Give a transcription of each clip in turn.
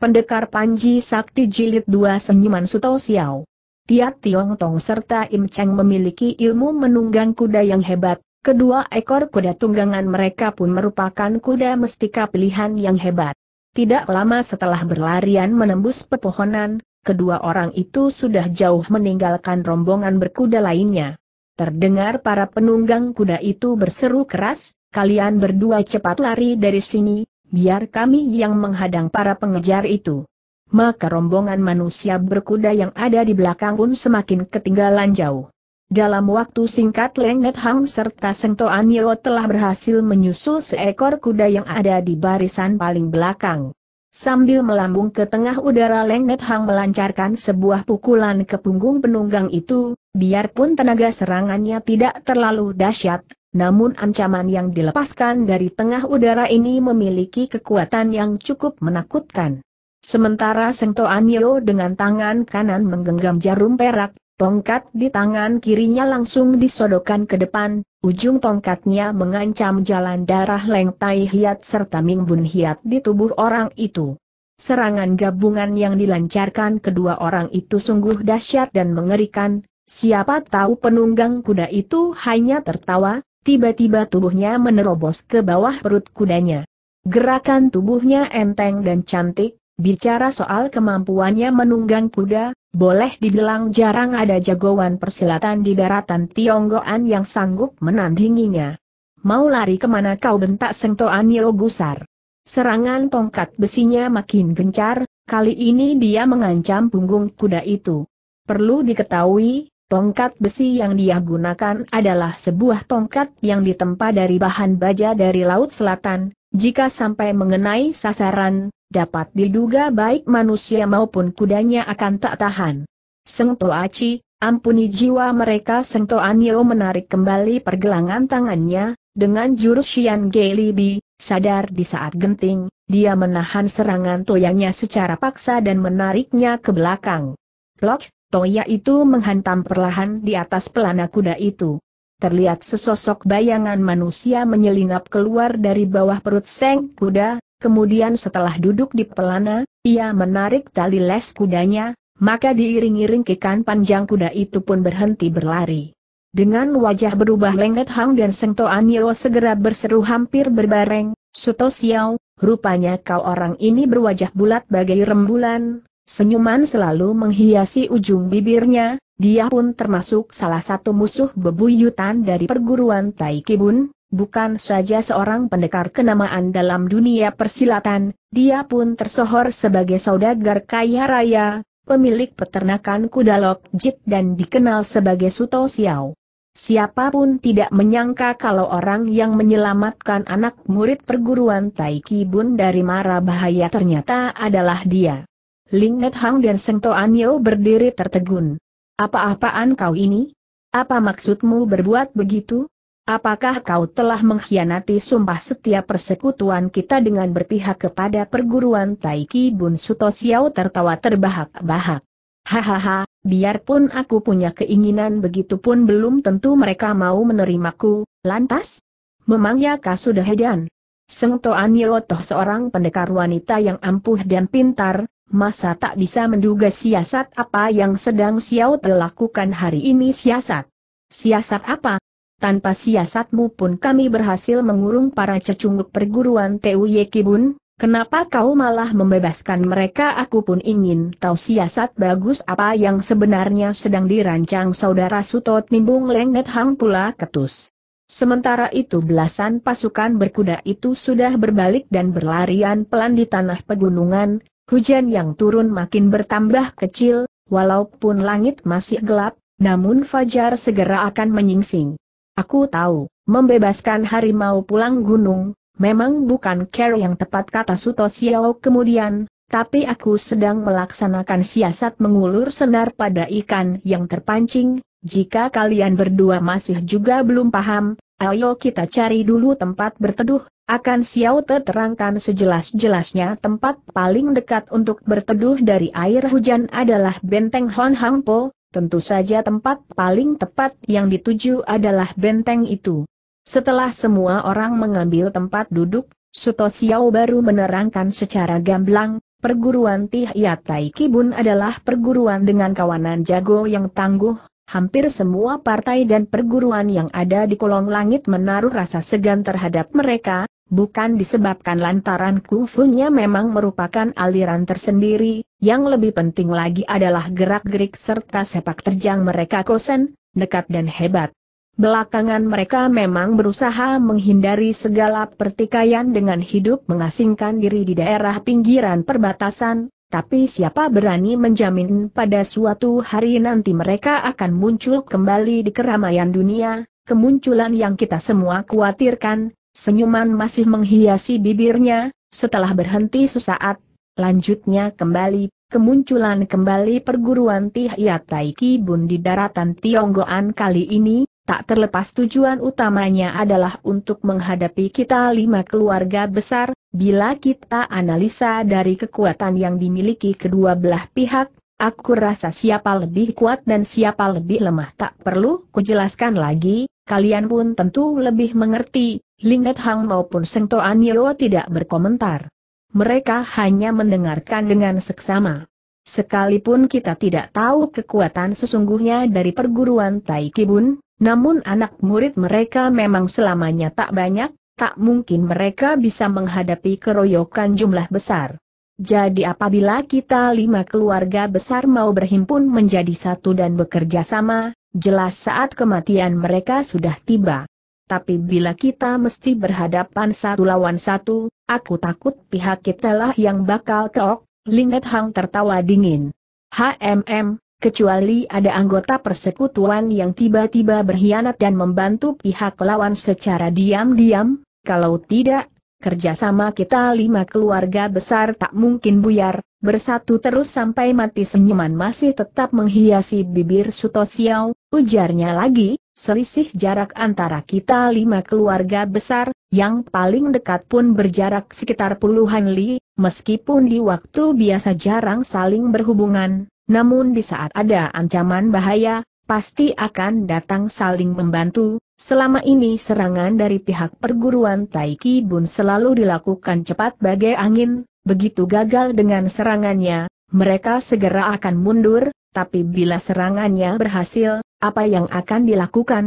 Pendekar Panji Sakti Jilid 2 Senyuman Suto Siau. Tiat Tiong Tong serta Im Cheng memiliki ilmu menunggang kuda yang hebat, kedua ekor kuda tunggangan mereka pun merupakan kuda mestika pilihan yang hebat. Tidak lama setelah berlarian menembus pepohonan, kedua orang itu sudah jauh meninggalkan rombongan berkuda lainnya. Terdengar para penunggang kuda itu berseru keras, kalian berdua cepat lari dari sini, biar kami yang menghadang para pengejar itu. Maka rombongan manusia berkuda yang ada di belakang pun semakin ketinggalan jauh. Dalam waktu singkat Lengnet Hang serta Sengto Anio telah berhasil menyusul seekor kuda yang ada di barisan paling belakang. Sambil melambung ke tengah udara Lengnet Hang melancarkan sebuah pukulan ke punggung penunggang itu, biarpun tenaga serangannya tidak terlalu dahsyat, namun ancaman yang dilepaskan dari tengah udara ini memiliki kekuatan yang cukup menakutkan. Sementara Sengto Anio dengan tangan kanan menggenggam jarum perak, tongkat di tangan kirinya langsung disodokan ke depan, ujung tongkatnya mengancam jalan darah Leng Tai Hiat serta Ming Bun Hiat di tubuh orang itu. Serangan gabungan yang dilancarkan kedua orang itu sungguh dahsyat dan mengerikan, siapa tahu penunggang kuda itu hanya tertawa, Tiba-tiba tubuhnya menerobos ke bawah perut kudanya. Gerakan tubuhnya enteng dan cantik, bicara soal kemampuannya menunggang kuda, boleh dibilang jarang ada jagoan persilatan di daratan Tionggoan yang sanggup menandinginya. Mau lari kemana kau bentak sentoan Gusar. Serangan tongkat besinya makin gencar, kali ini dia mengancam punggung kuda itu. Perlu diketahui, Tongkat besi yang dia gunakan adalah sebuah tongkat yang ditempa dari bahan baja dari Laut Selatan. Jika sampai mengenai sasaran, dapat diduga baik manusia maupun kudanya akan tak tahan. Sengto Aci, ampuni jiwa mereka Sengto Anio menarik kembali pergelangan tangannya, dengan jurus Xian Gelibi, sadar di saat genting, dia menahan serangan toyangnya secara paksa dan menariknya ke belakang. Plok, Toya itu menghantam perlahan di atas pelana kuda itu. Terlihat sesosok bayangan manusia menyelinap keluar dari bawah perut seng kuda, kemudian setelah duduk di pelana, ia menarik tali les kudanya, maka diiringi iring panjang kuda itu pun berhenti berlari. Dengan wajah berubah lengket Hang dan Seng Toanyo segera berseru hampir berbareng, Suto Xiao, rupanya kau orang ini berwajah bulat bagai rembulan, Senyuman selalu menghiasi ujung bibirnya, dia pun termasuk salah satu musuh bebuyutan dari perguruan Taikibun, bukan saja seorang pendekar kenamaan dalam dunia persilatan, dia pun tersohor sebagai saudagar kaya raya, pemilik peternakan kuda jit dan dikenal sebagai Suto Xiao. Siapapun tidak menyangka kalau orang yang menyelamatkan anak murid perguruan Taikibun dari mara bahaya ternyata adalah dia. Ling Net Hang dan Seng Toanyo berdiri tertegun. Apa-apaan kau ini? Apa maksudmu berbuat begitu? Apakah kau telah mengkhianati sumpah setia persekutuan kita dengan berpihak kepada perguruan Taiki Bun Suto Xiao tertawa terbahak-bahak? Hahaha, biarpun aku punya keinginan begitu pun belum tentu mereka mau menerimaku, lantas? Memangnya kau sudah hedan? Seng Toan toh seorang pendekar wanita yang ampuh dan pintar, masa tak bisa menduga siasat apa yang sedang Xiao Te lakukan hari ini siasat. Siasat apa? Tanpa siasatmu pun kami berhasil mengurung para cecunguk perguruan TUY Kibun, kenapa kau malah membebaskan mereka aku pun ingin tahu siasat bagus apa yang sebenarnya sedang dirancang saudara Sutot Nimbung Lengnet Hang pula ketus. Sementara itu belasan pasukan berkuda itu sudah berbalik dan berlarian pelan di tanah pegunungan, Hujan yang turun makin bertambah kecil, walaupun langit masih gelap, namun Fajar segera akan menyingsing. Aku tahu, membebaskan harimau pulang gunung, memang bukan care yang tepat kata Suto Xiao kemudian, tapi aku sedang melaksanakan siasat mengulur senar pada ikan yang terpancing, jika kalian berdua masih juga belum paham, ayo kita cari dulu tempat berteduh, akan Xiao Te terangkan sejelas-jelasnya tempat paling dekat untuk berteduh dari air hujan adalah benteng Hon Hang Po, tentu saja tempat paling tepat yang dituju adalah benteng itu. Setelah semua orang mengambil tempat duduk, Suto Xiao baru menerangkan secara gamblang, perguruan Tihyat Tai Kibun adalah perguruan dengan kawanan jago yang tangguh, hampir semua partai dan perguruan yang ada di kolong langit menaruh rasa segan terhadap mereka, bukan disebabkan lantaran kungfunya memang merupakan aliran tersendiri, yang lebih penting lagi adalah gerak-gerik serta sepak terjang mereka kosen, dekat dan hebat. Belakangan mereka memang berusaha menghindari segala pertikaian dengan hidup mengasingkan diri di daerah pinggiran perbatasan, tapi siapa berani menjamin pada suatu hari nanti mereka akan muncul kembali di keramaian dunia, kemunculan yang kita semua khawatirkan, Senyuman masih menghiasi bibirnya, setelah berhenti sesaat, lanjutnya kembali, kemunculan kembali perguruan Tihya Taiki Bun di daratan Tionggoan kali ini, tak terlepas tujuan utamanya adalah untuk menghadapi kita lima keluarga besar, bila kita analisa dari kekuatan yang dimiliki kedua belah pihak, aku rasa siapa lebih kuat dan siapa lebih lemah tak perlu kujelaskan lagi, Kalian pun tentu lebih mengerti, Lingget Hang maupun Seng Toan Yeo tidak berkomentar. Mereka hanya mendengarkan dengan seksama. Sekalipun kita tidak tahu kekuatan sesungguhnya dari perguruan Tai Kibun, namun anak murid mereka memang selamanya tak banyak, tak mungkin mereka bisa menghadapi keroyokan jumlah besar. Jadi apabila kita lima keluarga besar mau berhimpun menjadi satu dan bekerja sama, Jelas saat kematian mereka sudah tiba. Tapi bila kita mesti berhadapan satu lawan satu, aku takut pihak kita lah yang bakal keok, Linget Hang tertawa dingin. HMM, kecuali ada anggota persekutuan yang tiba-tiba berkhianat dan membantu pihak lawan secara diam-diam, kalau tidak, kerjasama kita lima keluarga besar tak mungkin buyar, bersatu terus sampai mati senyuman masih tetap menghiasi bibir Suto Siau, ujarnya lagi, selisih jarak antara kita lima keluarga besar, yang paling dekat pun berjarak sekitar puluhan li, meskipun di waktu biasa jarang saling berhubungan, namun di saat ada ancaman bahaya, pasti akan datang saling membantu, Selama ini serangan dari pihak perguruan Taiki Bun selalu dilakukan cepat bagai angin, begitu gagal dengan serangannya, mereka segera akan mundur, tapi bila serangannya berhasil, apa yang akan dilakukan?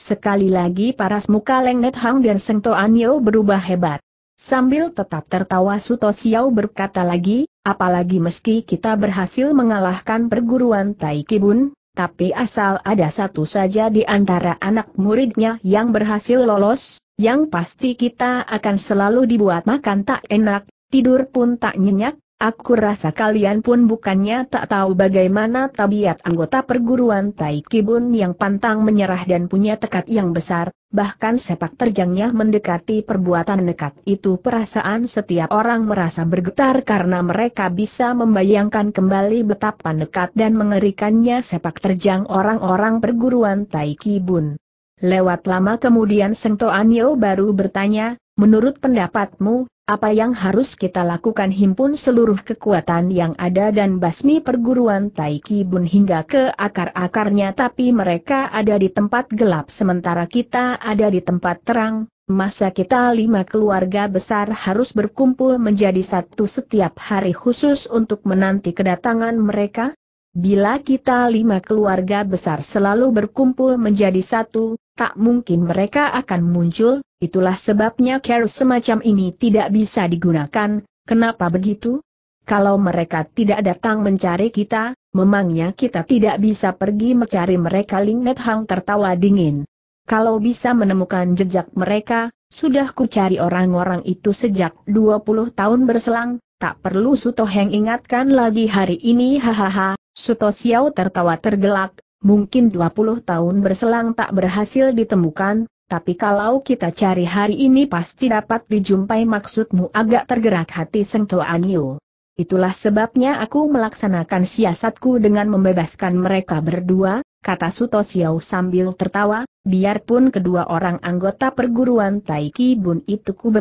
Sekali lagi paras muka Leng Net Hang dan Sento Anyo berubah hebat. Sambil tetap tertawa Suto Xiao berkata lagi, apalagi meski kita berhasil mengalahkan perguruan Taiki Bun, tapi asal ada satu saja di antara anak muridnya yang berhasil lolos, yang pasti kita akan selalu dibuat makan tak enak, tidur pun tak nyenyak, Aku rasa kalian pun bukannya tak tahu bagaimana tabiat anggota perguruan Kibun yang pantang menyerah dan punya tekad yang besar, bahkan sepak terjangnya mendekati perbuatan nekat itu perasaan setiap orang merasa bergetar karena mereka bisa membayangkan kembali betapa nekat dan mengerikannya sepak terjang orang-orang perguruan Kibun. Lewat lama kemudian Sento Anyo baru bertanya, menurut pendapatmu, apa yang harus kita lakukan himpun seluruh kekuatan yang ada dan basmi perguruan Taiki Bun hingga ke akar-akarnya tapi mereka ada di tempat gelap sementara kita ada di tempat terang, masa kita lima keluarga besar harus berkumpul menjadi satu setiap hari khusus untuk menanti kedatangan mereka? Bila kita lima keluarga besar selalu berkumpul menjadi satu, tak mungkin mereka akan muncul, itulah sebabnya kerus semacam ini tidak bisa digunakan, kenapa begitu? Kalau mereka tidak datang mencari kita, memangnya kita tidak bisa pergi mencari mereka Lingnet Hang tertawa dingin. Kalau bisa menemukan jejak mereka, sudah ku cari orang-orang itu sejak 20 tahun berselang, tak perlu Suto Heng ingatkan lagi hari ini hahaha, Suto Xiao tertawa tergelak, mungkin 20 tahun berselang tak berhasil ditemukan, tapi kalau kita cari hari ini pasti dapat dijumpai maksudmu agak tergerak hati Sengto Anio. Itulah sebabnya aku melaksanakan siasatku dengan membebaskan mereka berdua, kata Suto Xiao sambil tertawa, biarpun kedua orang anggota perguruan Taiki Bun itu ku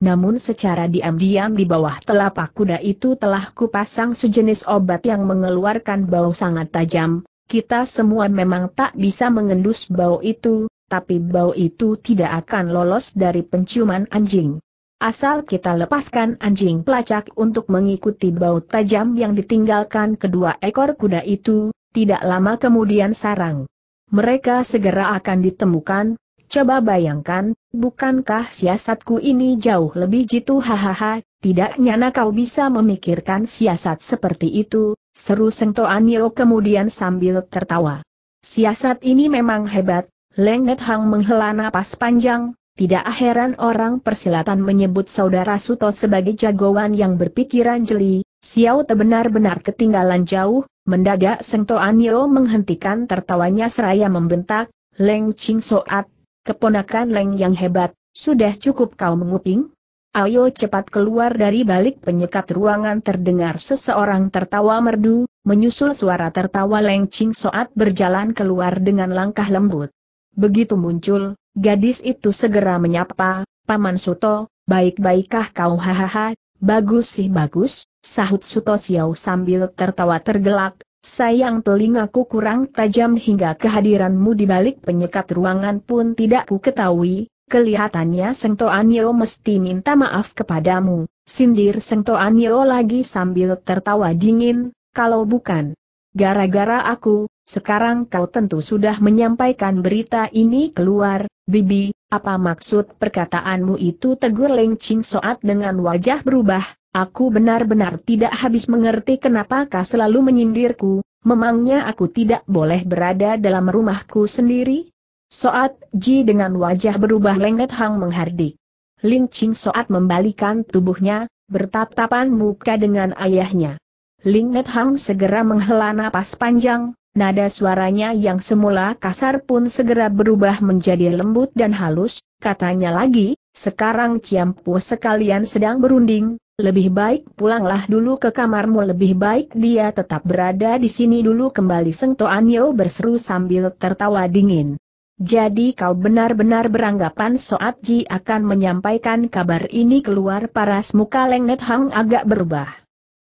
namun secara diam-diam di bawah telapak kuda itu telah kupasang sejenis obat yang mengeluarkan bau sangat tajam, kita semua memang tak bisa mengendus bau itu, tapi bau itu tidak akan lolos dari penciuman anjing. Asal kita lepaskan anjing pelacak untuk mengikuti bau tajam yang ditinggalkan kedua ekor kuda itu, tidak lama kemudian sarang. Mereka segera akan ditemukan, coba bayangkan, bukankah siasatku ini jauh lebih jitu hahaha, tidak nyana kau bisa memikirkan siasat seperti itu, Seru Sengto Anio kemudian sambil tertawa. Siasat ini memang hebat, Leng Net Hang menghela napas panjang, tidak heran orang persilatan menyebut saudara Suto sebagai jagoan yang berpikiran jeli, Xiao Te benar-benar ketinggalan jauh, mendadak Sengto Anio menghentikan tertawanya seraya membentak, Leng Ching Soat, keponakan Leng yang hebat, sudah cukup kau menguping? Ayo cepat keluar dari balik penyekat ruangan terdengar seseorang tertawa merdu, menyusul suara tertawa lengcing saat berjalan keluar dengan langkah lembut. Begitu muncul, gadis itu segera menyapa, Paman Suto, baik-baikkah kau hahaha, bagus sih bagus, sahut Suto Siau sambil tertawa tergelak, Sayang telingaku kurang tajam hingga kehadiranmu di balik penyekat ruangan pun tidak ku ketahui, Kelihatannya Sento Anio mesti minta maaf kepadamu, sindir Sento Anio lagi sambil tertawa dingin, kalau bukan. Gara-gara aku, sekarang kau tentu sudah menyampaikan berita ini keluar, Bibi, apa maksud perkataanmu itu tegur Leng Ching Soat dengan wajah berubah, aku benar-benar tidak habis mengerti kenapa kau selalu menyindirku, memangnya aku tidak boleh berada dalam rumahku sendiri? Soat Ji dengan wajah berubah lengket hang menghardik. Lin Ching Soat membalikan tubuhnya, bertatapan muka dengan ayahnya. Ling Net Hang segera menghela napas panjang, nada suaranya yang semula kasar pun segera berubah menjadi lembut dan halus, katanya lagi, sekarang Ciampu sekalian sedang berunding, lebih baik pulanglah dulu ke kamarmu lebih baik dia tetap berada di sini dulu kembali Seng Toan Yeo berseru sambil tertawa dingin. Jadi kau benar-benar beranggapan Soat Ji akan menyampaikan kabar ini keluar paras muka Lengnet Hang agak berubah.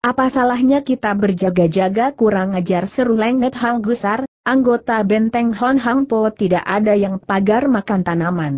Apa salahnya kita berjaga-jaga kurang ajar seru Lengnet Hang gusar, anggota benteng Hon Hang Po tidak ada yang pagar makan tanaman.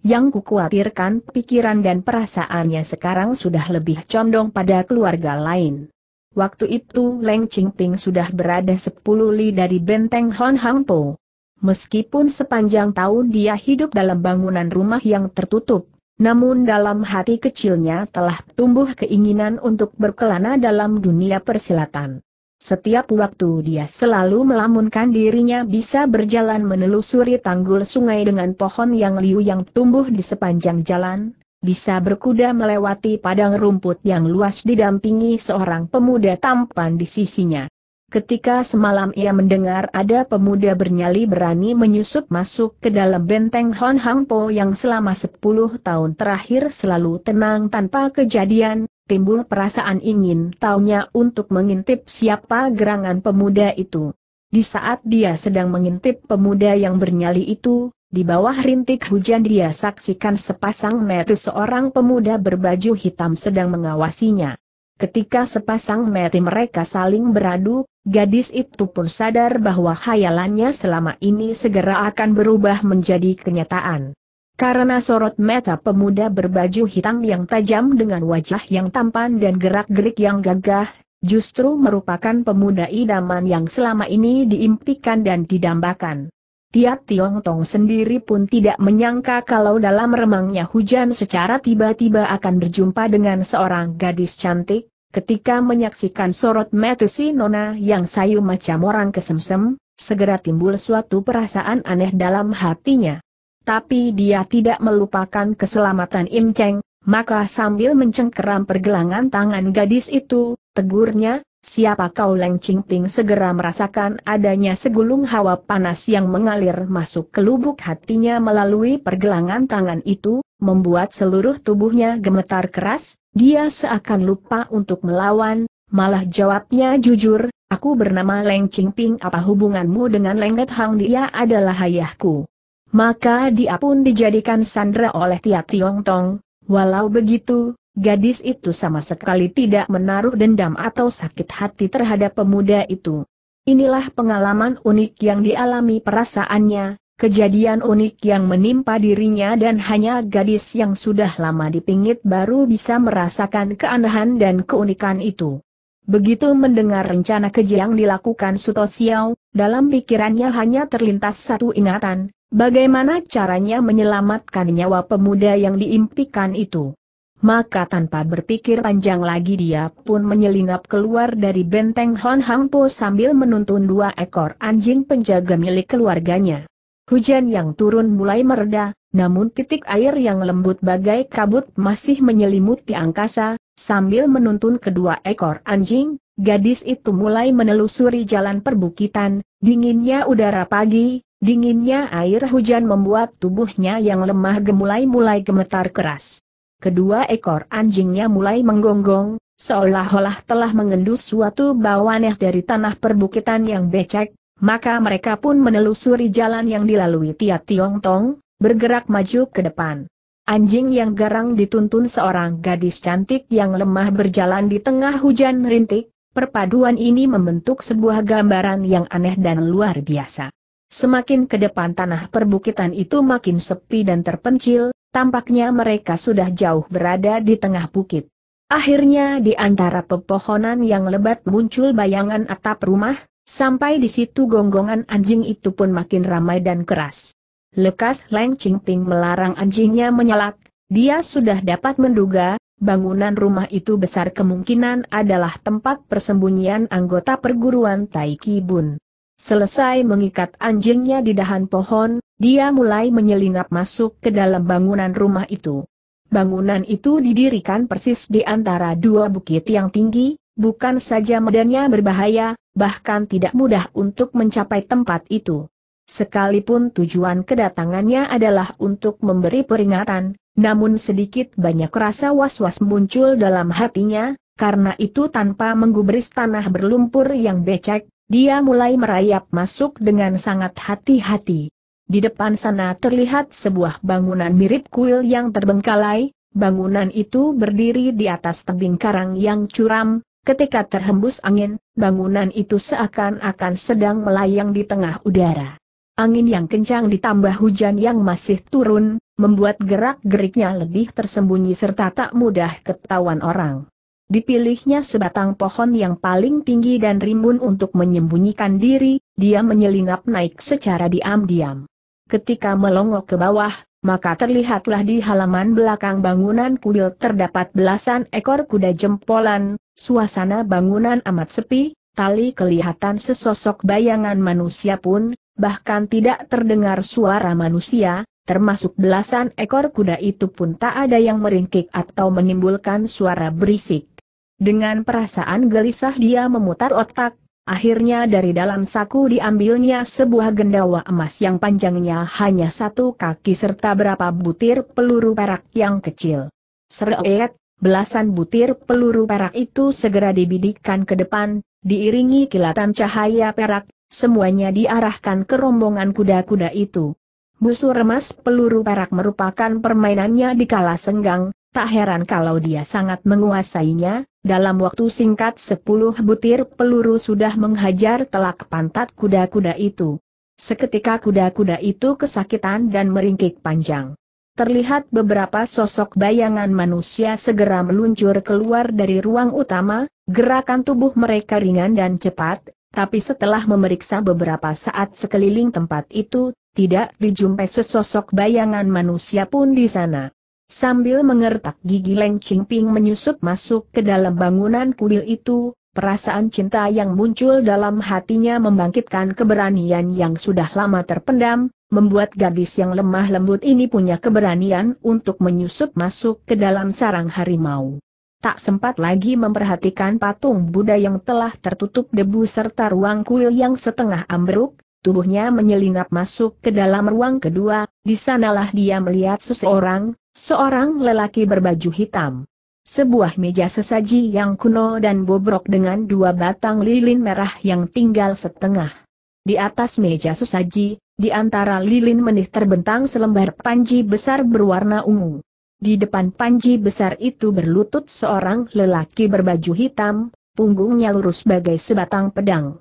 Yang kukhawatirkan pikiran dan perasaannya sekarang sudah lebih condong pada keluarga lain. Waktu itu Leng Ching Ping sudah berada sepuluh li dari benteng Hon Hang Po meskipun sepanjang tahun dia hidup dalam bangunan rumah yang tertutup. Namun dalam hati kecilnya telah tumbuh keinginan untuk berkelana dalam dunia persilatan. Setiap waktu dia selalu melamunkan dirinya bisa berjalan menelusuri tanggul sungai dengan pohon yang liu yang tumbuh di sepanjang jalan, bisa berkuda melewati padang rumput yang luas didampingi seorang pemuda tampan di sisinya. Ketika semalam ia mendengar ada pemuda bernyali berani menyusup masuk ke dalam benteng Hon Hang Po yang selama sepuluh tahun terakhir selalu tenang tanpa kejadian, timbul perasaan ingin taunya untuk mengintip siapa gerangan pemuda itu. Di saat dia sedang mengintip pemuda yang bernyali itu, di bawah rintik hujan dia saksikan sepasang mata seorang pemuda berbaju hitam sedang mengawasinya. Ketika sepasang mati mereka saling beradu, gadis itu pun sadar bahwa khayalannya selama ini segera akan berubah menjadi kenyataan. Karena sorot mata pemuda berbaju hitam yang tajam dengan wajah yang tampan dan gerak-gerik yang gagah, justru merupakan pemuda idaman yang selama ini diimpikan dan didambakan. Tiap Tiong Tong sendiri pun tidak menyangka kalau dalam remangnya hujan secara tiba-tiba akan berjumpa dengan seorang gadis cantik, ketika menyaksikan sorot mata si Nona yang sayu macam orang kesemsem, segera timbul suatu perasaan aneh dalam hatinya. Tapi dia tidak melupakan keselamatan Im Cheng, maka sambil mencengkeram pergelangan tangan gadis itu, tegurnya, Siapa kau Leng Qingping? segera merasakan adanya segulung hawa panas yang mengalir masuk ke lubuk hatinya melalui pergelangan tangan itu, membuat seluruh tubuhnya gemetar keras, dia seakan lupa untuk melawan, malah jawabnya jujur, aku bernama Leng Qingping. apa hubunganmu dengan Leng Net Hang dia adalah ayahku. Maka dia pun dijadikan sandera oleh Tia Tiong Tong, walau begitu, gadis itu sama sekali tidak menaruh dendam atau sakit hati terhadap pemuda itu. Inilah pengalaman unik yang dialami perasaannya, kejadian unik yang menimpa dirinya dan hanya gadis yang sudah lama dipingit baru bisa merasakan keanehan dan keunikan itu. Begitu mendengar rencana keji yang dilakukan Suto Xiao, dalam pikirannya hanya terlintas satu ingatan, bagaimana caranya menyelamatkan nyawa pemuda yang diimpikan itu maka tanpa berpikir panjang lagi dia pun menyelinap keluar dari benteng Hon Hang Po sambil menuntun dua ekor anjing penjaga milik keluarganya. Hujan yang turun mulai mereda, namun titik air yang lembut bagai kabut masih menyelimuti angkasa, sambil menuntun kedua ekor anjing, gadis itu mulai menelusuri jalan perbukitan, dinginnya udara pagi, dinginnya air hujan membuat tubuhnya yang lemah gemulai-mulai gemetar keras kedua ekor anjingnya mulai menggonggong, seolah-olah telah mengendus suatu bawaneh dari tanah perbukitan yang becek, maka mereka pun menelusuri jalan yang dilalui Tia Tiong Tong, bergerak maju ke depan. Anjing yang garang dituntun seorang gadis cantik yang lemah berjalan di tengah hujan rintik, perpaduan ini membentuk sebuah gambaran yang aneh dan luar biasa. Semakin ke depan tanah perbukitan itu makin sepi dan terpencil, Tampaknya mereka sudah jauh berada di tengah bukit. Akhirnya di antara pepohonan yang lebat muncul bayangan atap rumah, sampai di situ gonggongan anjing itu pun makin ramai dan keras. Lekas Leng Qingping melarang anjingnya menyalak, dia sudah dapat menduga, bangunan rumah itu besar kemungkinan adalah tempat persembunyian anggota perguruan Bun. Selesai mengikat anjingnya di dahan pohon, dia mulai menyelinap masuk ke dalam bangunan rumah itu. Bangunan itu didirikan persis di antara dua bukit yang tinggi, bukan saja medannya berbahaya, bahkan tidak mudah untuk mencapai tempat itu. Sekalipun tujuan kedatangannya adalah untuk memberi peringatan, namun sedikit banyak rasa was-was muncul dalam hatinya, karena itu tanpa menggubris tanah berlumpur yang becek, dia mulai merayap masuk dengan sangat hati-hati. Di depan sana terlihat sebuah bangunan mirip kuil yang terbengkalai, bangunan itu berdiri di atas tebing karang yang curam, ketika terhembus angin, bangunan itu seakan-akan sedang melayang di tengah udara. Angin yang kencang ditambah hujan yang masih turun, membuat gerak-geriknya lebih tersembunyi serta tak mudah ketahuan orang. Dipilihnya sebatang pohon yang paling tinggi dan rimbun untuk menyembunyikan diri, dia menyelinap naik secara diam-diam. Ketika melongok ke bawah, maka terlihatlah di halaman belakang bangunan kuil terdapat belasan ekor kuda jempolan, suasana bangunan amat sepi, tali kelihatan sesosok bayangan manusia pun, bahkan tidak terdengar suara manusia, termasuk belasan ekor kuda itu pun tak ada yang meringkik atau menimbulkan suara berisik. Dengan perasaan gelisah dia memutar otak, akhirnya dari dalam saku diambilnya sebuah gendawa emas yang panjangnya hanya satu kaki serta berapa butir peluru perak yang kecil. Seret, belasan butir peluru perak itu segera dibidikkan ke depan, diiringi kilatan cahaya perak, semuanya diarahkan ke rombongan kuda-kuda itu. Busur emas peluru perak merupakan permainannya di kala senggang, Tak heran kalau dia sangat menguasainya, dalam waktu singkat sepuluh butir peluru sudah menghajar telak pantat kuda-kuda itu. Seketika kuda-kuda itu kesakitan dan meringkik panjang. Terlihat beberapa sosok bayangan manusia segera meluncur keluar dari ruang utama, gerakan tubuh mereka ringan dan cepat, tapi setelah memeriksa beberapa saat sekeliling tempat itu, tidak dijumpai sesosok bayangan manusia pun di sana. Sambil mengertak gigi Leng ping menyusup masuk ke dalam bangunan kuil itu, perasaan cinta yang muncul dalam hatinya membangkitkan keberanian yang sudah lama terpendam, membuat gadis yang lemah lembut ini punya keberanian untuk menyusup masuk ke dalam sarang harimau. Tak sempat lagi memperhatikan patung Buddha yang telah tertutup debu serta ruang kuil yang setengah ambruk, tubuhnya menyelinap masuk ke dalam ruang kedua, di sanalah dia melihat seseorang, seorang lelaki berbaju hitam. Sebuah meja sesaji yang kuno dan bobrok dengan dua batang lilin merah yang tinggal setengah. Di atas meja sesaji, di antara lilin menih terbentang selembar panji besar berwarna ungu. Di depan panji besar itu berlutut seorang lelaki berbaju hitam, punggungnya lurus bagai sebatang pedang.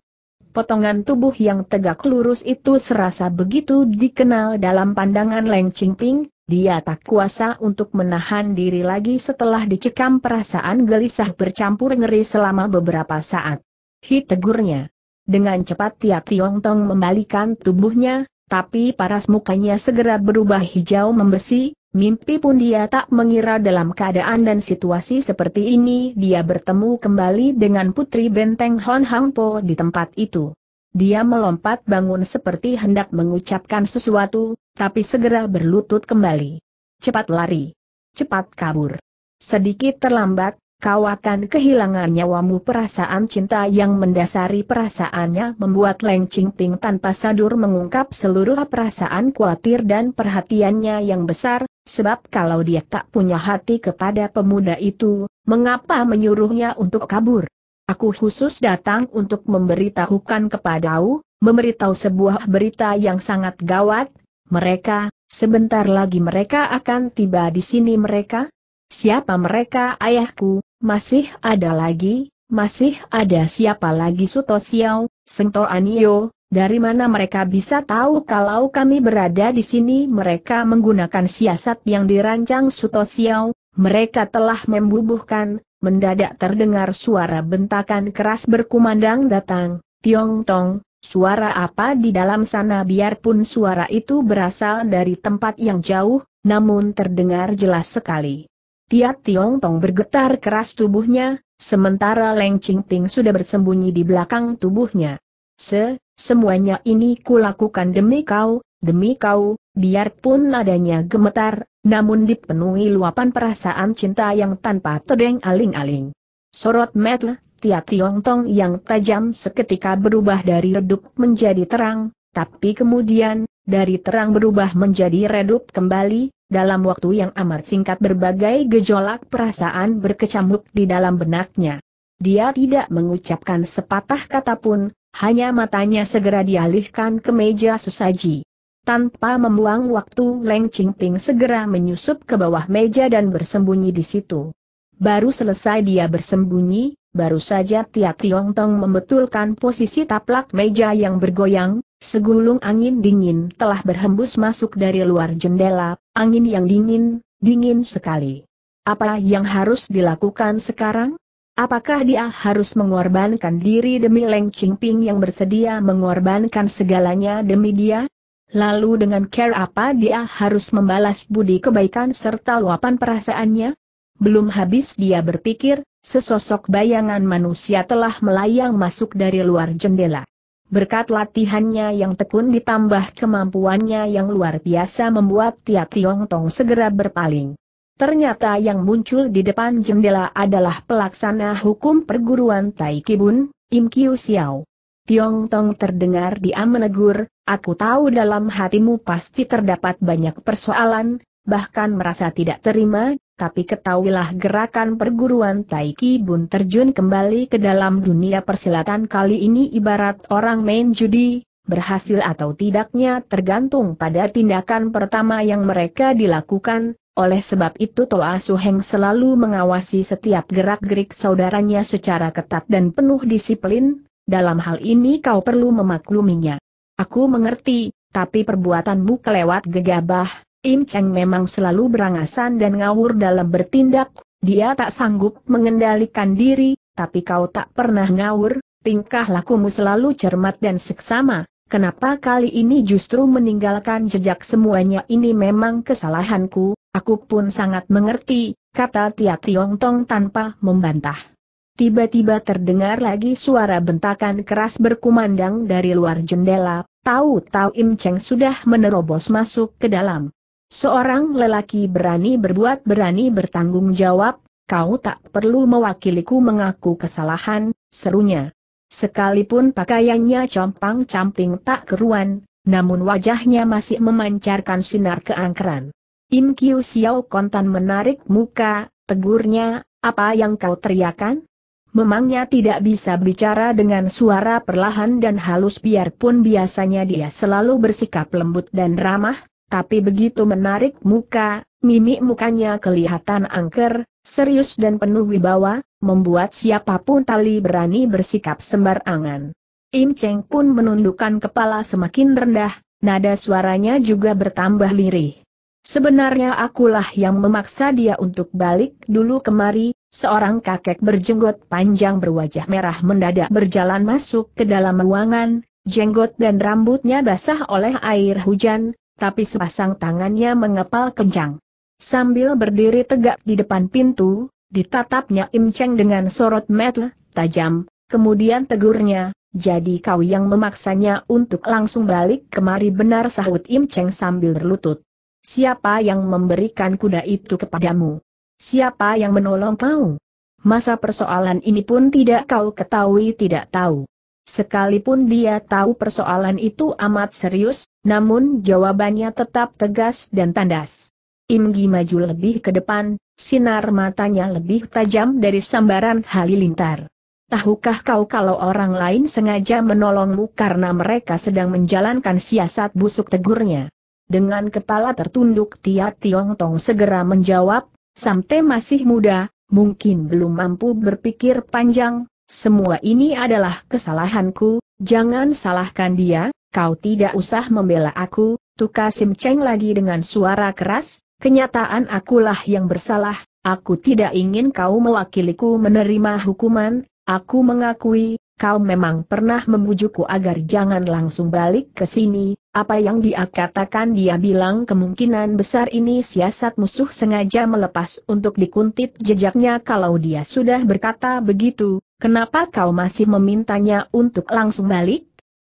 Potongan tubuh yang tegak lurus itu serasa begitu dikenal dalam pandangan Leng Chingping, dia tak kuasa untuk menahan diri lagi setelah dicekam perasaan gelisah bercampur ngeri selama beberapa saat. Hi tegurnya. Dengan cepat Tia Tiong Tong membalikan tubuhnya, tapi paras mukanya segera berubah hijau membesi, Mimpi pun dia tak mengira dalam keadaan dan situasi seperti ini dia bertemu kembali dengan putri benteng Hon Hang Po di tempat itu. Dia melompat bangun seperti hendak mengucapkan sesuatu, tapi segera berlutut kembali. Cepat lari. Cepat kabur. Sedikit terlambat, kau akan kehilangan nyawamu perasaan cinta yang mendasari perasaannya membuat Leng Ching Ting tanpa sadur mengungkap seluruh perasaan khawatir dan perhatiannya yang besar, sebab kalau dia tak punya hati kepada pemuda itu, mengapa menyuruhnya untuk kabur? Aku khusus datang untuk memberitahukan kepada kepadau, memberitahu sebuah berita yang sangat gawat, mereka, sebentar lagi mereka akan tiba di sini mereka? Siapa mereka ayahku, masih ada lagi, masih ada siapa lagi Suto Xiao, Sengto Anio, dari mana mereka bisa tahu kalau kami berada di sini mereka menggunakan siasat yang dirancang Suto Xiao, mereka telah membubuhkan, mendadak terdengar suara bentakan keras berkumandang datang, Tiong Tong, Suara apa di dalam sana biarpun suara itu berasal dari tempat yang jauh, namun terdengar jelas sekali. Tiat Tiong Tong bergetar keras tubuhnya, sementara Leng Ching Ping sudah bersembunyi di belakang tubuhnya. Se, semuanya ini kulakukan demi kau, demi kau, biarpun adanya gemetar, namun dipenuhi luapan perasaan cinta yang tanpa terdeng aling-aling. Sorot mata Tiat Tiong Tong yang tajam seketika berubah dari redup menjadi terang, tapi kemudian, dari terang berubah menjadi redup kembali, dalam waktu yang amat singkat berbagai gejolak perasaan berkecamuk di dalam benaknya. Dia tidak mengucapkan sepatah kata pun, hanya matanya segera dialihkan ke meja sesaji. Tanpa membuang waktu Leng Qingping segera menyusup ke bawah meja dan bersembunyi di situ. Baru selesai dia bersembunyi, baru saja Tia Tiong Tong membetulkan posisi taplak meja yang bergoyang, Segulung angin dingin telah berhembus masuk dari luar jendela, angin yang dingin, dingin sekali. Apa yang harus dilakukan sekarang? Apakah dia harus mengorbankan diri demi Leng Qingping yang bersedia mengorbankan segalanya demi dia? Lalu dengan care apa dia harus membalas budi kebaikan serta luapan perasaannya? Belum habis dia berpikir, sesosok bayangan manusia telah melayang masuk dari luar jendela. Berkat latihannya yang tekun ditambah kemampuannya yang luar biasa membuat Tia Tiong Tong segera berpaling. Ternyata yang muncul di depan jendela adalah pelaksana hukum perguruan Tai Kibun, Im Kiu Xiao. Tiong Tong terdengar dia menegur, aku tahu dalam hatimu pasti terdapat banyak persoalan, bahkan merasa tidak terima, tapi ketahuilah gerakan perguruan Taiki Bun terjun kembali ke dalam dunia persilatan kali ini ibarat orang main judi, berhasil atau tidaknya tergantung pada tindakan pertama yang mereka dilakukan, oleh sebab itu Toa Suheng selalu mengawasi setiap gerak-gerik saudaranya secara ketat dan penuh disiplin, dalam hal ini kau perlu memakluminya. Aku mengerti, tapi perbuatanmu kelewat gegabah, Im Cheng memang selalu berangasan dan ngawur dalam bertindak, dia tak sanggup mengendalikan diri, tapi kau tak pernah ngawur, tingkah lakumu selalu cermat dan seksama, kenapa kali ini justru meninggalkan jejak semuanya ini memang kesalahanku, aku pun sangat mengerti, kata Tia Tiong Tong tanpa membantah. Tiba-tiba terdengar lagi suara bentakan keras berkumandang dari luar jendela, tahu-tahu Im Cheng sudah menerobos masuk ke dalam. Seorang lelaki berani berbuat berani bertanggung jawab, kau tak perlu mewakiliku mengaku kesalahan, serunya. Sekalipun pakaiannya compang-camping tak keruan, namun wajahnya masih memancarkan sinar keangkeran. Im Kiu Xiao kontan menarik muka, tegurnya, apa yang kau teriakan? Memangnya tidak bisa bicara dengan suara perlahan dan halus biarpun biasanya dia selalu bersikap lembut dan ramah? tapi begitu menarik muka, mimik mukanya kelihatan angker, serius dan penuh wibawa, membuat siapapun tali berani bersikap sembarangan. Im Cheng pun menundukkan kepala semakin rendah, nada suaranya juga bertambah lirih. Sebenarnya akulah yang memaksa dia untuk balik dulu kemari, seorang kakek berjenggot panjang berwajah merah mendadak berjalan masuk ke dalam ruangan, jenggot dan rambutnya basah oleh air hujan, tapi sepasang tangannya mengepal kencang. Sambil berdiri tegak di depan pintu, ditatapnya Im Cheng dengan sorot mata tajam, kemudian tegurnya, jadi kau yang memaksanya untuk langsung balik kemari benar sahut Im Cheng sambil berlutut. Siapa yang memberikan kuda itu kepadamu? Siapa yang menolong kau? Masa persoalan ini pun tidak kau ketahui tidak tahu. Sekalipun dia tahu persoalan itu amat serius, namun jawabannya tetap tegas dan tandas. Imgi maju lebih ke depan, sinar matanya lebih tajam dari sambaran halilintar. Tahukah kau kalau orang lain sengaja menolongmu karena mereka sedang menjalankan siasat busuk tegurnya? Dengan kepala tertunduk Tia Tiong Tong segera menjawab, Samte masih muda, mungkin belum mampu berpikir panjang, semua ini adalah kesalahanku, jangan salahkan dia, kau tidak usah membela aku, Tuka Sim Cheng lagi dengan suara keras, kenyataan akulah yang bersalah, aku tidak ingin kau mewakiliku menerima hukuman, aku mengakui, kau memang pernah membujukku agar jangan langsung balik ke sini, apa yang dia katakan dia bilang kemungkinan besar ini siasat musuh sengaja melepas untuk dikuntit jejaknya kalau dia sudah berkata begitu, kenapa kau masih memintanya untuk langsung balik?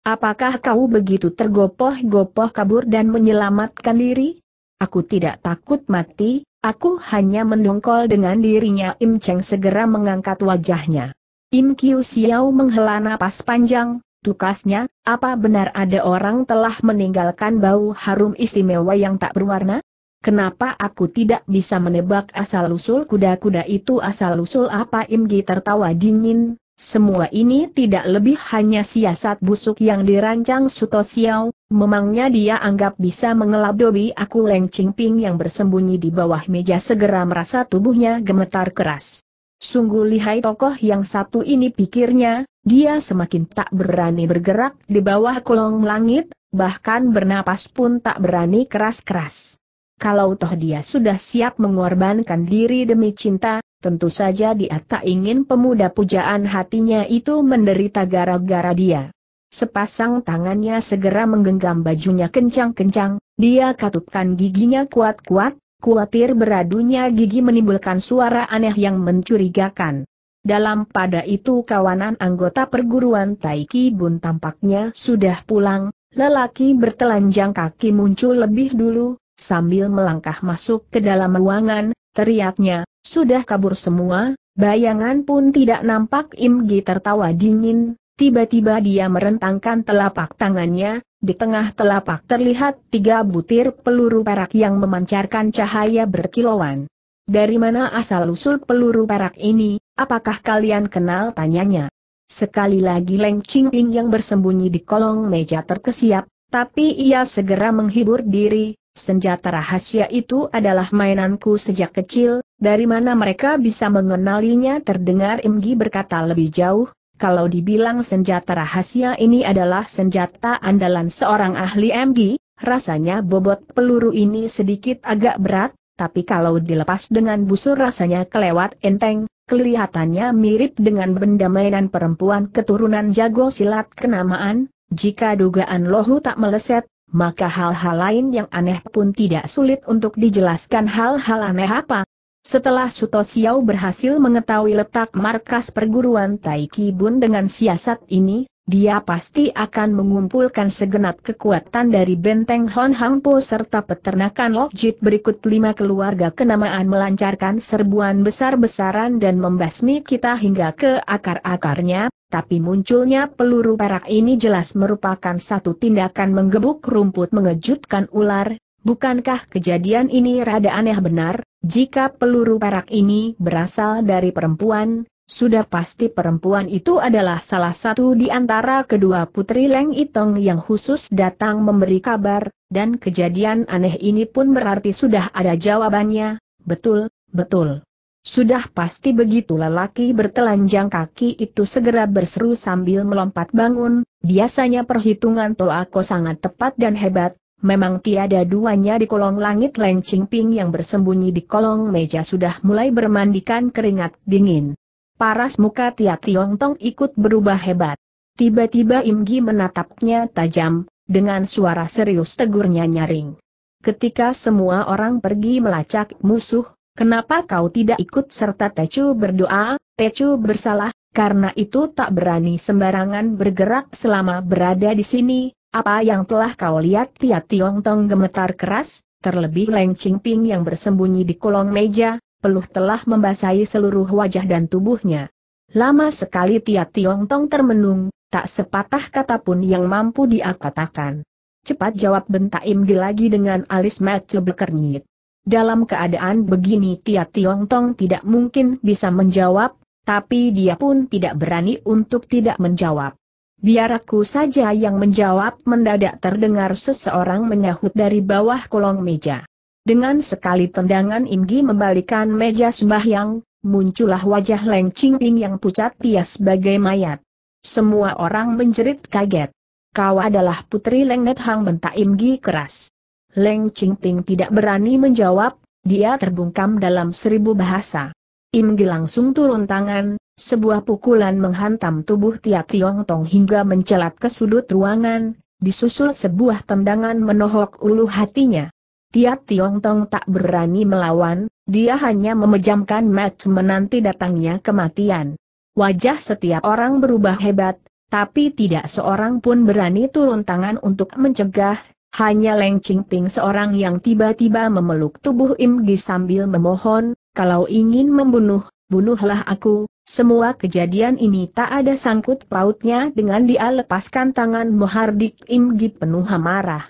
Apakah kau begitu tergopoh-gopoh kabur dan menyelamatkan diri? Aku tidak takut mati, aku hanya mendongkol dengan dirinya Im Cheng segera mengangkat wajahnya. Im Kiu Xiao menghela napas panjang, Tukasnya, apa benar ada orang telah meninggalkan bau harum istimewa yang tak berwarna? Kenapa aku tidak bisa menebak asal-usul kuda-kuda itu asal-usul apa Imgi tertawa dingin, semua ini tidak lebih hanya siasat busuk yang dirancang Suto Xiao, memangnya dia anggap bisa mengelabdobi aku Leng Ping yang bersembunyi di bawah meja segera merasa tubuhnya gemetar keras. Sungguh lihai tokoh yang satu ini pikirnya, dia semakin tak berani bergerak di bawah kolong langit, bahkan bernapas pun tak berani keras-keras. Kalau toh dia sudah siap mengorbankan diri demi cinta, tentu saja dia tak ingin pemuda pujaan hatinya itu menderita gara-gara dia. Sepasang tangannya segera menggenggam bajunya kencang-kencang, dia katupkan giginya kuat-kuat, khawatir beradunya gigi menimbulkan suara aneh yang mencurigakan. Dalam pada itu kawanan anggota perguruan Taiki Bun tampaknya sudah pulang, lelaki bertelanjang kaki muncul lebih dulu, sambil melangkah masuk ke dalam ruangan, teriaknya, sudah kabur semua, bayangan pun tidak nampak Imgi tertawa dingin, tiba-tiba dia merentangkan telapak tangannya, di tengah telapak terlihat tiga butir peluru perak yang memancarkan cahaya berkilauan. Dari mana asal-usul peluru perak ini, apakah kalian kenal tanyanya? Sekali lagi Leng Ching Ping yang bersembunyi di kolong meja terkesiap, tapi ia segera menghibur diri, senjata rahasia itu adalah mainanku sejak kecil, dari mana mereka bisa mengenalinya terdengar Imgi berkata lebih jauh, kalau dibilang senjata rahasia ini adalah senjata andalan seorang ahli MG, rasanya bobot peluru ini sedikit agak berat, tapi kalau dilepas dengan busur rasanya kelewat enteng, kelihatannya mirip dengan benda mainan perempuan keturunan jago silat kenamaan, jika dugaan lohu tak meleset, maka hal-hal lain yang aneh pun tidak sulit untuk dijelaskan hal-hal aneh apa. Setelah Suto Xiao berhasil mengetahui letak markas perguruan Taiki Bun dengan siasat ini, dia pasti akan mengumpulkan segenap kekuatan dari benteng Hon Hang Po serta peternakan Lokjit berikut lima keluarga kenamaan melancarkan serbuan besar-besaran dan membasmi kita hingga ke akar-akarnya, tapi munculnya peluru perak ini jelas merupakan satu tindakan menggebuk rumput mengejutkan ular, bukankah kejadian ini rada aneh benar, jika peluru perak ini berasal dari perempuan, sudah pasti perempuan itu adalah salah satu di antara kedua putri Leng Itong yang khusus datang memberi kabar, dan kejadian aneh ini pun berarti sudah ada jawabannya, betul, betul. Sudah pasti begitu lelaki bertelanjang kaki itu segera berseru sambil melompat bangun, biasanya perhitungan Toako sangat tepat dan hebat, Memang tiada duanya di kolong langit Leng Ping yang bersembunyi di kolong meja sudah mulai bermandikan keringat dingin. Paras muka Tia Tong ikut berubah hebat. Tiba-tiba Imgi menatapnya tajam, dengan suara serius tegurnya nyaring. Ketika semua orang pergi melacak musuh, kenapa kau tidak ikut serta Tecu berdoa, Tecu bersalah, karena itu tak berani sembarangan bergerak selama berada di sini, apa yang telah kau lihat Tia Tong gemetar keras, terlebih Leng Ping yang bersembunyi di kolong meja, peluh telah membasahi seluruh wajah dan tubuhnya. Lama sekali Tia Tiong Tong termenung, tak sepatah kata pun yang mampu dia katakan. Cepat jawab bentak Imgi lagi dengan alis mata berkernyit. Dalam keadaan begini Tia Tiong Tong tidak mungkin bisa menjawab, tapi dia pun tidak berani untuk tidak menjawab. Biar aku saja yang menjawab mendadak terdengar seseorang menyahut dari bawah kolong meja. Dengan sekali tendangan Inggi membalikan meja sembahyang, muncullah wajah Leng Qingping yang pucat pias bagai mayat. Semua orang menjerit kaget. Kau adalah putri Leng Net Hang bentak Inggi keras. Leng Qingping tidak berani menjawab, dia terbungkam dalam seribu bahasa. Inggi langsung turun tangan, sebuah pukulan menghantam tubuh Tia Tiong Tong hingga mencelat ke sudut ruangan, disusul sebuah tendangan menohok ulu hatinya. Tiap Tiong Tong tak berani melawan, dia hanya memejamkan mat menanti datangnya kematian. Wajah setiap orang berubah hebat, tapi tidak seorang pun berani turun tangan untuk mencegah, hanya Leng Ping seorang yang tiba-tiba memeluk tubuh Im Gi sambil memohon, kalau ingin membunuh, bunuhlah aku, semua kejadian ini tak ada sangkut pautnya dengan dia lepaskan tangan Mohardik Imgi penuh amarah.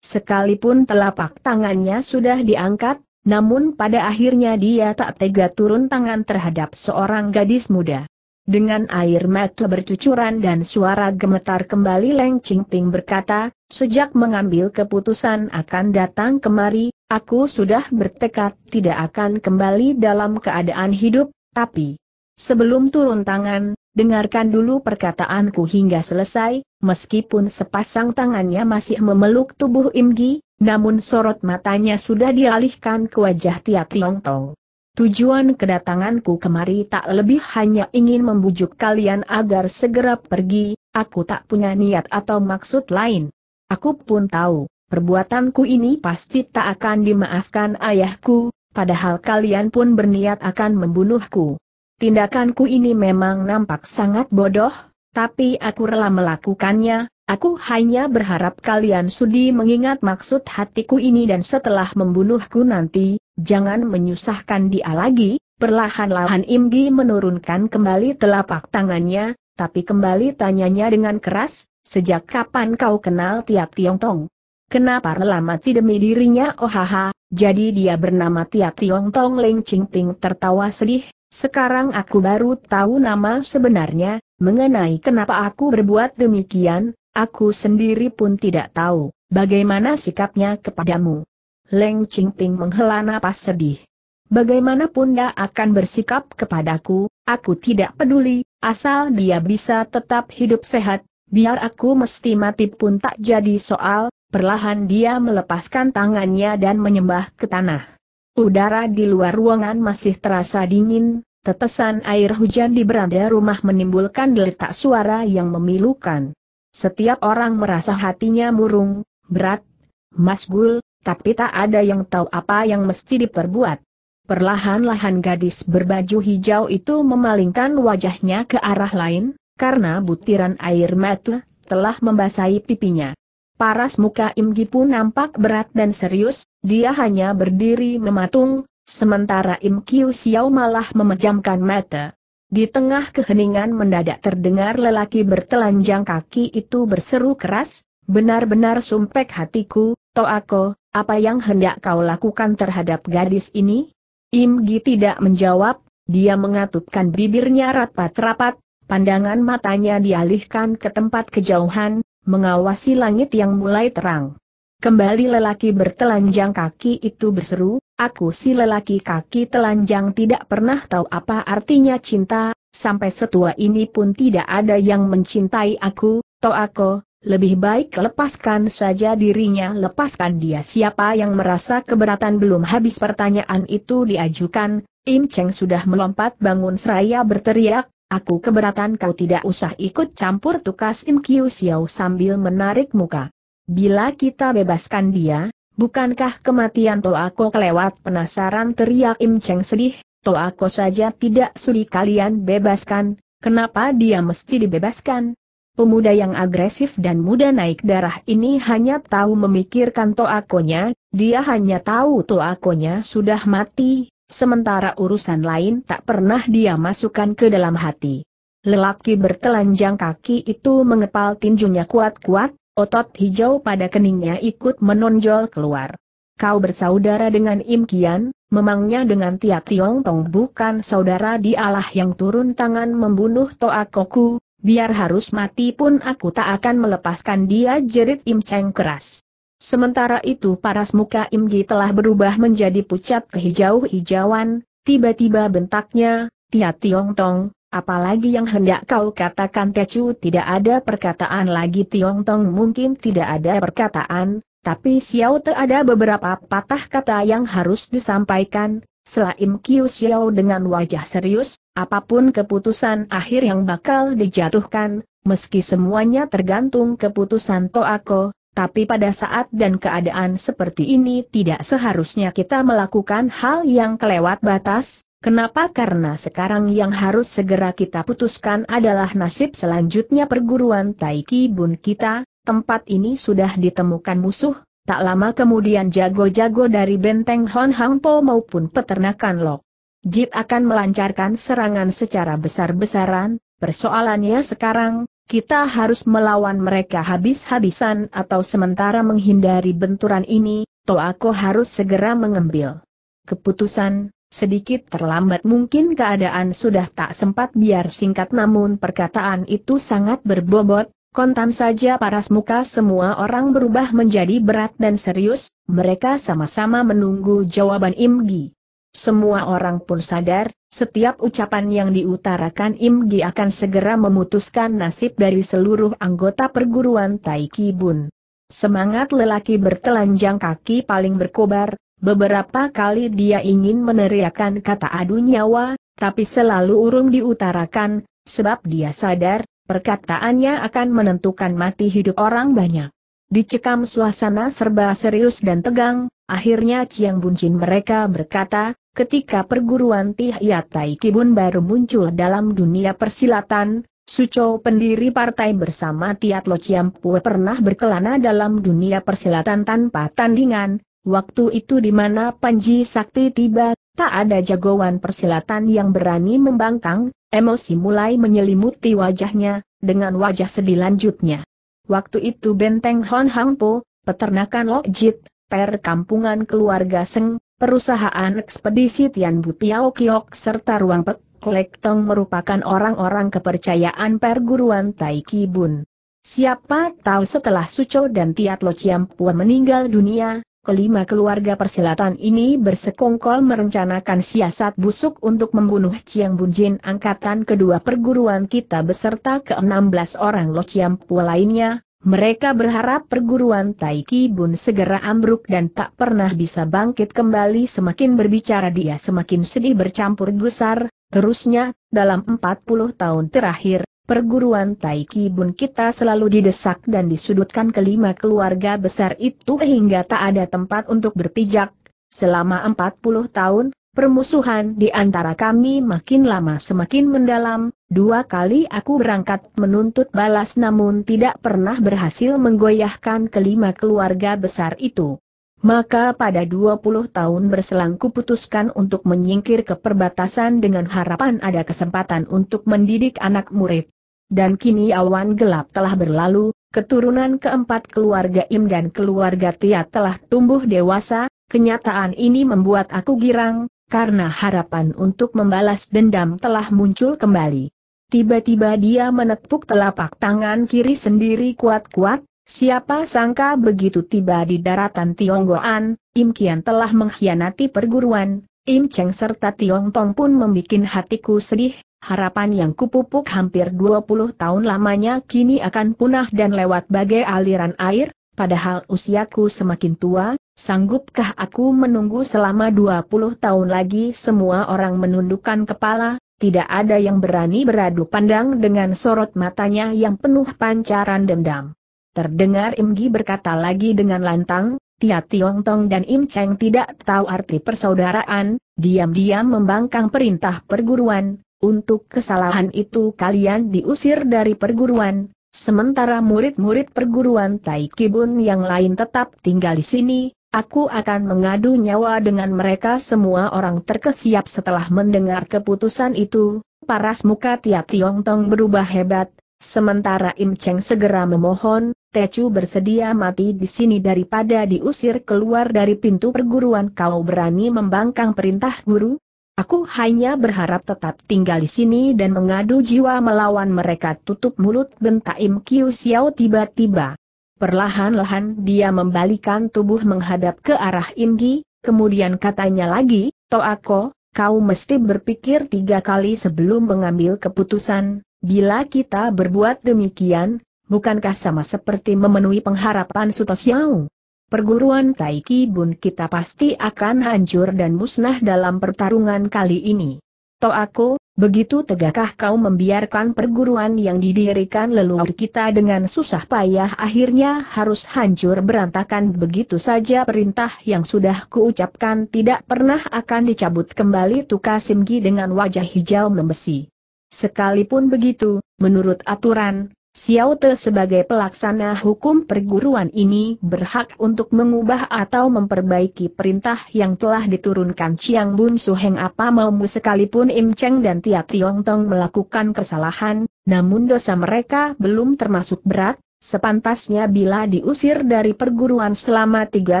Sekalipun telapak tangannya sudah diangkat, namun pada akhirnya dia tak tega turun tangan terhadap seorang gadis muda. Dengan air mata bercucuran dan suara gemetar kembali Leng Ping berkata, sejak mengambil keputusan akan datang kemari, aku sudah bertekad tidak akan kembali dalam keadaan hidup, tapi sebelum turun tangan, dengarkan dulu perkataanku hingga selesai, meskipun sepasang tangannya masih memeluk tubuh Imgi, namun sorot matanya sudah dialihkan ke wajah Tia Tong. Tujuan kedatanganku kemari tak lebih hanya ingin membujuk kalian agar segera pergi, aku tak punya niat atau maksud lain. Aku pun tahu, perbuatanku ini pasti tak akan dimaafkan ayahku, padahal kalian pun berniat akan membunuhku. Tindakanku ini memang nampak sangat bodoh, tapi aku rela melakukannya, aku hanya berharap kalian sudi mengingat maksud hatiku ini dan setelah membunuhku nanti, jangan menyusahkan dia lagi, perlahan-lahan Imgi menurunkan kembali telapak tangannya, tapi kembali tanyanya dengan keras, sejak kapan kau kenal Tiap Tong? Kenapa rela mati demi dirinya oh haha, jadi dia bernama Tiap Tong Leng Ching Ting tertawa sedih, sekarang aku baru tahu nama sebenarnya, mengenai kenapa aku berbuat demikian, aku sendiri pun tidak tahu, bagaimana sikapnya kepadamu. Leng Qingping menghela napas sedih. Bagaimanapun dia akan bersikap kepadaku, aku tidak peduli, asal dia bisa tetap hidup sehat, biar aku mesti mati pun tak jadi soal, perlahan dia melepaskan tangannya dan menyembah ke tanah. Udara di luar ruangan masih terasa dingin, tetesan air hujan di beranda rumah menimbulkan deletak suara yang memilukan. Setiap orang merasa hatinya murung, berat, masgul, tapi tak ada yang tahu apa yang mesti diperbuat. Perlahan-lahan gadis berbaju hijau itu memalingkan wajahnya ke arah lain, karena butiran air mata telah membasahi pipinya. Paras muka Imgi pun nampak berat dan serius, dia hanya berdiri mematung, sementara Im Kiu Xiao malah memejamkan mata. Di tengah keheningan mendadak terdengar lelaki bertelanjang kaki itu berseru keras, benar-benar sumpek hatiku, Toako, apa yang hendak kau lakukan terhadap gadis ini? Imgi tidak menjawab, dia mengatupkan bibirnya rapat-rapat, pandangan matanya dialihkan ke tempat kejauhan, mengawasi langit yang mulai terang. Kembali lelaki bertelanjang kaki itu berseru, aku si lelaki kaki telanjang tidak pernah tahu apa artinya cinta, sampai setua ini pun tidak ada yang mencintai aku, aku, lebih baik lepaskan saja dirinya lepaskan dia siapa yang merasa keberatan belum habis pertanyaan itu diajukan, Im Cheng sudah melompat bangun seraya berteriak, Aku keberatan kau tidak usah ikut campur tukas Im Kiu Xiao sambil menarik muka. Bila kita bebaskan dia, bukankah kematian Toako kelewat penasaran teriak Im Cheng sedih, Toako saja tidak sudi kalian bebaskan, kenapa dia mesti dibebaskan? Pemuda yang agresif dan muda naik darah ini hanya tahu memikirkan Toakonya, dia hanya tahu Toakonya sudah mati, sementara urusan lain tak pernah dia masukkan ke dalam hati. Lelaki bertelanjang kaki itu mengepal tinjunya kuat-kuat, otot hijau pada keningnya ikut menonjol keluar. Kau bersaudara dengan Im Kian, memangnya dengan Tia Tiong Tong bukan saudara dialah yang turun tangan membunuh Toa Koku, biar harus mati pun aku tak akan melepaskan dia jerit Im Cheng keras. Sementara itu paras muka Imgi telah berubah menjadi pucat kehijau-hijauan, tiba-tiba bentaknya, Tia Tiong Tong, apalagi yang hendak kau katakan Tecu tidak ada perkataan lagi Tiong Tong mungkin tidak ada perkataan, tapi Xiao Te ada beberapa patah kata yang harus disampaikan, Selain Kiu Xiao dengan wajah serius, apapun keputusan akhir yang bakal dijatuhkan, meski semuanya tergantung keputusan Toako, tapi pada saat dan keadaan seperti ini tidak seharusnya kita melakukan hal yang kelewat batas, Kenapa? Karena sekarang yang harus segera kita putuskan adalah nasib selanjutnya perguruan Taiki Bun kita, tempat ini sudah ditemukan musuh, tak lama kemudian jago-jago dari benteng Hon Hang Po maupun peternakan Lok. Jip akan melancarkan serangan secara besar-besaran, persoalannya sekarang, kita harus melawan mereka habis-habisan atau sementara menghindari benturan ini, Toako harus segera mengambil keputusan, sedikit terlambat mungkin keadaan sudah tak sempat biar singkat namun perkataan itu sangat berbobot, kontan saja paras muka semua orang berubah menjadi berat dan serius, mereka sama-sama menunggu jawaban Imgi. Semua orang pun sadar, setiap ucapan yang diutarakan Im Gi akan segera memutuskan nasib dari seluruh anggota perguruan Taiki Bun. Semangat lelaki bertelanjang kaki paling berkobar, beberapa kali dia ingin meneriakkan kata adu nyawa, tapi selalu urung diutarakan, sebab dia sadar, perkataannya akan menentukan mati hidup orang banyak. Dicekam suasana serba serius dan tegang, akhirnya Ciang Buncin mereka berkata, Ketika perguruan Tihyatai Kibun baru muncul dalam dunia persilatan, Suco pendiri partai bersama Tiat Lo Ciampue pernah berkelana dalam dunia persilatan tanpa tandingan, waktu itu di mana Panji Sakti tiba, tak ada jagoan persilatan yang berani membangkang, emosi mulai menyelimuti wajahnya, dengan wajah sedih lanjutnya. Waktu itu benteng Hon Hang Po, peternakan Jit, perkampungan keluarga Seng, Perusahaan ekspedisi Tian Bu Piao Kiok serta Ruang Pek Klek Tong merupakan orang-orang kepercayaan perguruan Tai Ki Bun. Siapa tahu setelah Suco dan Tiat Lo Puan meninggal dunia, kelima keluarga persilatan ini bersekongkol merencanakan siasat busuk untuk membunuh Chiang Bun Jin angkatan kedua perguruan kita beserta ke-16 orang Lo Puan lainnya, mereka berharap perguruan Taiki Bun segera ambruk dan tak pernah bisa bangkit kembali semakin berbicara dia semakin sedih bercampur gusar, terusnya, dalam 40 tahun terakhir, perguruan Taiki Bun kita selalu didesak dan disudutkan kelima keluarga besar itu hingga tak ada tempat untuk berpijak. Selama 40 tahun, Permusuhan di antara kami makin lama semakin mendalam, dua kali aku berangkat menuntut balas namun tidak pernah berhasil menggoyahkan kelima keluarga besar itu. Maka pada 20 tahun berselang kuputuskan untuk menyingkir ke perbatasan dengan harapan ada kesempatan untuk mendidik anak murid. Dan kini awan gelap telah berlalu, keturunan keempat keluarga Im dan keluarga Tia telah tumbuh dewasa, kenyataan ini membuat aku girang, karena harapan untuk membalas dendam telah muncul kembali. Tiba-tiba dia menepuk telapak tangan kiri sendiri kuat-kuat, siapa sangka begitu tiba di daratan Tionggoan, Im Kian telah mengkhianati perguruan, Im Cheng serta Tiong Tong pun membuat hatiku sedih, harapan yang kupupuk hampir 20 tahun lamanya kini akan punah dan lewat bagai aliran air, Padahal usiaku semakin tua, sanggupkah aku menunggu selama 20 tahun lagi semua orang menundukkan kepala, tidak ada yang berani beradu pandang dengan sorot matanya yang penuh pancaran dendam. Terdengar Imgi berkata lagi dengan lantang, Tia Tong dan Im Cheng tidak tahu arti persaudaraan, diam-diam membangkang perintah perguruan, untuk kesalahan itu kalian diusir dari perguruan, Sementara murid-murid perguruan Taikibun yang lain tetap tinggal di sini, aku akan mengadu nyawa dengan mereka semua orang terkesiap setelah mendengar keputusan itu, paras muka tiap Tong berubah hebat, sementara Im Cheng segera memohon, Tecu bersedia mati di sini daripada diusir keluar dari pintu perguruan kau berani membangkang perintah guru? Aku hanya berharap tetap tinggal di sini dan mengadu jiwa melawan mereka tutup mulut bentak Im Kiu Xiao tiba-tiba. Perlahan-lahan dia membalikan tubuh menghadap ke arah Im Gi, kemudian katanya lagi, Toako, kau mesti berpikir tiga kali sebelum mengambil keputusan, bila kita berbuat demikian, bukankah sama seperti memenuhi pengharapan Suto Xiao? perguruan Taiki Bun kita pasti akan hancur dan musnah dalam pertarungan kali ini. aku, begitu tegakkah kau membiarkan perguruan yang didirikan leluhur kita dengan susah payah akhirnya harus hancur berantakan begitu saja perintah yang sudah kuucapkan tidak pernah akan dicabut kembali Simgi dengan wajah hijau membesi. Sekalipun begitu, menurut aturan, Xiao Te sebagai pelaksana hukum perguruan ini berhak untuk mengubah atau memperbaiki perintah yang telah diturunkan Chiang Bun Suheng apa maumu sekalipun Im Cheng dan Tia Tiong Tong melakukan kesalahan, namun dosa mereka belum termasuk berat, sepantasnya bila diusir dari perguruan selama tiga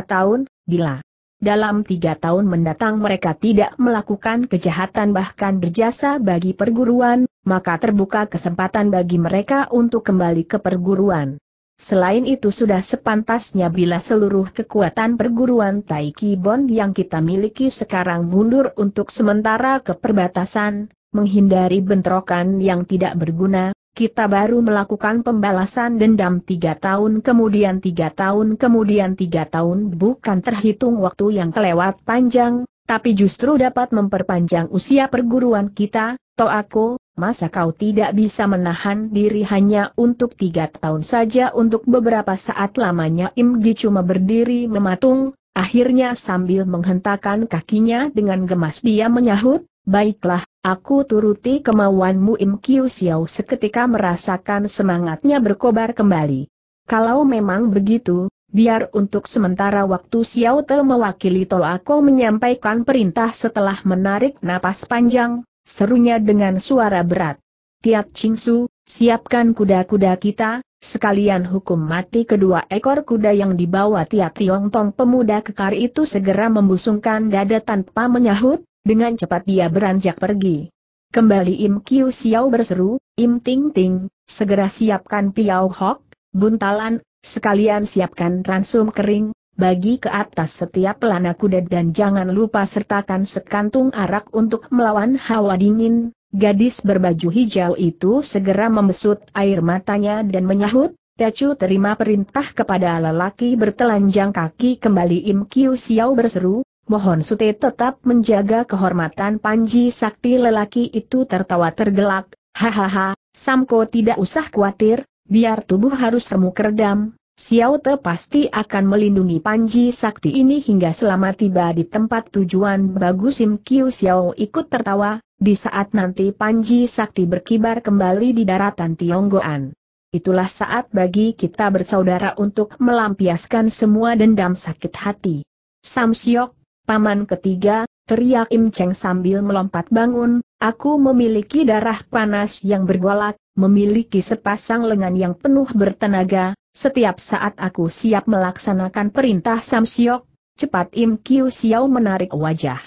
tahun, bila dalam tiga tahun mendatang mereka tidak melakukan kejahatan bahkan berjasa bagi perguruan, maka terbuka kesempatan bagi mereka untuk kembali ke perguruan. Selain itu sudah sepantasnya bila seluruh kekuatan perguruan Taikibon yang kita miliki sekarang mundur untuk sementara ke perbatasan, menghindari bentrokan yang tidak berguna, kita baru melakukan pembalasan dendam tiga tahun kemudian tiga tahun kemudian tiga tahun bukan terhitung waktu yang kelewat panjang, tapi justru dapat memperpanjang usia perguruan kita, Toako, masa kau tidak bisa menahan diri hanya untuk tiga tahun saja untuk beberapa saat lamanya Im Gi cuma berdiri mematung, akhirnya sambil menghentakkan kakinya dengan gemas dia menyahut, baiklah, aku turuti kemauanmu Im Kiu Xiao seketika merasakan semangatnya berkobar kembali. Kalau memang begitu, biar untuk sementara waktu Xiao Te mewakili Tol aku menyampaikan perintah setelah menarik napas panjang, serunya dengan suara berat. Tiap Chingsu, siapkan kuda-kuda kita, sekalian hukum mati kedua ekor kuda yang dibawa tiap Tong pemuda kekar itu segera membusungkan dada tanpa menyahut, dengan cepat dia beranjak pergi. Kembali Im Kiu Xiao berseru, Im Ting Ting, segera siapkan Piao Hok, buntalan, sekalian siapkan ransum kering, bagi ke atas setiap pelana kuda dan jangan lupa sertakan sekantung arak untuk melawan hawa dingin. Gadis berbaju hijau itu segera membesut air matanya dan menyahut, Tecu terima perintah kepada lelaki bertelanjang kaki kembali Im Kiu Xiao berseru, mohon Sute tetap menjaga kehormatan Panji Sakti lelaki itu tertawa tergelak, hahaha, Samko tidak usah khawatir, biar tubuh harus remuk redam, Xiao Te pasti akan melindungi Panji Sakti ini hingga selama tiba di tempat tujuan bagus Sim Kiu Xiao ikut tertawa, di saat nanti Panji Sakti berkibar kembali di daratan Tionggoan. Itulah saat bagi kita bersaudara untuk melampiaskan semua dendam sakit hati. Sam Siok, paman ketiga, teriak Im Cheng sambil melompat bangun, aku memiliki darah panas yang bergolak, memiliki sepasang lengan yang penuh bertenaga, setiap saat aku siap melaksanakan perintah Samsiok, cepat Im Kiu Xiao menarik wajah.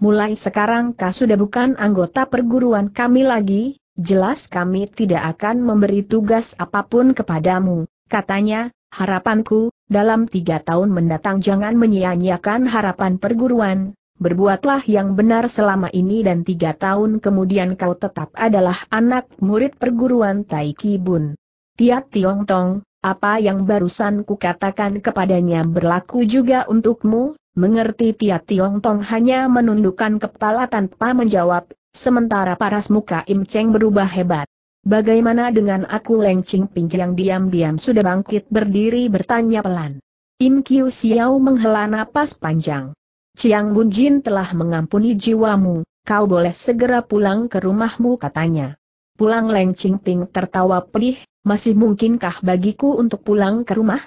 Mulai sekarang kau sudah bukan anggota perguruan kami lagi, jelas kami tidak akan memberi tugas apapun kepadamu, katanya, harapanku, dalam tiga tahun mendatang jangan menyia-nyiakan harapan perguruan, berbuatlah yang benar selama ini dan tiga tahun kemudian kau tetap adalah anak murid perguruan Tai Ki Bun. Tiap Tiong Tong, apa yang barusan kukatakan kepadanya berlaku juga untukmu, mengerti Tiap Tiong Tong hanya menundukkan kepala tanpa menjawab, sementara paras muka Im Cheng berubah hebat. Bagaimana dengan aku Leng Ching Ping yang diam-diam sudah bangkit berdiri bertanya pelan. Im Kiu Xiao menghela napas panjang. Ciang Bunjin telah mengampuni jiwamu, kau boleh segera pulang ke rumahmu katanya. Pulang Leng Qingping tertawa pedih, masih mungkinkah bagiku untuk pulang ke rumah?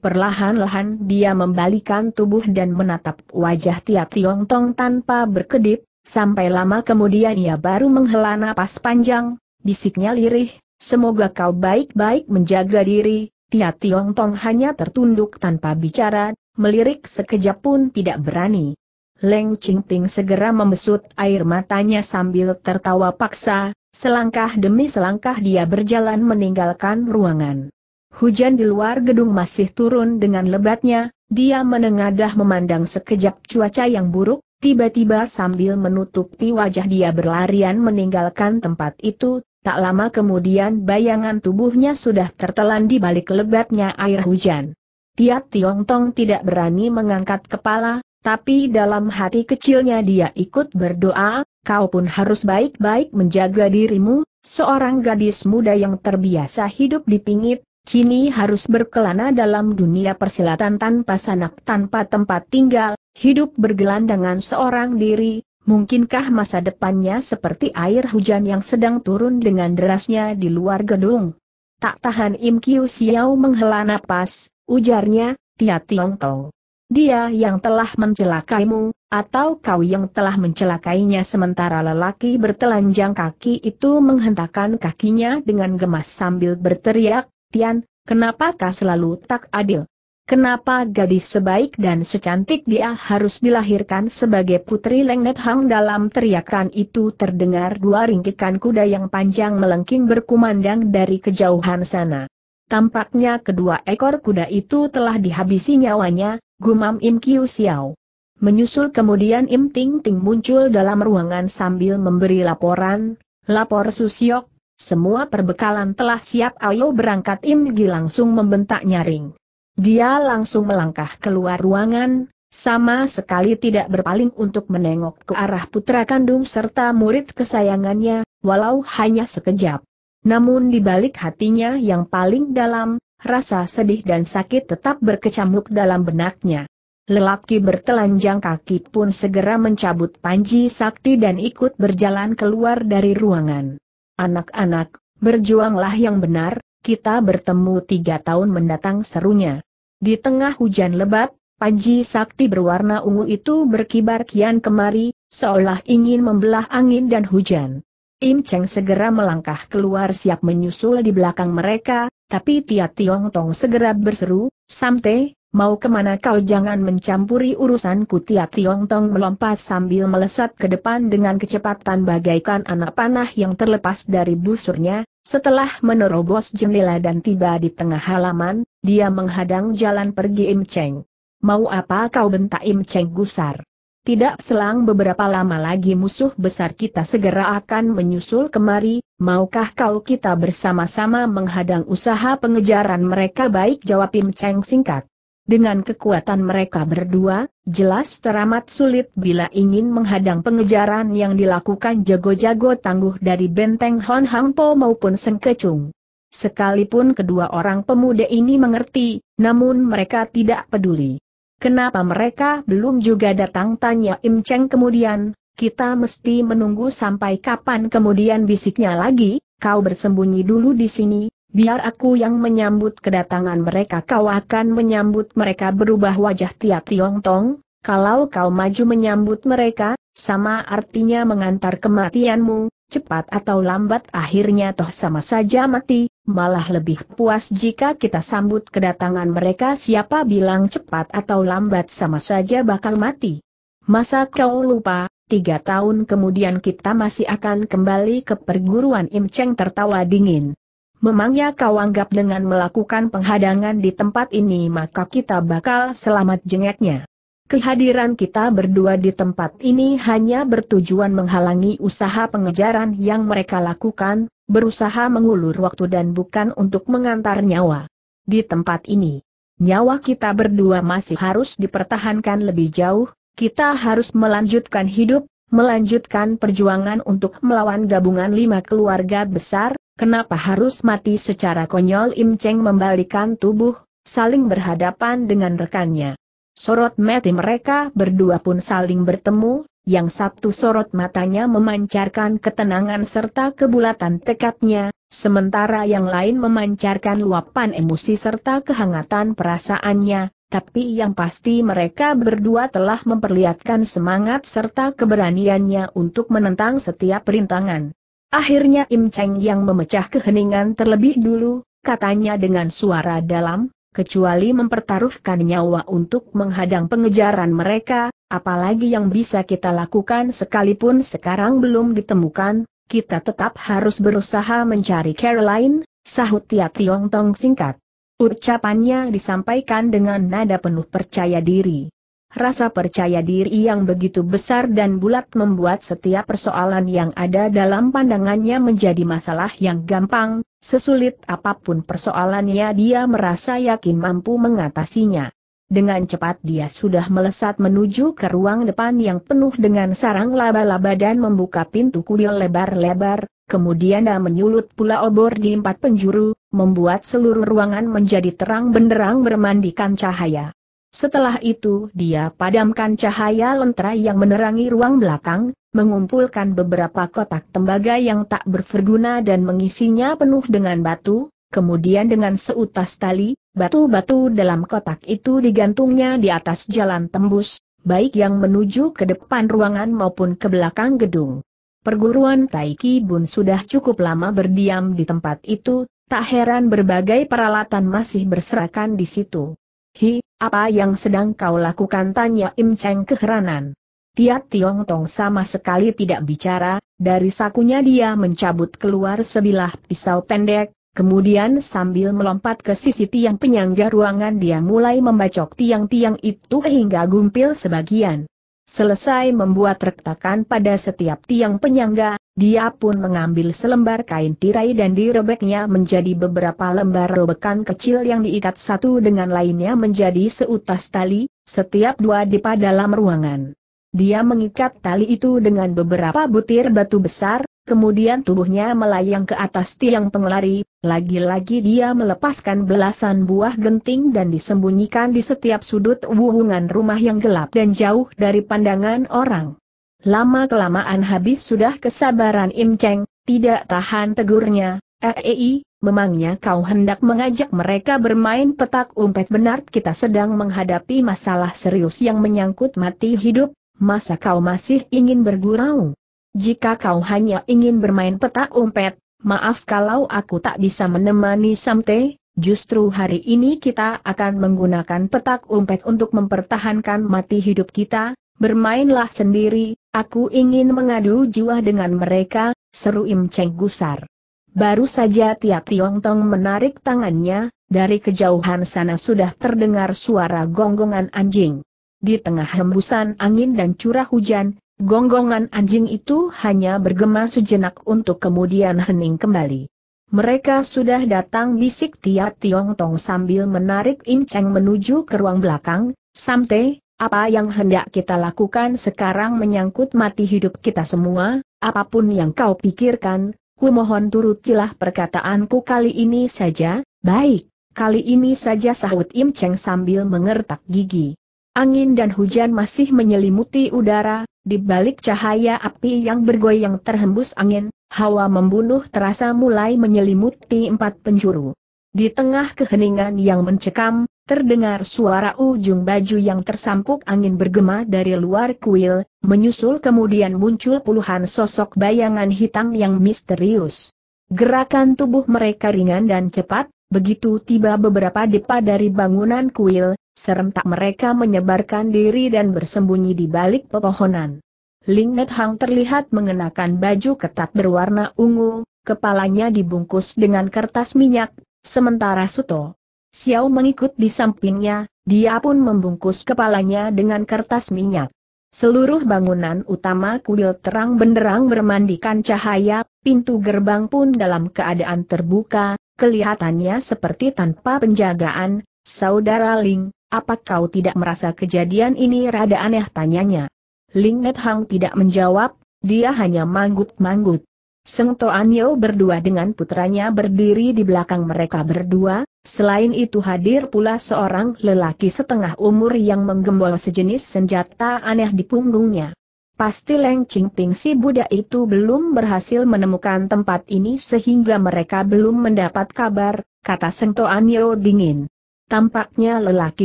Perlahan-lahan dia membalikan tubuh dan menatap wajah Tia Tiong Tong tanpa berkedip, sampai lama kemudian ia baru menghela napas panjang, bisiknya lirih, semoga kau baik-baik menjaga diri, Tia Tiong Tong hanya tertunduk tanpa bicara, melirik sekejap pun tidak berani. Leng Qingping segera membesut air matanya sambil tertawa paksa, selangkah demi selangkah dia berjalan meninggalkan ruangan. Hujan di luar gedung masih turun dengan lebatnya, dia menengadah memandang sekejap cuaca yang buruk, tiba-tiba sambil menutupi wajah dia berlarian meninggalkan tempat itu, tak lama kemudian bayangan tubuhnya sudah tertelan di balik lebatnya air hujan. Tiap Tiong Tong tidak berani mengangkat kepala, tapi dalam hati kecilnya dia ikut berdoa, kau pun harus baik-baik menjaga dirimu, seorang gadis muda yang terbiasa hidup di pingit, kini harus berkelana dalam dunia persilatan tanpa sanak tanpa tempat tinggal, hidup bergelandangan seorang diri, mungkinkah masa depannya seperti air hujan yang sedang turun dengan derasnya di luar gedung? Tak tahan Im Kiu Xiao menghela napas, ujarnya, Tia Tiong Tong. Dia yang telah mencelakaimu, atau kau yang telah mencelakainya sementara lelaki bertelanjang kaki itu menghentakkan kakinya dengan gemas sambil berteriak, Tian, kenapa kau selalu tak adil? Kenapa gadis sebaik dan secantik dia harus dilahirkan sebagai putri Lengnet Hang dalam teriakan itu terdengar dua ringkikan kuda yang panjang melengking berkumandang dari kejauhan sana. Tampaknya kedua ekor kuda itu telah dihabisi nyawanya, gumam Im Kiu Xiao. Menyusul kemudian Im Ting Ting muncul dalam ruangan sambil memberi laporan, lapor Susiok, semua perbekalan telah siap ayo berangkat Im Gi langsung membentak nyaring. Dia langsung melangkah keluar ruangan, sama sekali tidak berpaling untuk menengok ke arah putra kandung serta murid kesayangannya, walau hanya sekejap. Namun di balik hatinya yang paling dalam, rasa sedih dan sakit tetap berkecamuk dalam benaknya. Lelaki bertelanjang kaki pun segera mencabut panji sakti dan ikut berjalan keluar dari ruangan. Anak-anak, berjuanglah yang benar, kita bertemu tiga tahun mendatang serunya. Di tengah hujan lebat, panji sakti berwarna ungu itu berkibar kian kemari, seolah ingin membelah angin dan hujan. Im Cheng segera melangkah keluar siap menyusul di belakang mereka, tapi Tia Tiong Tong segera berseru, Samte, mau kemana kau jangan mencampuri urusanku Tia Tiong Tong melompat sambil melesat ke depan dengan kecepatan bagaikan anak panah yang terlepas dari busurnya, setelah menerobos jendela dan tiba di tengah halaman, dia menghadang jalan pergi Im Cheng. Mau apa kau bentak Im Cheng gusar? Tidak selang beberapa lama lagi musuh besar kita segera akan menyusul kemari, maukah kau kita bersama-sama menghadang usaha pengejaran mereka baik jawab Im Cheng singkat. Dengan kekuatan mereka berdua, jelas teramat sulit bila ingin menghadang pengejaran yang dilakukan jago-jago tangguh dari benteng Hon Hang Po maupun Seng Kecung. Sekalipun kedua orang pemuda ini mengerti, namun mereka tidak peduli. Kenapa mereka belum juga datang tanya Im Cheng kemudian, kita mesti menunggu sampai kapan kemudian bisiknya lagi, kau bersembunyi dulu di sini, biar aku yang menyambut kedatangan mereka kau akan menyambut mereka berubah wajah Tia Tiong Tong, kalau kau maju menyambut mereka, sama artinya mengantar kematianmu, cepat atau lambat akhirnya toh sama saja mati, malah lebih puas jika kita sambut kedatangan mereka siapa bilang cepat atau lambat sama saja bakal mati. Masa kau lupa, tiga tahun kemudian kita masih akan kembali ke perguruan Im Cheng tertawa dingin. Memangnya kau anggap dengan melakukan penghadangan di tempat ini maka kita bakal selamat jengeknya. Kehadiran kita berdua di tempat ini hanya bertujuan menghalangi usaha pengejaran yang mereka lakukan, berusaha mengulur waktu dan bukan untuk mengantar nyawa. Di tempat ini, nyawa kita berdua masih harus dipertahankan lebih jauh, kita harus melanjutkan hidup, melanjutkan perjuangan untuk melawan gabungan lima keluarga besar, kenapa harus mati secara konyol Im Cheng membalikan tubuh, saling berhadapan dengan rekannya. Sorot mati mereka berdua pun saling bertemu, yang satu sorot matanya memancarkan ketenangan serta kebulatan tekadnya, sementara yang lain memancarkan luapan emosi serta kehangatan perasaannya, tapi yang pasti mereka berdua telah memperlihatkan semangat serta keberaniannya untuk menentang setiap perintangan. Akhirnya Im Cheng yang memecah keheningan terlebih dulu, katanya dengan suara dalam, kecuali mempertaruhkan nyawa untuk menghadang pengejaran mereka, apalagi yang bisa kita lakukan sekalipun sekarang belum ditemukan, kita tetap harus berusaha mencari Caroline, sahut Tia Tiong Tong singkat. Ucapannya disampaikan dengan nada penuh percaya diri. Rasa percaya diri yang begitu besar dan bulat membuat setiap persoalan yang ada dalam pandangannya menjadi masalah yang gampang, Sesulit apapun persoalannya dia merasa yakin mampu mengatasinya. Dengan cepat dia sudah melesat menuju ke ruang depan yang penuh dengan sarang laba-laba dan membuka pintu kuil lebar-lebar, kemudian dia menyulut pula obor di empat penjuru, membuat seluruh ruangan menjadi terang benderang bermandikan cahaya. Setelah itu dia padamkan cahaya lentera yang menerangi ruang belakang, mengumpulkan beberapa kotak tembaga yang tak berverguna dan mengisinya penuh dengan batu, kemudian dengan seutas tali, batu-batu dalam kotak itu digantungnya di atas jalan tembus, baik yang menuju ke depan ruangan maupun ke belakang gedung. Perguruan Taiki Bun sudah cukup lama berdiam di tempat itu, tak heran berbagai peralatan masih berserakan di situ. Hi, apa yang sedang kau lakukan? Tanya Im Cheng keheranan. Tiat Tiong Tong sama sekali tidak bicara, dari sakunya dia mencabut keluar sebilah pisau pendek, kemudian sambil melompat ke sisi tiang penyangga ruangan dia mulai membacok tiang-tiang itu hingga gumpil sebagian. Selesai membuat retakan pada setiap tiang penyangga, dia pun mengambil selembar kain tirai dan direbeknya menjadi beberapa lembar robekan kecil yang diikat satu dengan lainnya menjadi seutas tali, setiap dua di dalam ruangan. Dia mengikat tali itu dengan beberapa butir batu besar, kemudian tubuhnya melayang ke atas tiang pengelari, lagi-lagi dia melepaskan belasan buah genting dan disembunyikan di setiap sudut wuhungan rumah yang gelap dan jauh dari pandangan orang. Lama-kelamaan habis sudah kesabaran Im Cheng, tidak tahan tegurnya, Ei, memangnya kau hendak mengajak mereka bermain petak umpet benar kita sedang menghadapi masalah serius yang menyangkut mati hidup, masa kau masih ingin bergurau? Jika kau hanya ingin bermain petak umpet, maaf kalau aku tak bisa menemani Samte, justru hari ini kita akan menggunakan petak umpet untuk mempertahankan mati hidup kita, bermainlah sendiri, aku ingin mengadu jiwa dengan mereka, seru Im Cheng gusar. Baru saja Tia Tiong Tong menarik tangannya, dari kejauhan sana sudah terdengar suara gonggongan anjing. Di tengah hembusan angin dan curah hujan, gonggongan anjing itu hanya bergema sejenak untuk kemudian hening kembali. Mereka sudah datang bisik Tia Tiong Tong sambil menarik Im Cheng menuju ke ruang belakang, Samte, apa yang hendak kita lakukan sekarang menyangkut mati hidup kita semua, apapun yang kau pikirkan, ku mohon turutilah perkataanku kali ini saja, baik, kali ini saja sahut Im Cheng sambil mengertak gigi. Angin dan hujan masih menyelimuti udara, di balik cahaya api yang bergoyang terhembus angin, hawa membunuh terasa mulai menyelimuti empat penjuru. Di tengah keheningan yang mencekam, terdengar suara ujung baju yang tersampuk angin bergema dari luar kuil, menyusul kemudian muncul puluhan sosok bayangan hitam yang misterius. Gerakan tubuh mereka ringan dan cepat, Begitu tiba beberapa depa dari bangunan kuil, serentak mereka menyebarkan diri dan bersembunyi di balik pepohonan. Ling Net Hang terlihat mengenakan baju ketat berwarna ungu, kepalanya dibungkus dengan kertas minyak, sementara Suto Xiao mengikut di sampingnya, dia pun membungkus kepalanya dengan kertas minyak. Seluruh bangunan utama kuil terang benderang bermandikan cahaya, pintu gerbang pun dalam keadaan terbuka, kelihatannya seperti tanpa penjagaan, Saudara Ling, apa kau tidak merasa kejadian ini rada aneh tanyanya? Ling Net Hang tidak menjawab, dia hanya manggut-manggut. Seng Toanyo berdua dengan putranya berdiri di belakang mereka berdua, selain itu hadir pula seorang lelaki setengah umur yang menggembol sejenis senjata aneh di punggungnya. Pasti Leng Ping si budak itu belum berhasil menemukan tempat ini sehingga mereka belum mendapat kabar, kata Sento Anio dingin. Tampaknya lelaki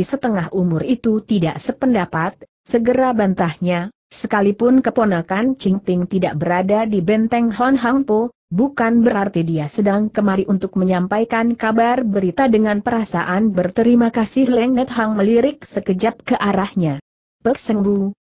setengah umur itu tidak sependapat, segera bantahnya, sekalipun keponakan Ping tidak berada di benteng Hon Hang Po, bukan berarti dia sedang kemari untuk menyampaikan kabar berita dengan perasaan berterima kasih Leng Net Hang melirik sekejap ke arahnya. Pek Seng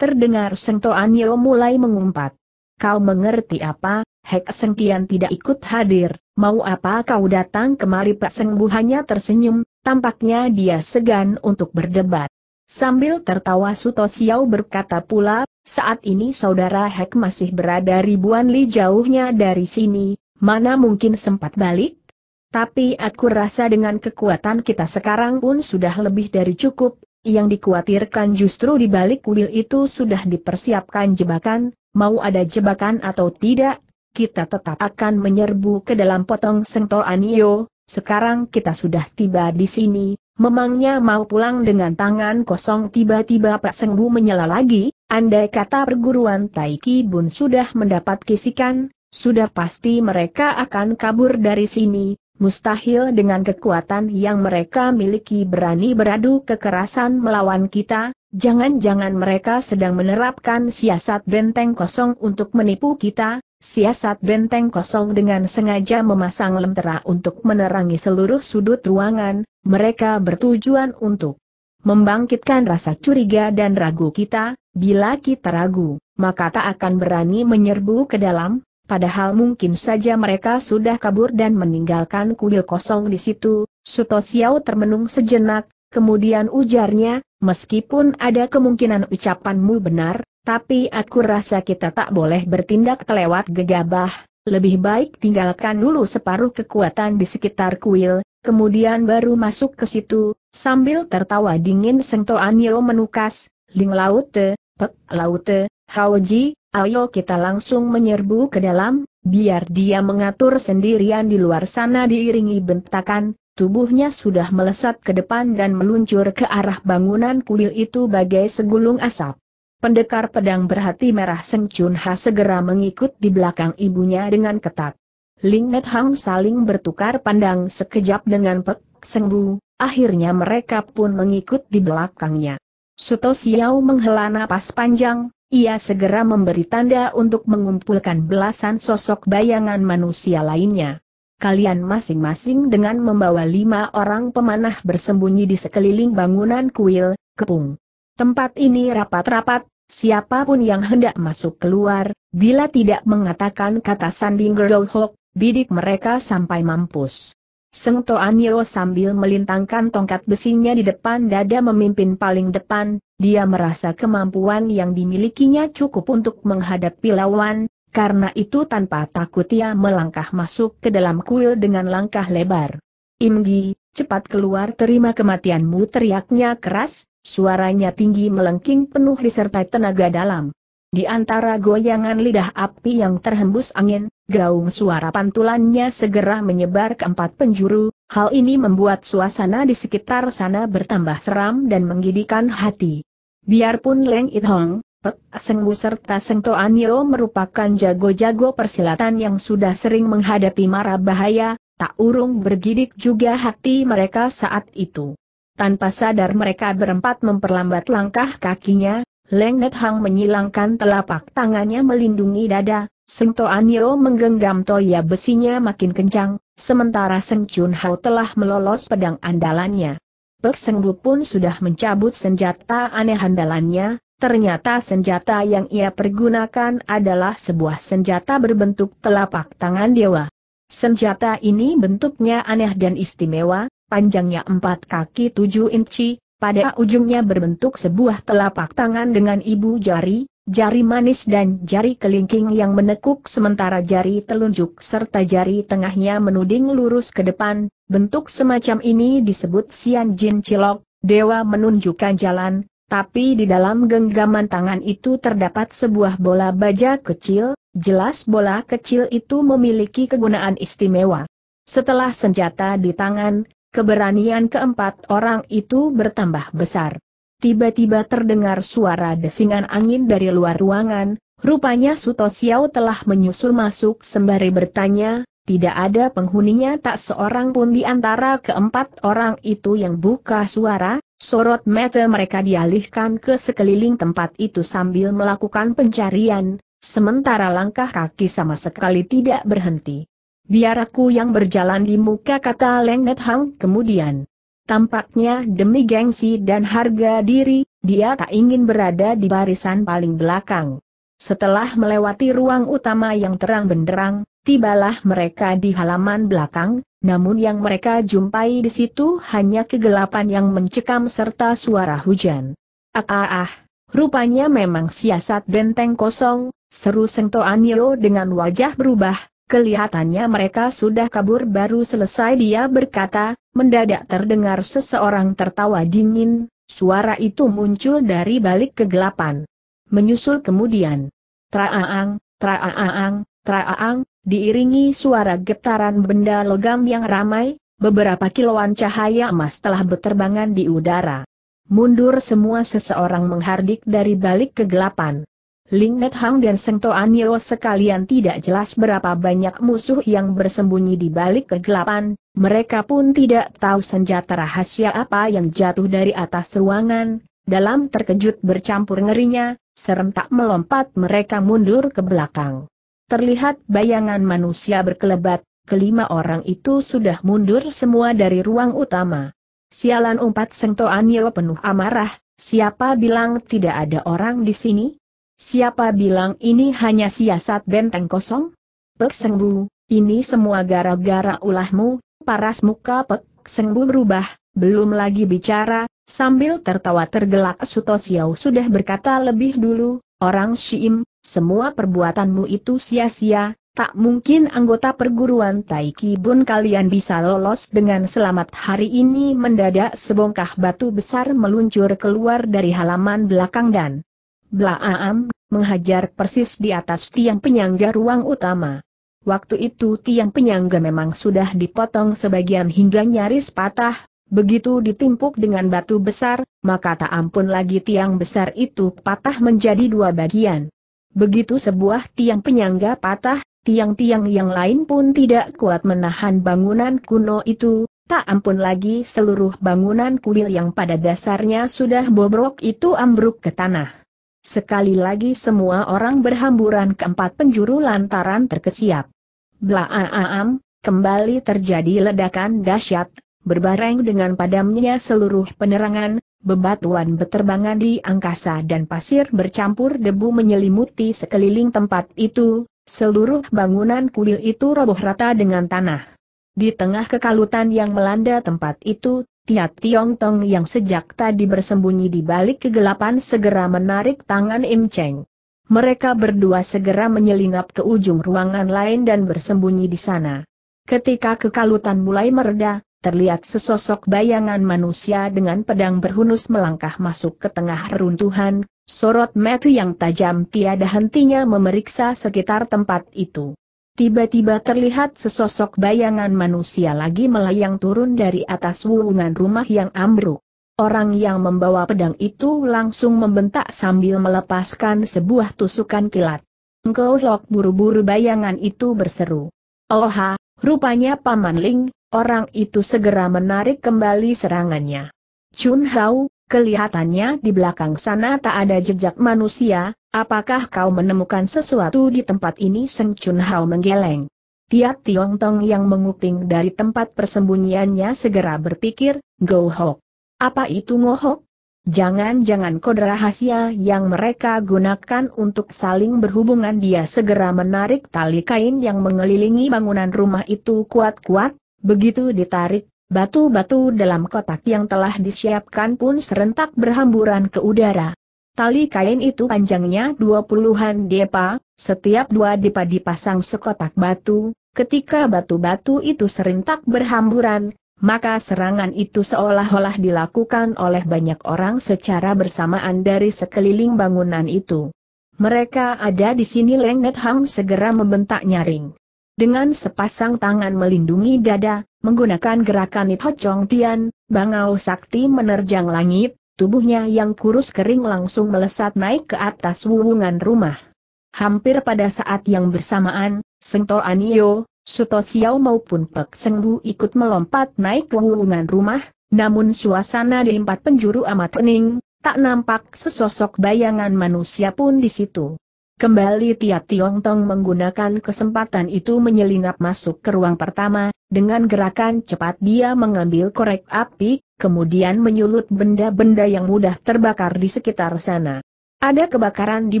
Terdengar sentuhan Toanyo mulai mengumpat. Kau mengerti apa, Hek Seng tidak ikut hadir, mau apa kau datang kemari Pak Sengbu hanya tersenyum, tampaknya dia segan untuk berdebat. Sambil tertawa Suto Xiao berkata pula, saat ini saudara Hek masih berada ribuan li jauhnya dari sini, mana mungkin sempat balik? Tapi aku rasa dengan kekuatan kita sekarang pun sudah lebih dari cukup, yang dikhawatirkan justru di balik kuil itu sudah dipersiapkan jebakan, mau ada jebakan atau tidak, kita tetap akan menyerbu ke dalam potong Sengto Anio, sekarang kita sudah tiba di sini, memangnya mau pulang dengan tangan kosong tiba-tiba Pak Sengbu menyala lagi, andai kata perguruan Taiki Bun sudah mendapat kisikan, sudah pasti mereka akan kabur dari sini, mustahil dengan kekuatan yang mereka miliki berani beradu kekerasan melawan kita, jangan-jangan mereka sedang menerapkan siasat benteng kosong untuk menipu kita, siasat benteng kosong dengan sengaja memasang lentera untuk menerangi seluruh sudut ruangan, mereka bertujuan untuk membangkitkan rasa curiga dan ragu kita, bila kita ragu, maka tak akan berani menyerbu ke dalam, padahal mungkin saja mereka sudah kabur dan meninggalkan kuil kosong di situ, Suto Xiao termenung sejenak, kemudian ujarnya, meskipun ada kemungkinan ucapanmu benar, tapi aku rasa kita tak boleh bertindak kelewat gegabah, lebih baik tinggalkan dulu separuh kekuatan di sekitar kuil, kemudian baru masuk ke situ, sambil tertawa dingin Sengto Anio menukas, Ling Laute, Pek Laute, Hao Ji, Ayo kita langsung menyerbu ke dalam, biar dia mengatur sendirian di luar sana diiringi bentakan, tubuhnya sudah melesat ke depan dan meluncur ke arah bangunan kuil itu bagai segulung asap. Pendekar pedang berhati merah Seng Chun Ha segera mengikut di belakang ibunya dengan ketat. Ling Net Hang saling bertukar pandang sekejap dengan Pek Seng Bu, akhirnya mereka pun mengikut di belakangnya. Suto Xiao menghela napas panjang, ia segera memberi tanda untuk mengumpulkan belasan sosok bayangan manusia lainnya. Kalian masing-masing dengan membawa lima orang pemanah bersembunyi di sekeliling bangunan kuil, kepung. Tempat ini rapat-rapat, siapapun yang hendak masuk keluar, bila tidak mengatakan kata sanding Gerol bidik mereka sampai mampus. Seng Toanyo sambil melintangkan tongkat besinya di depan dada memimpin paling depan, dia merasa kemampuan yang dimilikinya cukup untuk menghadapi lawan, karena itu tanpa takut ia melangkah masuk ke dalam kuil dengan langkah lebar. Imgi, cepat keluar terima kematianmu teriaknya keras, suaranya tinggi melengking penuh disertai tenaga dalam. Di antara goyangan lidah api yang terhembus angin, gaung suara pantulannya segera menyebar ke empat penjuru, hal ini membuat suasana di sekitar sana bertambah seram dan menggidikan hati. Biarpun Leng It Hong, Pek Wu serta Seng Toanio merupakan jago-jago persilatan yang sudah sering menghadapi mara bahaya, tak urung bergidik juga hati mereka saat itu. Tanpa sadar mereka berempat memperlambat langkah kakinya, Leng Net Hang menyilangkan telapak tangannya melindungi dada, Seng Toanio menggenggam toya besinya makin kencang, sementara Seng Chun Hao telah melolos pedang andalannya. Pek pun sudah mencabut senjata aneh handalannya, ternyata senjata yang ia pergunakan adalah sebuah senjata berbentuk telapak tangan dewa. Senjata ini bentuknya aneh dan istimewa, panjangnya 4 kaki 7 inci, pada ujungnya berbentuk sebuah telapak tangan dengan ibu jari, jari manis dan jari kelingking yang menekuk sementara jari telunjuk serta jari tengahnya menuding lurus ke depan, bentuk semacam ini disebut Sian Jin Cilok, dewa menunjukkan jalan, tapi di dalam genggaman tangan itu terdapat sebuah bola baja kecil, jelas bola kecil itu memiliki kegunaan istimewa. Setelah senjata di tangan, keberanian keempat orang itu bertambah besar tiba-tiba terdengar suara desingan angin dari luar ruangan, rupanya Suto Xiao telah menyusul masuk sembari bertanya, tidak ada penghuninya tak seorang pun di antara keempat orang itu yang buka suara, sorot mata mereka dialihkan ke sekeliling tempat itu sambil melakukan pencarian, sementara langkah kaki sama sekali tidak berhenti. Biar aku yang berjalan di muka kata Leng Net Hang kemudian. Tampaknya demi gengsi dan harga diri, dia tak ingin berada di barisan paling belakang. Setelah melewati ruang utama yang terang benderang, tibalah mereka di halaman belakang, namun yang mereka jumpai di situ hanya kegelapan yang mencekam serta suara hujan. Ah ah ah, rupanya memang siasat benteng kosong, seru Sengto Anio dengan wajah berubah, Kelihatannya mereka sudah kabur baru selesai dia berkata, mendadak terdengar seseorang tertawa dingin, suara itu muncul dari balik kegelapan. Menyusul kemudian, traaang, traaang, traaang, diiringi suara getaran benda logam yang ramai, beberapa kiloan cahaya emas telah berterbangan di udara. Mundur semua seseorang menghardik dari balik kegelapan. Ling Net Hang dan Seng Toan Yeo sekalian tidak jelas berapa banyak musuh yang bersembunyi di balik kegelapan, mereka pun tidak tahu senjata rahasia apa yang jatuh dari atas ruangan, dalam terkejut bercampur ngerinya, serentak melompat mereka mundur ke belakang. Terlihat bayangan manusia berkelebat, kelima orang itu sudah mundur semua dari ruang utama. Sialan umpat Seng Toan Yeo penuh amarah, siapa bilang tidak ada orang di sini? Siapa bilang ini hanya siasat benteng kosong? Pek Sengbu, ini semua gara-gara ulahmu, paras muka Pek Sengbu berubah, belum lagi bicara, sambil tertawa tergelak Sutosiau sudah berkata lebih dulu, orang Syiim, semua perbuatanmu itu sia-sia, tak mungkin anggota perguruan Taiki pun kalian bisa lolos dengan selamat hari ini mendadak sebongkah batu besar meluncur keluar dari halaman belakang dan Blaam, menghajar persis di atas tiang penyangga ruang utama. Waktu itu tiang penyangga memang sudah dipotong sebagian hingga nyaris patah, begitu ditimpuk dengan batu besar, maka tak ampun lagi tiang besar itu patah menjadi dua bagian. Begitu sebuah tiang penyangga patah, tiang-tiang yang lain pun tidak kuat menahan bangunan kuno itu, tak ampun lagi seluruh bangunan kuil yang pada dasarnya sudah bobrok itu ambruk ke tanah. Sekali lagi semua orang berhamburan ke empat penjuru lantaran terkesiap. Blaaam, kembali terjadi ledakan dahsyat, berbareng dengan padamnya seluruh penerangan, bebatuan beterbangan di angkasa dan pasir bercampur debu menyelimuti sekeliling tempat itu, seluruh bangunan kuil itu roboh rata dengan tanah. Di tengah kekalutan yang melanda tempat itu, Tia Tiong Tong yang sejak tadi bersembunyi di balik kegelapan segera menarik tangan Im Cheng. Mereka berdua segera menyelinap ke ujung ruangan lain dan bersembunyi di sana. Ketika kekalutan mulai mereda, terlihat sesosok bayangan manusia dengan pedang berhunus melangkah masuk ke tengah reruntuhan, sorot metu yang tajam tiada hentinya memeriksa sekitar tempat itu. Tiba-tiba terlihat sesosok bayangan manusia lagi melayang turun dari atas wulungan rumah yang ambruk. Orang yang membawa pedang itu langsung membentak sambil melepaskan sebuah tusukan kilat. Engkau lok buru-buru bayangan itu berseru. Oha, rupanya Paman Ling, orang itu segera menarik kembali serangannya. Chun Hao, Kelihatannya di belakang sana tak ada jejak manusia, apakah kau menemukan sesuatu di tempat ini Seng Chun Hao menggeleng. Tiap Tiong Tong yang menguping dari tempat persembunyiannya segera berpikir, Go Hok. Apa itu ngohok? Jangan-jangan kode rahasia yang mereka gunakan untuk saling berhubungan dia segera menarik tali kain yang mengelilingi bangunan rumah itu kuat-kuat, begitu ditarik Batu-batu dalam kotak yang telah disiapkan pun serentak berhamburan ke udara. Tali kain itu panjangnya dua puluhan depa, setiap dua depa dipasang sekotak batu, ketika batu-batu itu serentak berhamburan, maka serangan itu seolah-olah dilakukan oleh banyak orang secara bersamaan dari sekeliling bangunan itu. Mereka ada di sini Net Hang segera membentak nyaring. Dengan sepasang tangan melindungi dada, menggunakan gerakan Nithocong Tian, Bangau Sakti menerjang langit, tubuhnya yang kurus kering langsung melesat naik ke atas wuwungan rumah. Hampir pada saat yang bersamaan, Sengto Anio, Suto Xiao maupun Pek Sengbu ikut melompat naik ke wuwungan rumah, namun suasana di empat penjuru amat pening, tak nampak sesosok bayangan manusia pun di situ. Kembali Tia Tiong Tong menggunakan kesempatan itu menyelinap masuk ke ruang pertama, dengan gerakan cepat dia mengambil korek api, kemudian menyulut benda-benda yang mudah terbakar di sekitar sana. Ada kebakaran di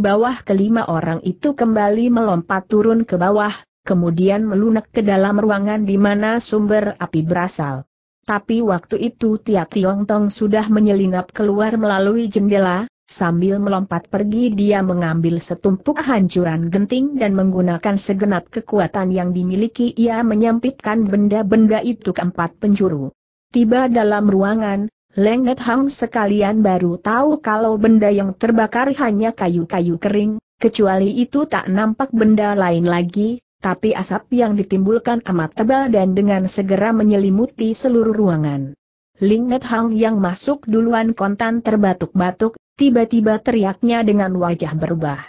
bawah kelima orang itu kembali melompat turun ke bawah, kemudian melunak ke dalam ruangan di mana sumber api berasal. Tapi waktu itu Tia Tiong Tong sudah menyelinap keluar melalui jendela, Sambil melompat pergi dia mengambil setumpuk hancuran genting dan menggunakan segenap kekuatan yang dimiliki ia menyempitkan benda-benda itu ke empat penjuru. Tiba dalam ruangan, Net Hang sekalian baru tahu kalau benda yang terbakar hanya kayu-kayu kering, kecuali itu tak nampak benda lain lagi, tapi asap yang ditimbulkan amat tebal dan dengan segera menyelimuti seluruh ruangan. Lingnet Hang yang masuk duluan kontan terbatuk-batuk, tiba-tiba teriaknya dengan wajah berubah.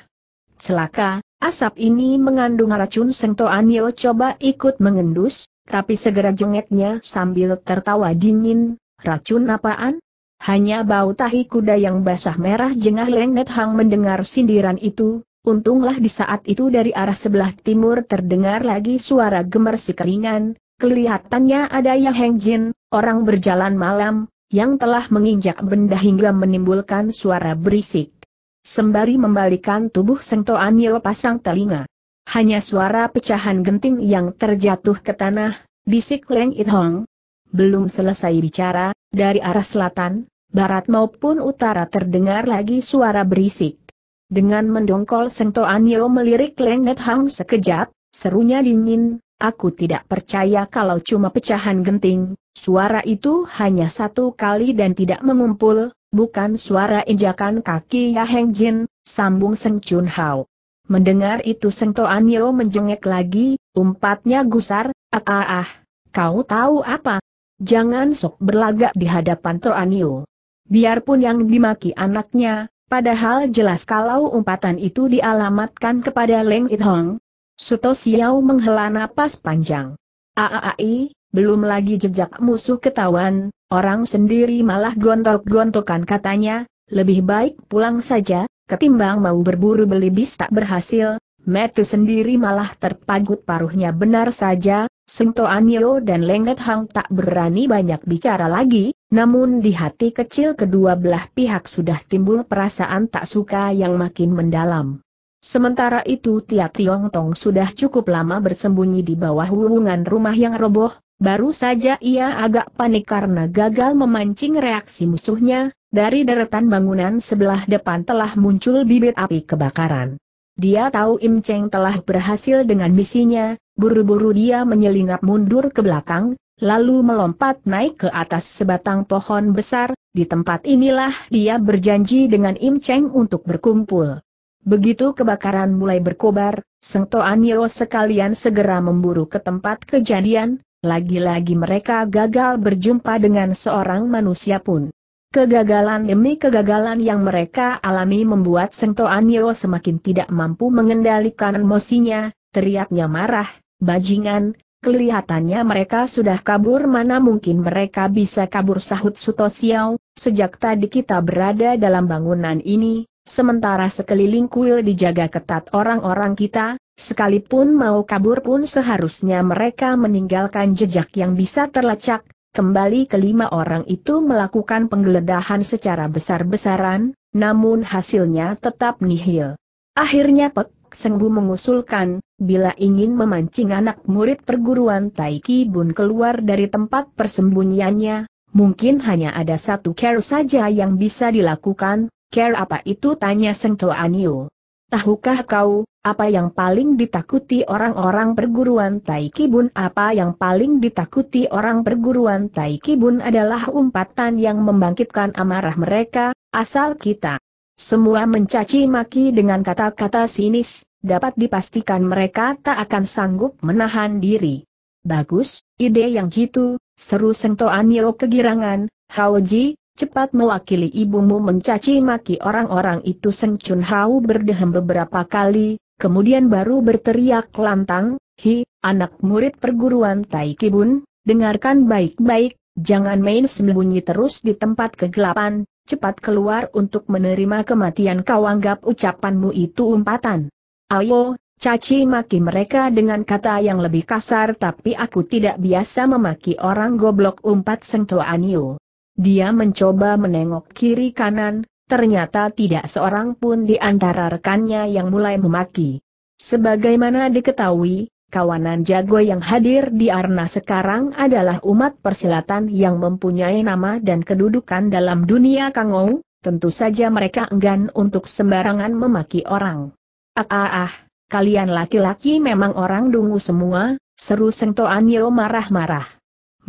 Celaka, asap ini mengandung racun Sengto Anio coba ikut mengendus, tapi segera jengeknya sambil tertawa dingin, racun apaan? Hanya bau tahi kuda yang basah merah jengah Lengnet Hang mendengar sindiran itu, untunglah di saat itu dari arah sebelah timur terdengar lagi suara gemersi keringan, kelihatannya ada yang Heng Jin, orang berjalan malam, yang telah menginjak benda hingga menimbulkan suara berisik. Sembari membalikan tubuh Sengto Anio pasang telinga. Hanya suara pecahan genting yang terjatuh ke tanah, bisik Leng It Hong. Belum selesai bicara, dari arah selatan, barat maupun utara terdengar lagi suara berisik. Dengan mendongkol Sengto Anio melirik Leng It Hong sekejap, serunya dingin, aku tidak percaya kalau cuma pecahan genting, Suara itu hanya satu kali dan tidak mengumpul, bukan suara injakan kaki Ya Heng Jin, sambung Seng Chun Hao. Mendengar itu Seng Yeo menjengek lagi, umpatnya gusar, ah ah ah, kau tahu apa? Jangan sok berlagak di hadapan Yeo. Biarpun yang dimaki anaknya, padahal jelas kalau umpatan itu dialamatkan kepada Leng It Hong. Suto Xiao menghela napas panjang. Aaai, ah, ah, ah, belum lagi jejak musuh ketahuan, orang sendiri malah gontok-gontokan katanya, lebih baik pulang saja, ketimbang mau berburu beli bis tak berhasil, Metu sendiri malah terpagut paruhnya benar saja, Sengto Anio dan Lengket Hang tak berani banyak bicara lagi, namun di hati kecil kedua belah pihak sudah timbul perasaan tak suka yang makin mendalam. Sementara itu Tia Tiong Tong sudah cukup lama bersembunyi di bawah wulungan rumah yang roboh, Baru saja ia agak panik karena gagal memancing reaksi musuhnya, dari deretan bangunan sebelah depan telah muncul bibit api kebakaran. Dia tahu Im Cheng telah berhasil dengan misinya, buru-buru dia menyelinap mundur ke belakang, lalu melompat naik ke atas sebatang pohon besar, di tempat inilah dia berjanji dengan Im Cheng untuk berkumpul. Begitu kebakaran mulai berkobar, Seng Toan sekalian segera memburu ke tempat kejadian, lagi-lagi mereka gagal berjumpa dengan seorang manusia pun. Kegagalan demi kegagalan yang mereka alami membuat Sengto Anyo semakin tidak mampu mengendalikan emosinya, teriaknya marah, bajingan, kelihatannya mereka sudah kabur mana mungkin mereka bisa kabur sahut Suto sejak tadi kita berada dalam bangunan ini, Sementara sekeliling kuil dijaga ketat orang-orang kita, sekalipun mau kabur pun seharusnya mereka meninggalkan jejak yang bisa terlacak. Kembali kelima orang itu melakukan penggeledahan secara besar-besaran, namun hasilnya tetap nihil. Akhirnya Pek Sengbu mengusulkan, bila ingin memancing anak murid perguruan Taiki Bun keluar dari tempat persembunyiannya, mungkin hanya ada satu care saja yang bisa dilakukan, Care apa itu tanya Seng Anio. Tahukah kau, apa yang paling ditakuti orang-orang perguruan Taikibun? Apa yang paling ditakuti orang perguruan Taikibun adalah umpatan yang membangkitkan amarah mereka, asal kita semua mencaci maki dengan kata-kata sinis, dapat dipastikan mereka tak akan sanggup menahan diri. Bagus, ide yang jitu, seru Sengto Anio kegirangan, Haoji, cepat mewakili ibumu mencaci maki orang-orang itu Seng Chun Hau berdehem beberapa kali, kemudian baru berteriak lantang, Hi, anak murid perguruan Tai Kibun, dengarkan baik-baik, jangan main sembunyi terus di tempat kegelapan, cepat keluar untuk menerima kematian kau anggap ucapanmu itu umpatan. Ayo, caci maki mereka dengan kata yang lebih kasar tapi aku tidak biasa memaki orang goblok umpat Seng dia mencoba menengok kiri kanan, ternyata tidak seorang pun di antara rekannya yang mulai memaki. Sebagaimana diketahui, kawanan jago yang hadir di Arna sekarang adalah umat persilatan yang mempunyai nama dan kedudukan dalam dunia Kangou, tentu saja mereka enggan untuk sembarangan memaki orang. Ah ah ah, kalian laki-laki memang orang dungu semua, seru Sengtoanyo marah-marah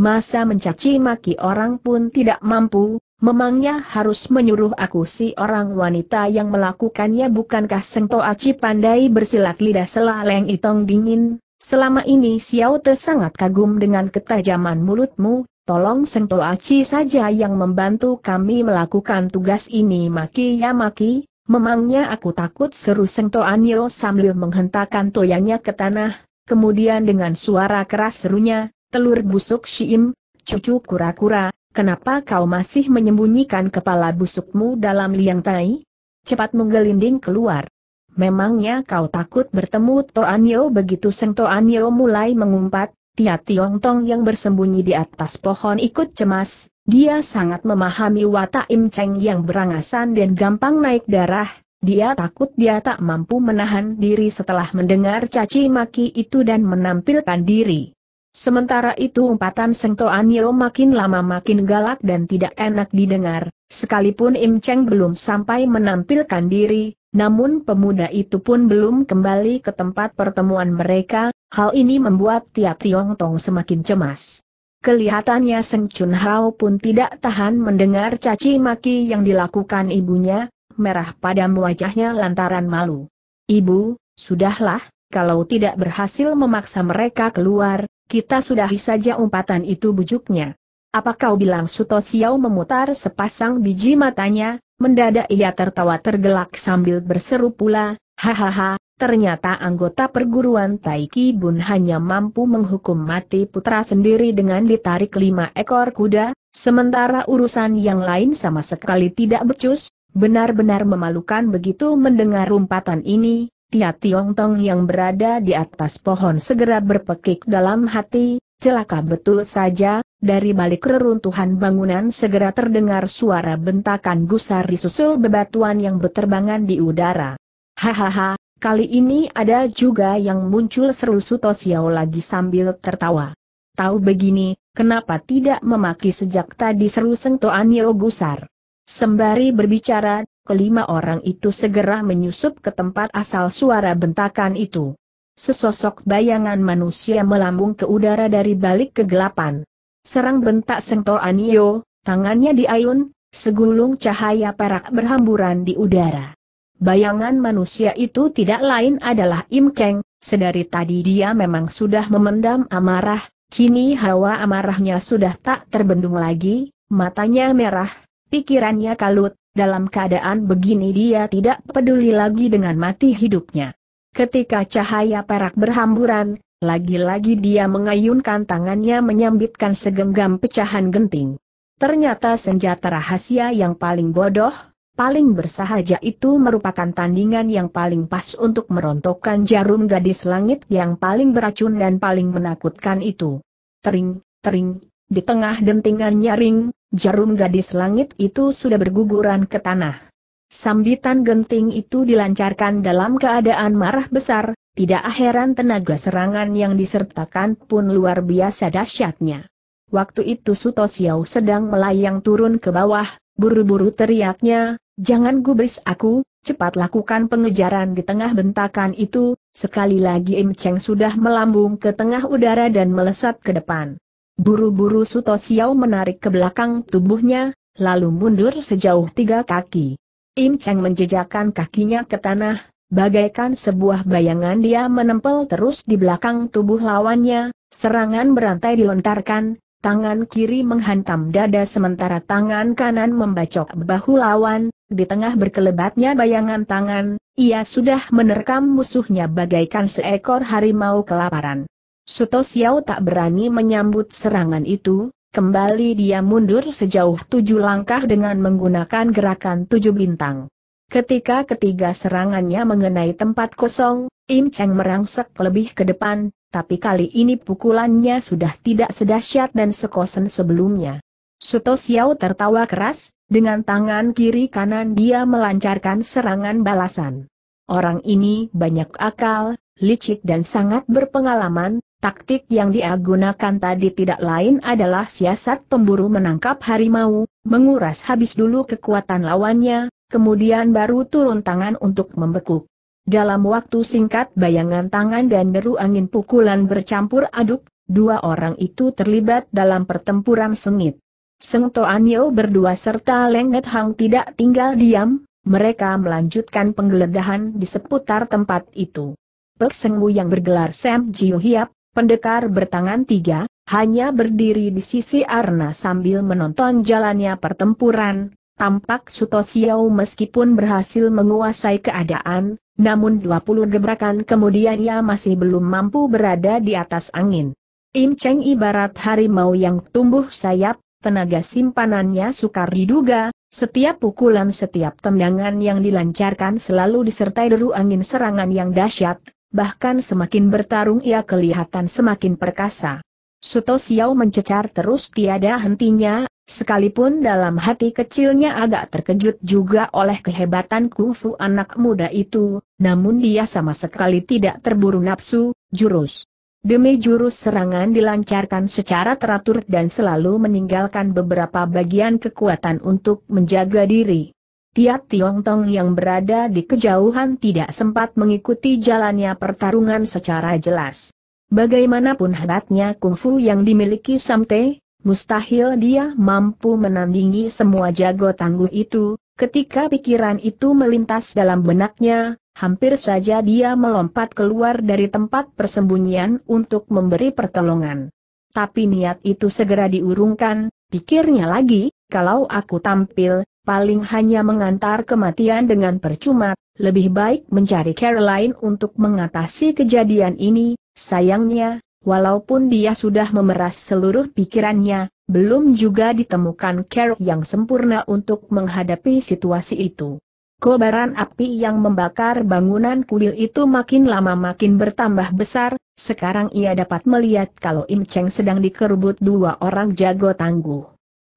masa mencaci maki orang pun tidak mampu, memangnya harus menyuruh aku si orang wanita yang melakukannya bukankah Sento Aci pandai bersilat lidah selaleng itong dingin, selama ini Xiao Te sangat kagum dengan ketajaman mulutmu, tolong Sento Aci saja yang membantu kami melakukan tugas ini maki ya maki, memangnya aku takut seru Sengto anio sambil menghentakkan toyanya ke tanah, kemudian dengan suara keras serunya, telur busuk Shiim, cucu kura-kura, kenapa kau masih menyembunyikan kepala busukmu dalam liang tai? Cepat menggelinding keluar. Memangnya kau takut bertemu Toanyo begitu Seng Toanyo mulai mengumpat, Tia Tiong Tong yang bersembunyi di atas pohon ikut cemas, dia sangat memahami watak Im Cheng yang berangasan dan gampang naik darah, dia takut dia tak mampu menahan diri setelah mendengar caci maki itu dan menampilkan diri. Sementara itu umpatan Sengto Anio makin lama makin galak dan tidak enak didengar, sekalipun Im Cheng belum sampai menampilkan diri, namun pemuda itu pun belum kembali ke tempat pertemuan mereka, hal ini membuat Tia Tiong Tong semakin cemas. Kelihatannya Seng Chun Hao pun tidak tahan mendengar caci maki yang dilakukan ibunya, merah padam wajahnya lantaran malu. Ibu, sudahlah, kalau tidak berhasil memaksa mereka keluar, kita sudahi saja umpatan itu bujuknya. Apa kau bilang Suto Xiao memutar sepasang biji matanya, mendadak ia tertawa tergelak sambil berseru pula, hahaha, ternyata anggota perguruan Taiki Bun hanya mampu menghukum mati putra sendiri dengan ditarik lima ekor kuda, sementara urusan yang lain sama sekali tidak becus, benar-benar memalukan begitu mendengar umpatan ini, Tia Tiong Tong yang berada di atas pohon segera berpekik dalam hati, celaka betul saja, dari balik reruntuhan bangunan segera terdengar suara bentakan gusar disusul bebatuan yang berterbangan di udara. Hahaha, kali ini ada juga yang muncul seru Suto Xiao lagi sambil tertawa. Tahu begini, kenapa tidak memaki sejak tadi seru Sengtoan Yo gusar? Sembari berbicara, kelima orang itu segera menyusup ke tempat asal suara bentakan itu. Sesosok bayangan manusia melambung ke udara dari balik kegelapan. Serang bentak sentor Anio, tangannya diayun, segulung cahaya perak berhamburan di udara. Bayangan manusia itu tidak lain adalah Im Cheng, sedari tadi dia memang sudah memendam amarah, kini hawa amarahnya sudah tak terbendung lagi, matanya merah, pikirannya kalut, dalam keadaan begini dia tidak peduli lagi dengan mati hidupnya. Ketika cahaya perak berhamburan, lagi-lagi dia mengayunkan tangannya menyambitkan segenggam pecahan genting. Ternyata senjata rahasia yang paling bodoh, paling bersahaja itu merupakan tandingan yang paling pas untuk merontokkan jarum gadis langit yang paling beracun dan paling menakutkan itu. Tering, tering, di tengah dentingan nyaring, jarum gadis langit itu sudah berguguran ke tanah. Sambitan genting itu dilancarkan dalam keadaan marah besar, tidak heran tenaga serangan yang disertakan pun luar biasa dahsyatnya. Waktu itu Suto Xiao sedang melayang turun ke bawah, buru-buru teriaknya, jangan gubris aku, cepat lakukan pengejaran di tengah bentakan itu, sekali lagi Im Cheng sudah melambung ke tengah udara dan melesat ke depan. Buru-buru Suto Siau menarik ke belakang tubuhnya, lalu mundur sejauh tiga kaki. Im Cheng menjejakkan kakinya ke tanah, bagaikan sebuah bayangan dia menempel terus di belakang tubuh lawannya, serangan berantai dilontarkan, tangan kiri menghantam dada sementara tangan kanan membacok bahu lawan, di tengah berkelebatnya bayangan tangan, ia sudah menerkam musuhnya bagaikan seekor harimau kelaparan. Suto Xiao tak berani menyambut serangan itu, kembali dia mundur sejauh tujuh langkah dengan menggunakan gerakan tujuh bintang. Ketika ketiga serangannya mengenai tempat kosong, Im Cheng merangsek lebih ke depan, tapi kali ini pukulannya sudah tidak sedahsyat dan sekosen sebelumnya. Suto Xiao tertawa keras, dengan tangan kiri kanan dia melancarkan serangan balasan. Orang ini banyak akal, licik dan sangat berpengalaman, Taktik yang dia gunakan tadi tidak lain adalah siasat pemburu menangkap harimau, menguras habis dulu kekuatan lawannya, kemudian baru turun tangan untuk membekuk. Dalam waktu singkat bayangan tangan dan deru angin pukulan bercampur aduk, dua orang itu terlibat dalam pertempuran sengit. Seng Toanyo berdua serta Lenget Hang tidak tinggal diam, mereka melanjutkan penggeledahan di seputar tempat itu. Pek yang bergelar Sam Jiu Hiap, Pendekar bertangan tiga, hanya berdiri di sisi Arna sambil menonton jalannya pertempuran, tampak Sutosiau meskipun berhasil menguasai keadaan, namun 20 gebrakan kemudian ia masih belum mampu berada di atas angin. Im Cheng ibarat harimau yang tumbuh sayap, tenaga simpanannya sukar diduga, setiap pukulan setiap tendangan yang dilancarkan selalu disertai deru angin serangan yang dahsyat, bahkan semakin bertarung ia kelihatan semakin perkasa. Suto Xiao mencecar terus tiada hentinya, sekalipun dalam hati kecilnya agak terkejut juga oleh kehebatan kungfu anak muda itu, namun dia sama sekali tidak terburu nafsu, jurus. Demi jurus serangan dilancarkan secara teratur dan selalu meninggalkan beberapa bagian kekuatan untuk menjaga diri. Tiap Tiong Tong yang berada di kejauhan tidak sempat mengikuti jalannya pertarungan secara jelas. Bagaimanapun hebatnya kungfu yang dimiliki Samte, mustahil dia mampu menandingi semua jago tangguh itu, ketika pikiran itu melintas dalam benaknya, hampir saja dia melompat keluar dari tempat persembunyian untuk memberi pertolongan. Tapi niat itu segera diurungkan, pikirnya lagi, kalau aku tampil, paling hanya mengantar kematian dengan percuma, lebih baik mencari Caroline untuk mengatasi kejadian ini, sayangnya, walaupun dia sudah memeras seluruh pikirannya, belum juga ditemukan Carol yang sempurna untuk menghadapi situasi itu. Kobaran api yang membakar bangunan kuil itu makin lama makin bertambah besar, sekarang ia dapat melihat kalau Im Cheng sedang dikerubut dua orang jago tangguh.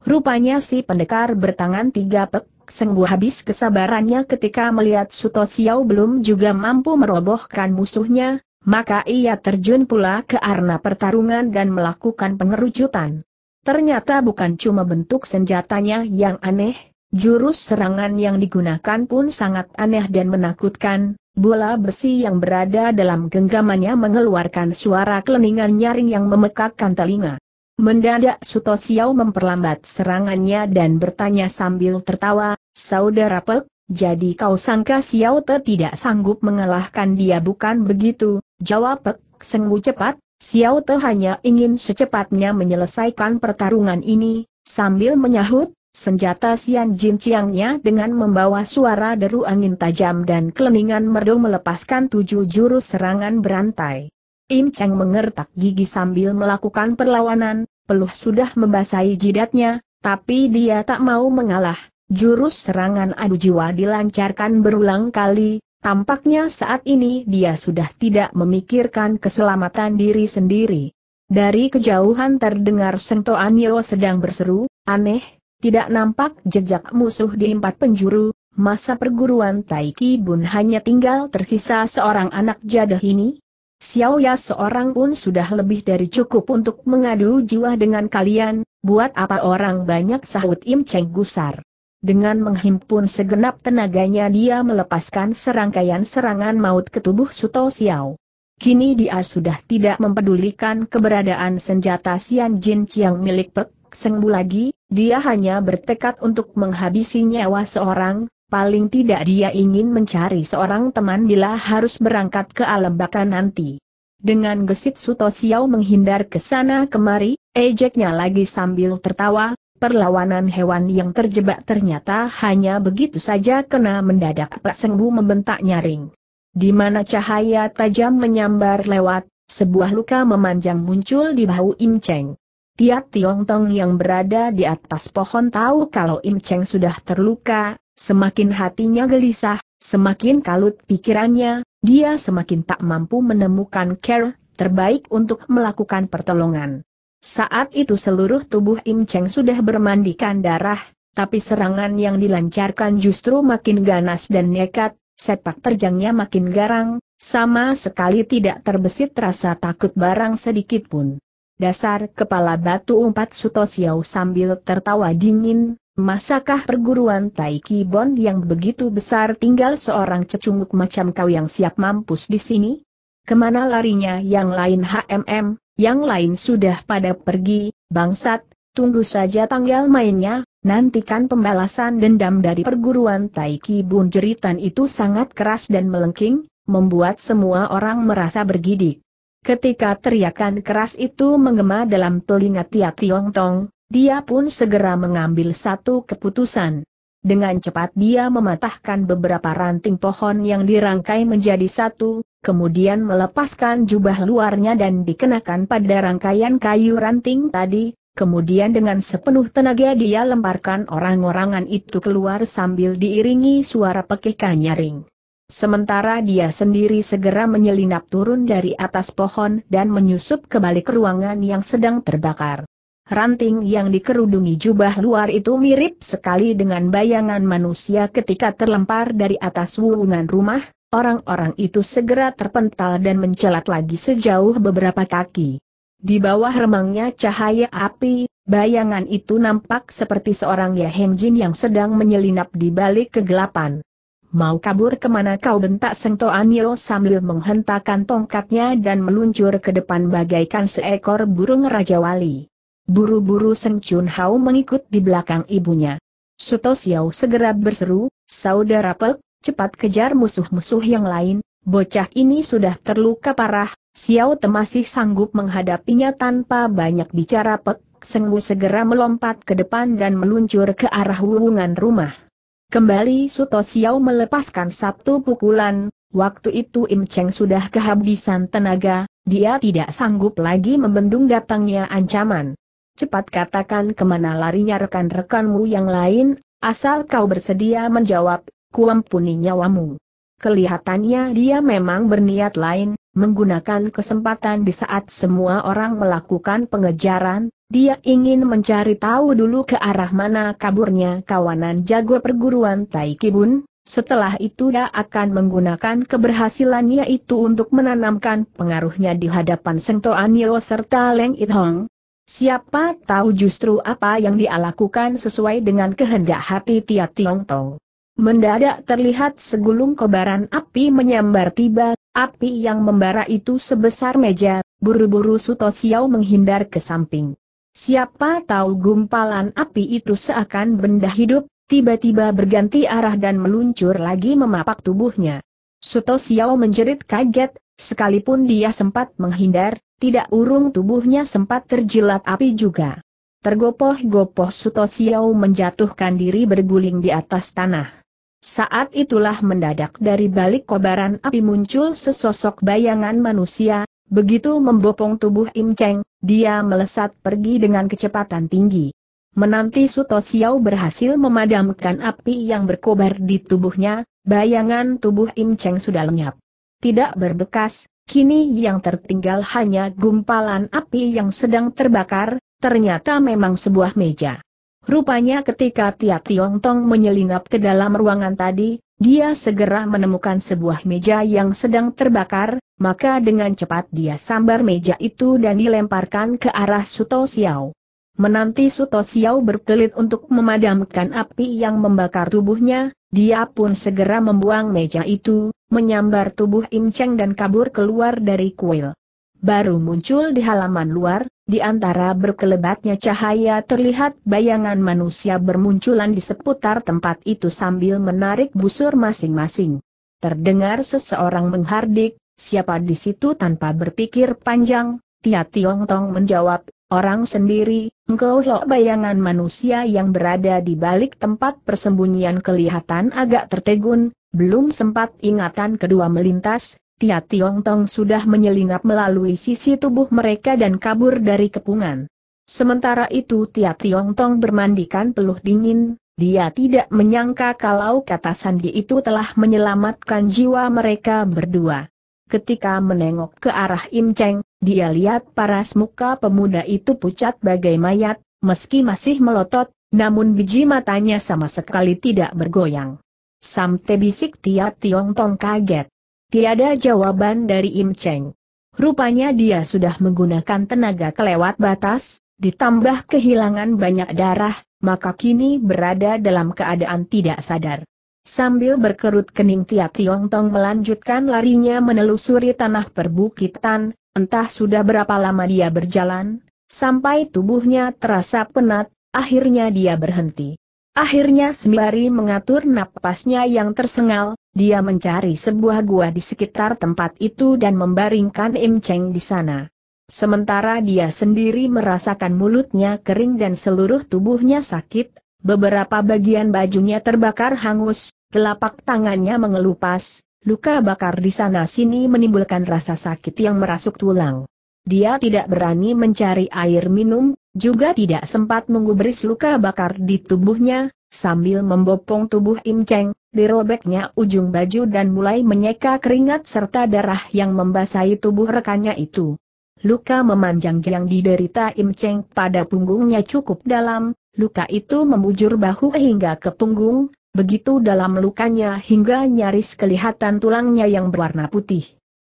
Rupanya si pendekar bertangan tiga pek, sengguh habis kesabarannya ketika melihat Suto Xiao belum juga mampu merobohkan musuhnya, maka ia terjun pula ke arena pertarungan dan melakukan pengerucutan. Ternyata bukan cuma bentuk senjatanya yang aneh, jurus serangan yang digunakan pun sangat aneh dan menakutkan, bola besi yang berada dalam genggamannya mengeluarkan suara keleningan nyaring yang memekakkan telinga. Mendadak Suto Siau memperlambat serangannya dan bertanya sambil tertawa, Saudara Pek, jadi kau sangka Siau Te tidak sanggup mengalahkan dia bukan begitu? Jawab Pek Sengu cepat, "Siau Te hanya ingin secepatnya menyelesaikan pertarungan ini, sambil menyahut, senjata Sian Jin Chiangnya dengan membawa suara deru angin tajam dan keleningan merdu melepaskan tujuh jurus serangan berantai. Im Cheng mengertak gigi sambil melakukan perlawanan, peluh sudah membasahi jidatnya, tapi dia tak mau mengalah. Jurus serangan adu jiwa dilancarkan berulang kali, tampaknya saat ini dia sudah tidak memikirkan keselamatan diri sendiri. Dari kejauhan terdengar Sento Anyo sedang berseru, aneh, tidak nampak jejak musuh di empat penjuru, masa perguruan Taiki Bun hanya tinggal tersisa seorang anak jadah ini? Xiao Ya seorang pun sudah lebih dari cukup untuk mengadu jiwa dengan kalian, buat apa orang banyak sahut Im Cheng gusar. Dengan menghimpun segenap tenaganya dia melepaskan serangkaian serangan maut ke tubuh Suto Xiao. Kini dia sudah tidak mempedulikan keberadaan senjata Xian Jin Chiang milik Pek Sengbu lagi, dia hanya bertekad untuk menghabisi nyawa seorang, Paling tidak dia ingin mencari seorang teman bila harus berangkat ke Alembaka nanti. Dengan gesit Suto Siau menghindar ke sana kemari, ejeknya lagi sambil tertawa, perlawanan hewan yang terjebak ternyata hanya begitu saja kena mendadak Pak Sengbu membentak nyaring. Di mana cahaya tajam menyambar lewat, sebuah luka memanjang muncul di bahu Im Cheng. Tiap Tiong Tong yang berada di atas pohon tahu kalau Im Cheng sudah terluka, Semakin hatinya gelisah, semakin kalut pikirannya, dia semakin tak mampu menemukan care terbaik untuk melakukan pertolongan. Saat itu seluruh tubuh Im Cheng sudah bermandikan darah, tapi serangan yang dilancarkan justru makin ganas dan nekat, sepak terjangnya makin garang, sama sekali tidak terbesit rasa takut barang sedikit pun. Dasar kepala batu empat Suto Xiao sambil tertawa dingin, Masakah perguruan Taiki Bon yang begitu besar tinggal seorang cecunguk macam kau yang siap mampus di sini? Kemana larinya yang lain HMM, yang lain sudah pada pergi, bangsat, tunggu saja tanggal mainnya, nantikan pembalasan dendam dari perguruan Taiki Bon jeritan itu sangat keras dan melengking, membuat semua orang merasa bergidik. Ketika teriakan keras itu menggema dalam telinga Tia Tiong Tong, dia pun segera mengambil satu keputusan. Dengan cepat dia mematahkan beberapa ranting pohon yang dirangkai menjadi satu, kemudian melepaskan jubah luarnya dan dikenakan pada rangkaian kayu ranting tadi, Kemudian dengan sepenuh tenaga dia lemparkan orang-orangan itu keluar sambil diiringi suara pekihkan nyaring. Sementara dia sendiri segera menyelinap turun dari atas pohon dan menyusup ke balik ruangan yang sedang terbakar. Ranting yang dikerudungi jubah luar itu mirip sekali dengan bayangan manusia ketika terlempar dari atas wulungan rumah, orang-orang itu segera terpental dan mencelat lagi sejauh beberapa kaki. Di bawah remangnya cahaya api, bayangan itu nampak seperti seorang Yahemjin yang sedang menyelinap di balik kegelapan. Mau kabur kemana kau bentak Sento Anio sambil menghentakkan tongkatnya dan meluncur ke depan bagaikan seekor burung Raja Wali. Buru-buru Seng Chun Hao mengikut di belakang ibunya. Suto Xiao segera berseru, Saudara Pek, cepat kejar musuh-musuh yang lain, bocah ini sudah terluka parah, Xiao Te masih sanggup menghadapinya tanpa banyak bicara Pek. Wu segera melompat ke depan dan meluncur ke arah wulungan rumah. Kembali Suto Xiao melepaskan satu pukulan, waktu itu Im Cheng sudah kehabisan tenaga, dia tidak sanggup lagi membendung datangnya ancaman cepat katakan kemana larinya rekan-rekanmu yang lain, asal kau bersedia menjawab, kuampuni nyawamu. Kelihatannya dia memang berniat lain, menggunakan kesempatan di saat semua orang melakukan pengejaran, dia ingin mencari tahu dulu ke arah mana kaburnya kawanan jago perguruan Taikibun, setelah itu dia akan menggunakan keberhasilannya itu untuk menanamkan pengaruhnya di hadapan Sento Anio serta Leng It Hong, Siapa tahu justru apa yang dia lakukan sesuai dengan kehendak hati Tia Tiong Tong. Mendadak terlihat segulung kobaran api menyambar tiba, api yang membara itu sebesar meja, buru-buru Suto Xiao menghindar ke samping. Siapa tahu gumpalan api itu seakan benda hidup, tiba-tiba berganti arah dan meluncur lagi memapak tubuhnya. Suto Xiao menjerit kaget, sekalipun dia sempat menghindar, tidak urung tubuhnya sempat terjilat api juga. Tergopoh-gopoh Suto Siau menjatuhkan diri berguling di atas tanah. Saat itulah mendadak dari balik kobaran api muncul sesosok bayangan manusia, begitu membopong tubuh Im Cheng, dia melesat pergi dengan kecepatan tinggi. Menanti Suto Siau berhasil memadamkan api yang berkobar di tubuhnya, bayangan tubuh Im Cheng sudah lenyap. Tidak berbekas, Kini yang tertinggal hanya gumpalan api yang sedang terbakar, ternyata memang sebuah meja. Rupanya ketika Tia Tiong Tong menyelinap ke dalam ruangan tadi, dia segera menemukan sebuah meja yang sedang terbakar, maka dengan cepat dia sambar meja itu dan dilemparkan ke arah Suto Xiao. Menanti Suto Xiao berkelit untuk memadamkan api yang membakar tubuhnya, dia pun segera membuang meja itu, menyambar tubuh Im Cheng dan kabur keluar dari kuil. Baru muncul di halaman luar, di antara berkelebatnya cahaya terlihat bayangan manusia bermunculan di seputar tempat itu sambil menarik busur masing-masing. Terdengar seseorang menghardik, siapa di situ tanpa berpikir panjang, Tia Tiong Tong menjawab, orang sendiri, Engkau loh bayangan manusia yang berada di balik tempat persembunyian kelihatan agak tertegun, belum sempat ingatan kedua melintas, Tia Tiong Tong sudah menyelinap melalui sisi tubuh mereka dan kabur dari kepungan. Sementara itu Tia Tiong Tong bermandikan peluh dingin, dia tidak menyangka kalau kata Sandi itu telah menyelamatkan jiwa mereka berdua. Ketika menengok ke arah Im Cheng, dia lihat paras muka pemuda itu pucat bagai mayat, meski masih melotot, namun biji matanya sama sekali tidak bergoyang. Samte bisik Tia Tiong Tong kaget. Tiada jawaban dari Im Cheng. Rupanya dia sudah menggunakan tenaga kelewat batas, ditambah kehilangan banyak darah, maka kini berada dalam keadaan tidak sadar. Sambil berkerut kening Tia Tiong Tong melanjutkan larinya menelusuri tanah perbukitan, Entah sudah berapa lama dia berjalan, sampai tubuhnya terasa penat, akhirnya dia berhenti. Akhirnya sembari mengatur napasnya yang tersengal, dia mencari sebuah gua di sekitar tempat itu dan membaringkan Im Cheng di sana. Sementara dia sendiri merasakan mulutnya kering dan seluruh tubuhnya sakit, beberapa bagian bajunya terbakar hangus, telapak tangannya mengelupas, Luka bakar di sana-sini menimbulkan rasa sakit yang merasuk tulang. Dia tidak berani mencari air minum, juga tidak sempat menggubris luka bakar di tubuhnya, sambil membopong tubuh Im Cheng, dirobeknya ujung baju dan mulai menyeka keringat serta darah yang membasahi tubuh rekannya itu. Luka memanjang yang diderita Im Cheng pada punggungnya cukup dalam, luka itu membujur bahu hingga ke punggung, begitu dalam lukanya hingga nyaris kelihatan tulangnya yang berwarna putih.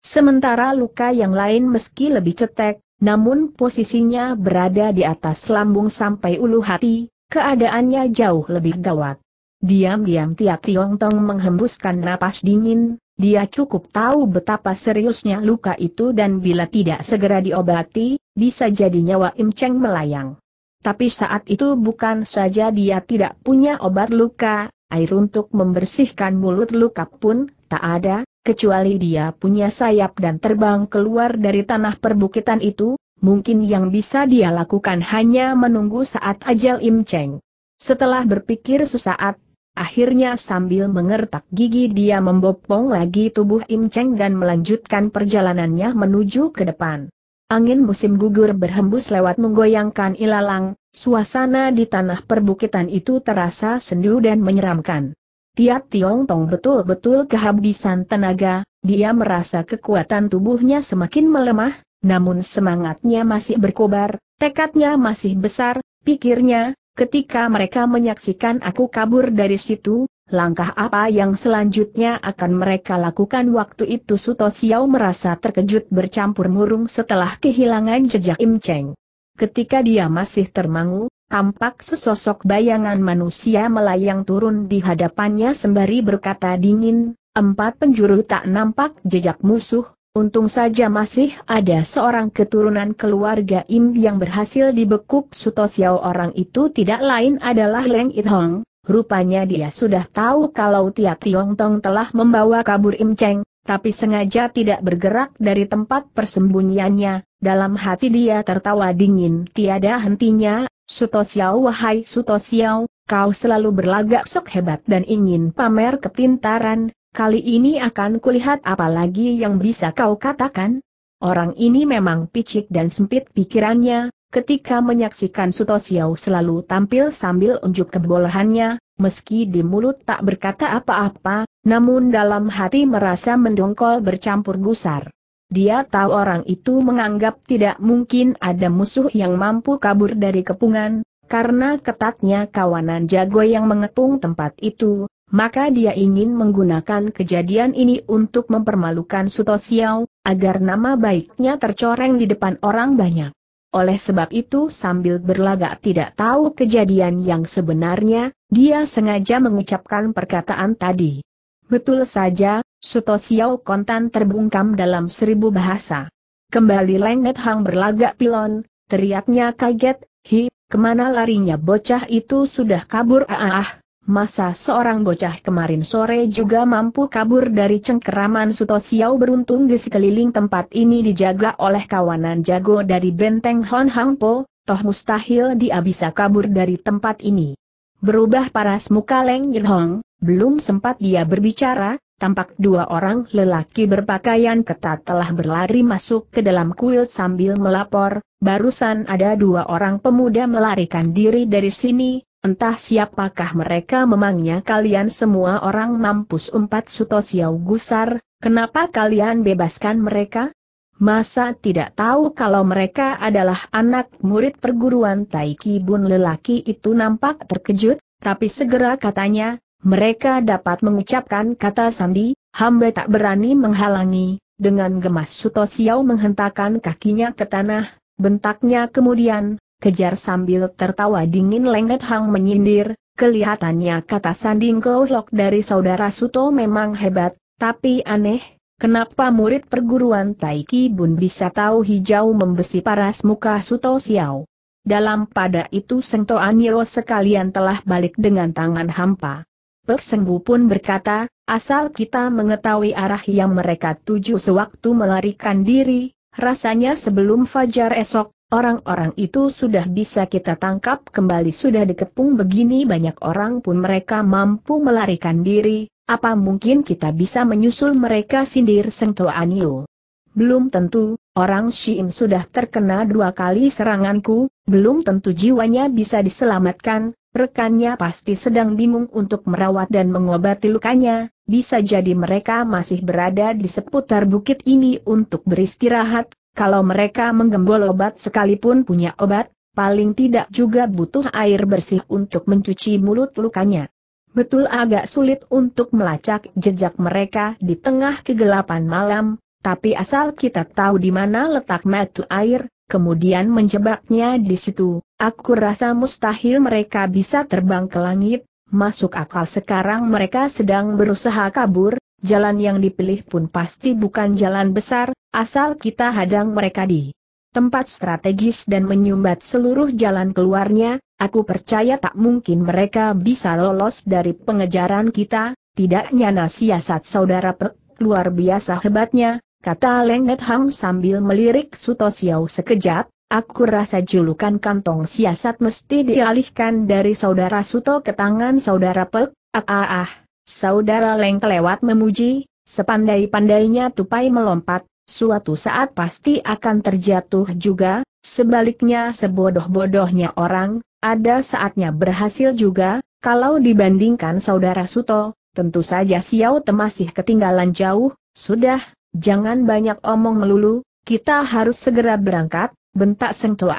Sementara luka yang lain meski lebih cetek, namun posisinya berada di atas lambung sampai ulu hati, keadaannya jauh lebih gawat. Diam-diam Tiap Tia Tong menghembuskan napas dingin, dia cukup tahu betapa seriusnya luka itu dan bila tidak segera diobati, bisa jadi nyawa Im Cheng melayang. Tapi saat itu bukan saja dia tidak punya obat luka, air untuk membersihkan mulut luka pun, tak ada, kecuali dia punya sayap dan terbang keluar dari tanah perbukitan itu, mungkin yang bisa dia lakukan hanya menunggu saat ajal Im Cheng. Setelah berpikir sesaat, akhirnya sambil mengertak gigi dia membopong lagi tubuh Im Cheng dan melanjutkan perjalanannya menuju ke depan. Angin musim gugur berhembus lewat menggoyangkan ilalang, Suasana di tanah perbukitan itu terasa sendu dan menyeramkan. Tiap Tiong Tong betul-betul kehabisan tenaga, dia merasa kekuatan tubuhnya semakin melemah, namun semangatnya masih berkobar, tekadnya masih besar, pikirnya, ketika mereka menyaksikan aku kabur dari situ, langkah apa yang selanjutnya akan mereka lakukan waktu itu Suto Xiao merasa terkejut bercampur murung setelah kehilangan jejak Im Cheng. Ketika dia masih termangu, tampak sesosok bayangan manusia melayang turun di hadapannya sembari berkata dingin, empat penjuru tak nampak jejak musuh, untung saja masih ada seorang keturunan keluarga Im yang berhasil dibekuk Suto Xiao orang itu tidak lain adalah Leng It Hong, rupanya dia sudah tahu kalau Tia Tiong Tong telah membawa kabur Im Cheng, tapi sengaja tidak bergerak dari tempat persembunyiannya, dalam hati dia tertawa dingin tiada hentinya, Suto Xiao wahai Suto Xiao, kau selalu berlagak sok hebat dan ingin pamer kepintaran, kali ini akan kulihat apa lagi yang bisa kau katakan. Orang ini memang picik dan sempit pikirannya, ketika menyaksikan Suto Xiao selalu tampil sambil unjuk kebolehannya, meski di mulut tak berkata apa-apa, namun dalam hati merasa mendongkol bercampur gusar. Dia tahu orang itu menganggap tidak mungkin ada musuh yang mampu kabur dari kepungan, karena ketatnya kawanan jago yang mengepung tempat itu, maka dia ingin menggunakan kejadian ini untuk mempermalukan Suto Siau, agar nama baiknya tercoreng di depan orang banyak. Oleh sebab itu sambil berlagak tidak tahu kejadian yang sebenarnya, dia sengaja mengucapkan perkataan tadi. Betul saja, Suto Xiao kontan terbungkam dalam seribu bahasa. Kembali Leng Net Hang berlagak pilon, teriaknya kaget, hi, kemana larinya bocah itu sudah kabur ah, ah ah, masa seorang bocah kemarin sore juga mampu kabur dari cengkeraman Suto Xiao beruntung di sekeliling tempat ini dijaga oleh kawanan jago dari benteng Hon Hang Po, toh mustahil dia bisa kabur dari tempat ini. Berubah paras muka Leng Hong, belum sempat dia berbicara, tampak dua orang lelaki berpakaian ketat telah berlari masuk ke dalam kuil sambil melapor, barusan ada dua orang pemuda melarikan diri dari sini, entah siapakah mereka memangnya kalian semua orang mampus Empat Sutosiau gusar, kenapa kalian bebaskan mereka? Masa tidak tahu kalau mereka adalah anak murid perguruan Taiki Bun lelaki itu nampak terkejut, tapi segera katanya, mereka dapat mengucapkan kata sandi, hamba tak berani menghalangi, dengan gemas Suto Siau menghentakkan kakinya ke tanah, bentaknya kemudian, kejar sambil tertawa dingin Lengket Hang menyindir, kelihatannya kata sanding kohlok dari saudara Suto memang hebat, tapi aneh, kenapa murid perguruan Taiki Bun bisa tahu hijau membesi paras muka Suto Siau? Dalam pada itu Sengto Anio sekalian telah balik dengan tangan hampa. Pesenggu pun berkata, asal kita mengetahui arah yang mereka tuju sewaktu melarikan diri, rasanya sebelum fajar esok, orang-orang itu sudah bisa kita tangkap kembali sudah dikepung begini banyak orang pun mereka mampu melarikan diri, apa mungkin kita bisa menyusul mereka sindir anio? Belum tentu, orang Shiim sudah terkena dua kali seranganku, belum tentu jiwanya bisa diselamatkan, Rekannya pasti sedang bingung untuk merawat dan mengobati lukanya, bisa jadi mereka masih berada di seputar bukit ini untuk beristirahat, kalau mereka menggembol obat sekalipun punya obat, paling tidak juga butuh air bersih untuk mencuci mulut lukanya. Betul agak sulit untuk melacak jejak mereka di tengah kegelapan malam, tapi asal kita tahu di mana letak mata air, kemudian menjebaknya di situ, aku rasa mustahil mereka bisa terbang ke langit, masuk akal sekarang mereka sedang berusaha kabur, jalan yang dipilih pun pasti bukan jalan besar, asal kita hadang mereka di tempat strategis dan menyumbat seluruh jalan keluarnya, aku percaya tak mungkin mereka bisa lolos dari pengejaran kita, tidaknya nasihat saudara pe luar biasa hebatnya, kata Leng Net Hang sambil melirik Suto Xiao sekejap, aku rasa julukan kantong siasat mesti dialihkan dari saudara Suto ke tangan saudara Pek, ah ah ah, saudara Leng kelewat memuji, sepandai-pandainya tupai melompat, suatu saat pasti akan terjatuh juga, sebaliknya sebodoh-bodohnya orang, ada saatnya berhasil juga, kalau dibandingkan saudara Suto, tentu saja Xiao masih ketinggalan jauh, sudah, Jangan banyak omong melulu, kita harus segera berangkat, bentak Seng Toa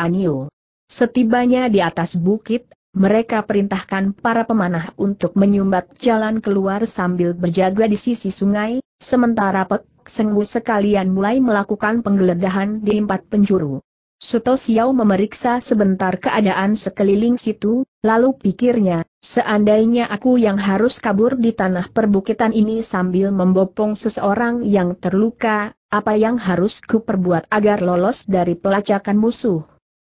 Setibanya di atas bukit, mereka perintahkan para pemanah untuk menyumbat jalan keluar sambil berjaga di sisi sungai, sementara Pek Sengwu sekalian mulai melakukan penggeledahan di empat penjuru. Suto Siau memeriksa sebentar keadaan sekeliling situ, Lalu pikirnya, seandainya aku yang harus kabur di tanah perbukitan ini sambil membopong seseorang yang terluka, apa yang harus kuperbuat agar lolos dari pelacakan musuh?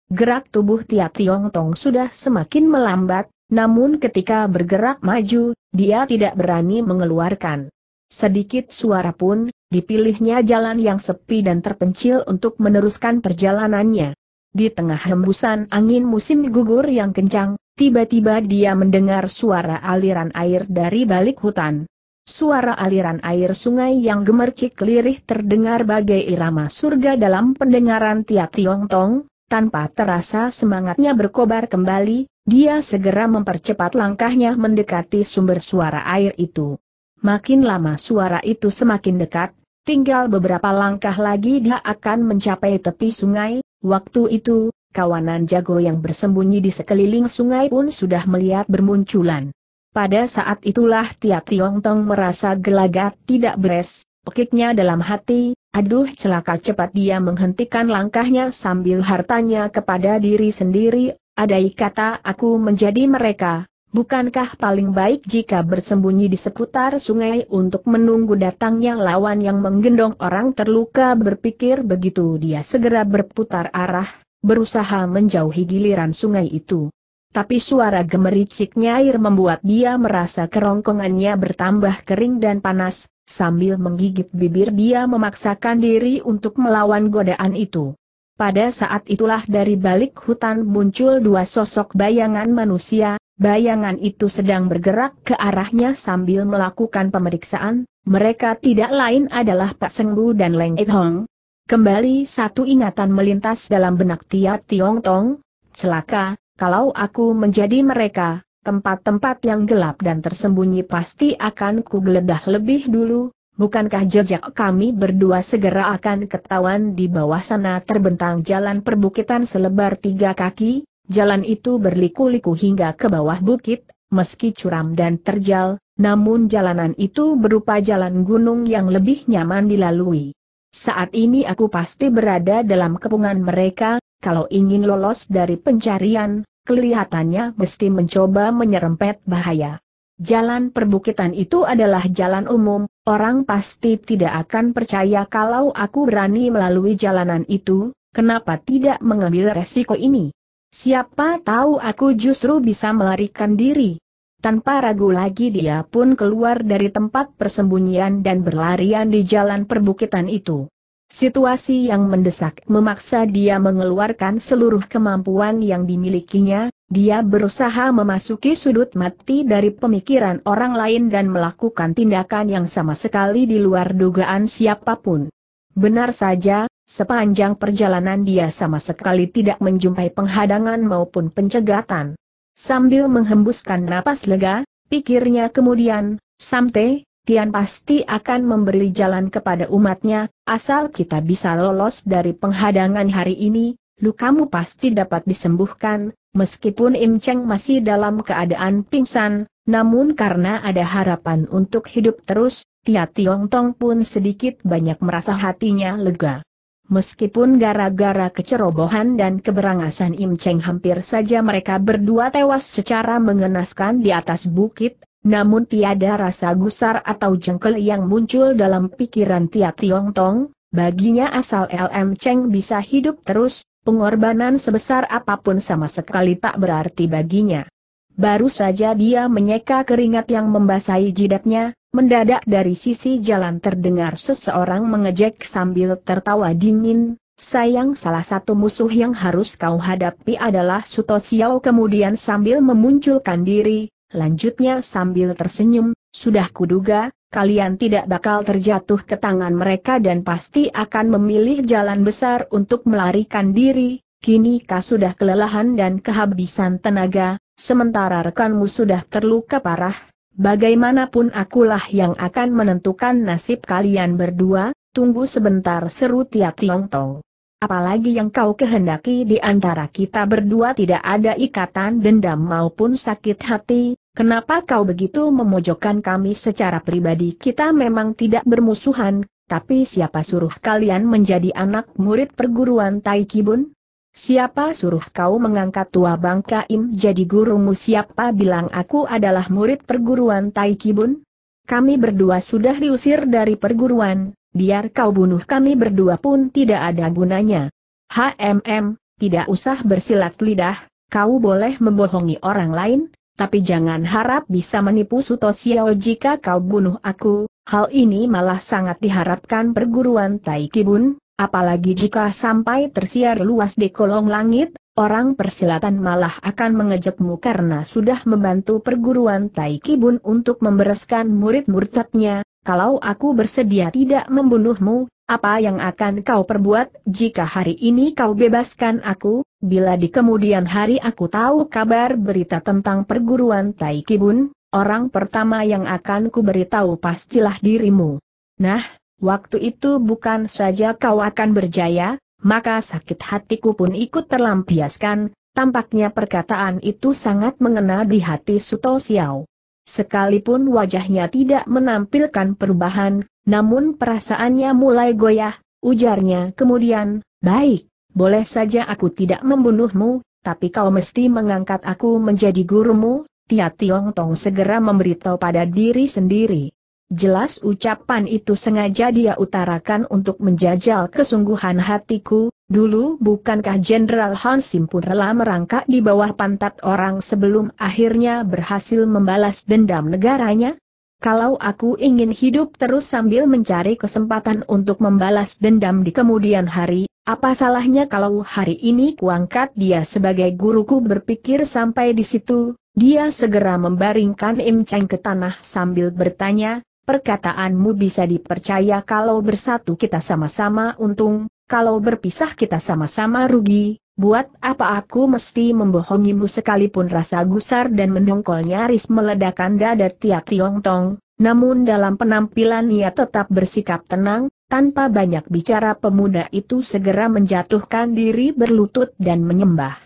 Gerak tubuh Tia Tiong Tong sudah semakin melambat, namun ketika bergerak maju, dia tidak berani mengeluarkan sedikit suara pun, dipilihnya jalan yang sepi dan terpencil untuk meneruskan perjalanannya. Di tengah hembusan angin musim gugur yang kencang, Tiba-tiba dia mendengar suara aliran air dari balik hutan. Suara aliran air sungai yang gemercik lirih terdengar bagai irama surga dalam pendengaran Tia Tiong Tong, tanpa terasa semangatnya berkobar kembali, dia segera mempercepat langkahnya mendekati sumber suara air itu. Makin lama suara itu semakin dekat, tinggal beberapa langkah lagi dia akan mencapai tepi sungai, waktu itu, kawanan jago yang bersembunyi di sekeliling sungai pun sudah melihat bermunculan. Pada saat itulah Tia Tiong Tong merasa gelagat tidak beres, pekiknya dalam hati, aduh celaka cepat dia menghentikan langkahnya sambil hartanya kepada diri sendiri, adai kata aku menjadi mereka, bukankah paling baik jika bersembunyi di seputar sungai untuk menunggu datangnya lawan yang menggendong orang terluka berpikir begitu dia segera berputar arah, berusaha menjauhi giliran sungai itu. Tapi suara gemericiknya air membuat dia merasa kerongkongannya bertambah kering dan panas, sambil menggigit bibir dia memaksakan diri untuk melawan godaan itu. Pada saat itulah dari balik hutan muncul dua sosok bayangan manusia, bayangan itu sedang bergerak ke arahnya sambil melakukan pemeriksaan, mereka tidak lain adalah Pak Sengbu dan Leng It Hong, Kembali satu ingatan melintas dalam benak Tia Tiong Tong, celaka, kalau aku menjadi mereka, tempat-tempat yang gelap dan tersembunyi pasti akan kugeledah lebih dulu, bukankah jejak kami berdua segera akan ketahuan di bawah sana terbentang jalan perbukitan selebar tiga kaki, jalan itu berliku-liku hingga ke bawah bukit, meski curam dan terjal, namun jalanan itu berupa jalan gunung yang lebih nyaman dilalui. Saat ini aku pasti berada dalam kepungan mereka, kalau ingin lolos dari pencarian, kelihatannya mesti mencoba menyerempet bahaya. Jalan perbukitan itu adalah jalan umum, orang pasti tidak akan percaya kalau aku berani melalui jalanan itu, kenapa tidak mengambil resiko ini? Siapa tahu aku justru bisa melarikan diri, tanpa ragu lagi dia pun keluar dari tempat persembunyian dan berlarian di jalan perbukitan itu. Situasi yang mendesak memaksa dia mengeluarkan seluruh kemampuan yang dimilikinya, dia berusaha memasuki sudut mati dari pemikiran orang lain dan melakukan tindakan yang sama sekali di luar dugaan siapapun. Benar saja, sepanjang perjalanan dia sama sekali tidak menjumpai penghadangan maupun pencegatan. Sambil menghembuskan napas lega, pikirnya kemudian, Samte, Tian pasti akan memberi jalan kepada umatnya, asal kita bisa lolos dari penghadangan hari ini, lukamu pasti dapat disembuhkan, meskipun Im Cheng masih dalam keadaan pingsan, namun karena ada harapan untuk hidup terus, Tia Tiong Tong pun sedikit banyak merasa hatinya lega. Meskipun gara-gara kecerobohan dan keberangasan Im Cheng hampir saja mereka berdua tewas secara mengenaskan di atas bukit, namun tiada rasa gusar atau jengkel yang muncul dalam pikiran Tia Tiong Tong, baginya asal LM Cheng bisa hidup terus, pengorbanan sebesar apapun sama sekali tak berarti baginya. Baru saja dia menyeka keringat yang membasahi jidatnya, mendadak dari sisi jalan terdengar seseorang mengejek sambil tertawa dingin, Sayang salah satu musuh yang harus kau hadapi adalah Suto Xiao kemudian sambil memunculkan diri, lanjutnya sambil tersenyum, sudah kuduga, kalian tidak bakal terjatuh ke tangan mereka dan pasti akan memilih jalan besar untuk melarikan diri, kini kau sudah kelelahan dan kehabisan tenaga, sementara rekanmu sudah terluka parah, bagaimanapun akulah yang akan menentukan nasib kalian berdua, tunggu sebentar seru Tiap Tiong Tong. Apalagi yang kau kehendaki di antara kita berdua tidak ada ikatan dendam maupun sakit hati, kenapa kau begitu memojokkan kami secara pribadi kita memang tidak bermusuhan, tapi siapa suruh kalian menjadi anak murid perguruan Tai Kibun? Siapa suruh kau mengangkat tua bangka Im jadi gurumu siapa bilang aku adalah murid perguruan Tai Kibun? Kami berdua sudah diusir dari perguruan, biar kau bunuh kami berdua pun tidak ada gunanya. HMM, tidak usah bersilat lidah, kau boleh membohongi orang lain, tapi jangan harap bisa menipu Sutosio jika kau bunuh aku, hal ini malah sangat diharapkan perguruan Tai Kibun, Apalagi jika sampai tersiar luas di kolong langit, orang persilatan malah akan mengejekmu karena sudah membantu perguruan Tai Kibun untuk membereskan murid murtadnya, kalau aku bersedia tidak membunuhmu, apa yang akan kau perbuat jika hari ini kau bebaskan aku, bila di kemudian hari aku tahu kabar berita tentang perguruan Tai Kibun, orang pertama yang akan kuberitahu pastilah dirimu. Nah, Waktu itu bukan saja kau akan berjaya, maka sakit hatiku pun ikut terlampiaskan, tampaknya perkataan itu sangat mengena di hati Suto Xiao. Sekalipun wajahnya tidak menampilkan perubahan, namun perasaannya mulai goyah, ujarnya kemudian, baik, boleh saja aku tidak membunuhmu, tapi kau mesti mengangkat aku menjadi gurumu, Tia Tiong Tong segera memberitahu pada diri sendiri. Jelas ucapan itu sengaja dia utarakan untuk menjajal kesungguhan hatiku, dulu bukankah Jenderal Hans Simpun rela merangkak di bawah pantat orang sebelum akhirnya berhasil membalas dendam negaranya? Kalau aku ingin hidup terus sambil mencari kesempatan untuk membalas dendam di kemudian hari, apa salahnya kalau hari ini kuangkat dia sebagai guruku berpikir sampai di situ, dia segera membaringkan Im Cheng ke tanah sambil bertanya, Perkataanmu bisa dipercaya kalau bersatu kita sama-sama untung, kalau berpisah kita sama-sama rugi, buat apa aku mesti membohongimu sekalipun rasa gusar dan mendongkol nyaris meledakan dada Tia Tiong Tong, namun dalam penampilan ia tetap bersikap tenang, tanpa banyak bicara pemuda itu segera menjatuhkan diri berlutut dan menyembah.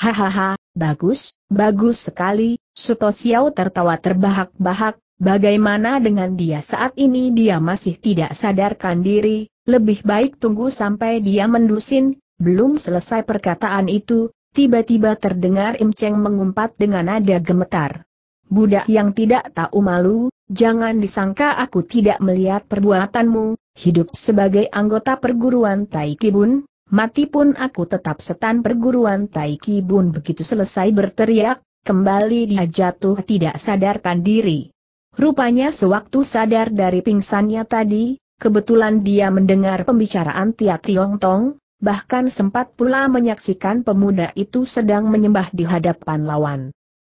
Hahaha, bagus, bagus sekali, Suto Xiao tertawa terbahak-bahak, Bagaimana dengan dia saat ini dia masih tidak sadarkan diri, lebih baik tunggu sampai dia mendusin, belum selesai perkataan itu, tiba-tiba terdengar Im Cheng mengumpat dengan nada gemetar. Budak yang tidak tahu malu, jangan disangka aku tidak melihat perbuatanmu, hidup sebagai anggota perguruan Tai Kibun, mati pun aku tetap setan perguruan Tai Kibun begitu selesai berteriak, kembali dia jatuh tidak sadarkan diri. Rupanya sewaktu sadar dari pingsannya tadi, kebetulan dia mendengar pembicaraan Tia Tiong Tong, bahkan sempat pula menyaksikan pemuda itu sedang menyembah di hadapan lawan.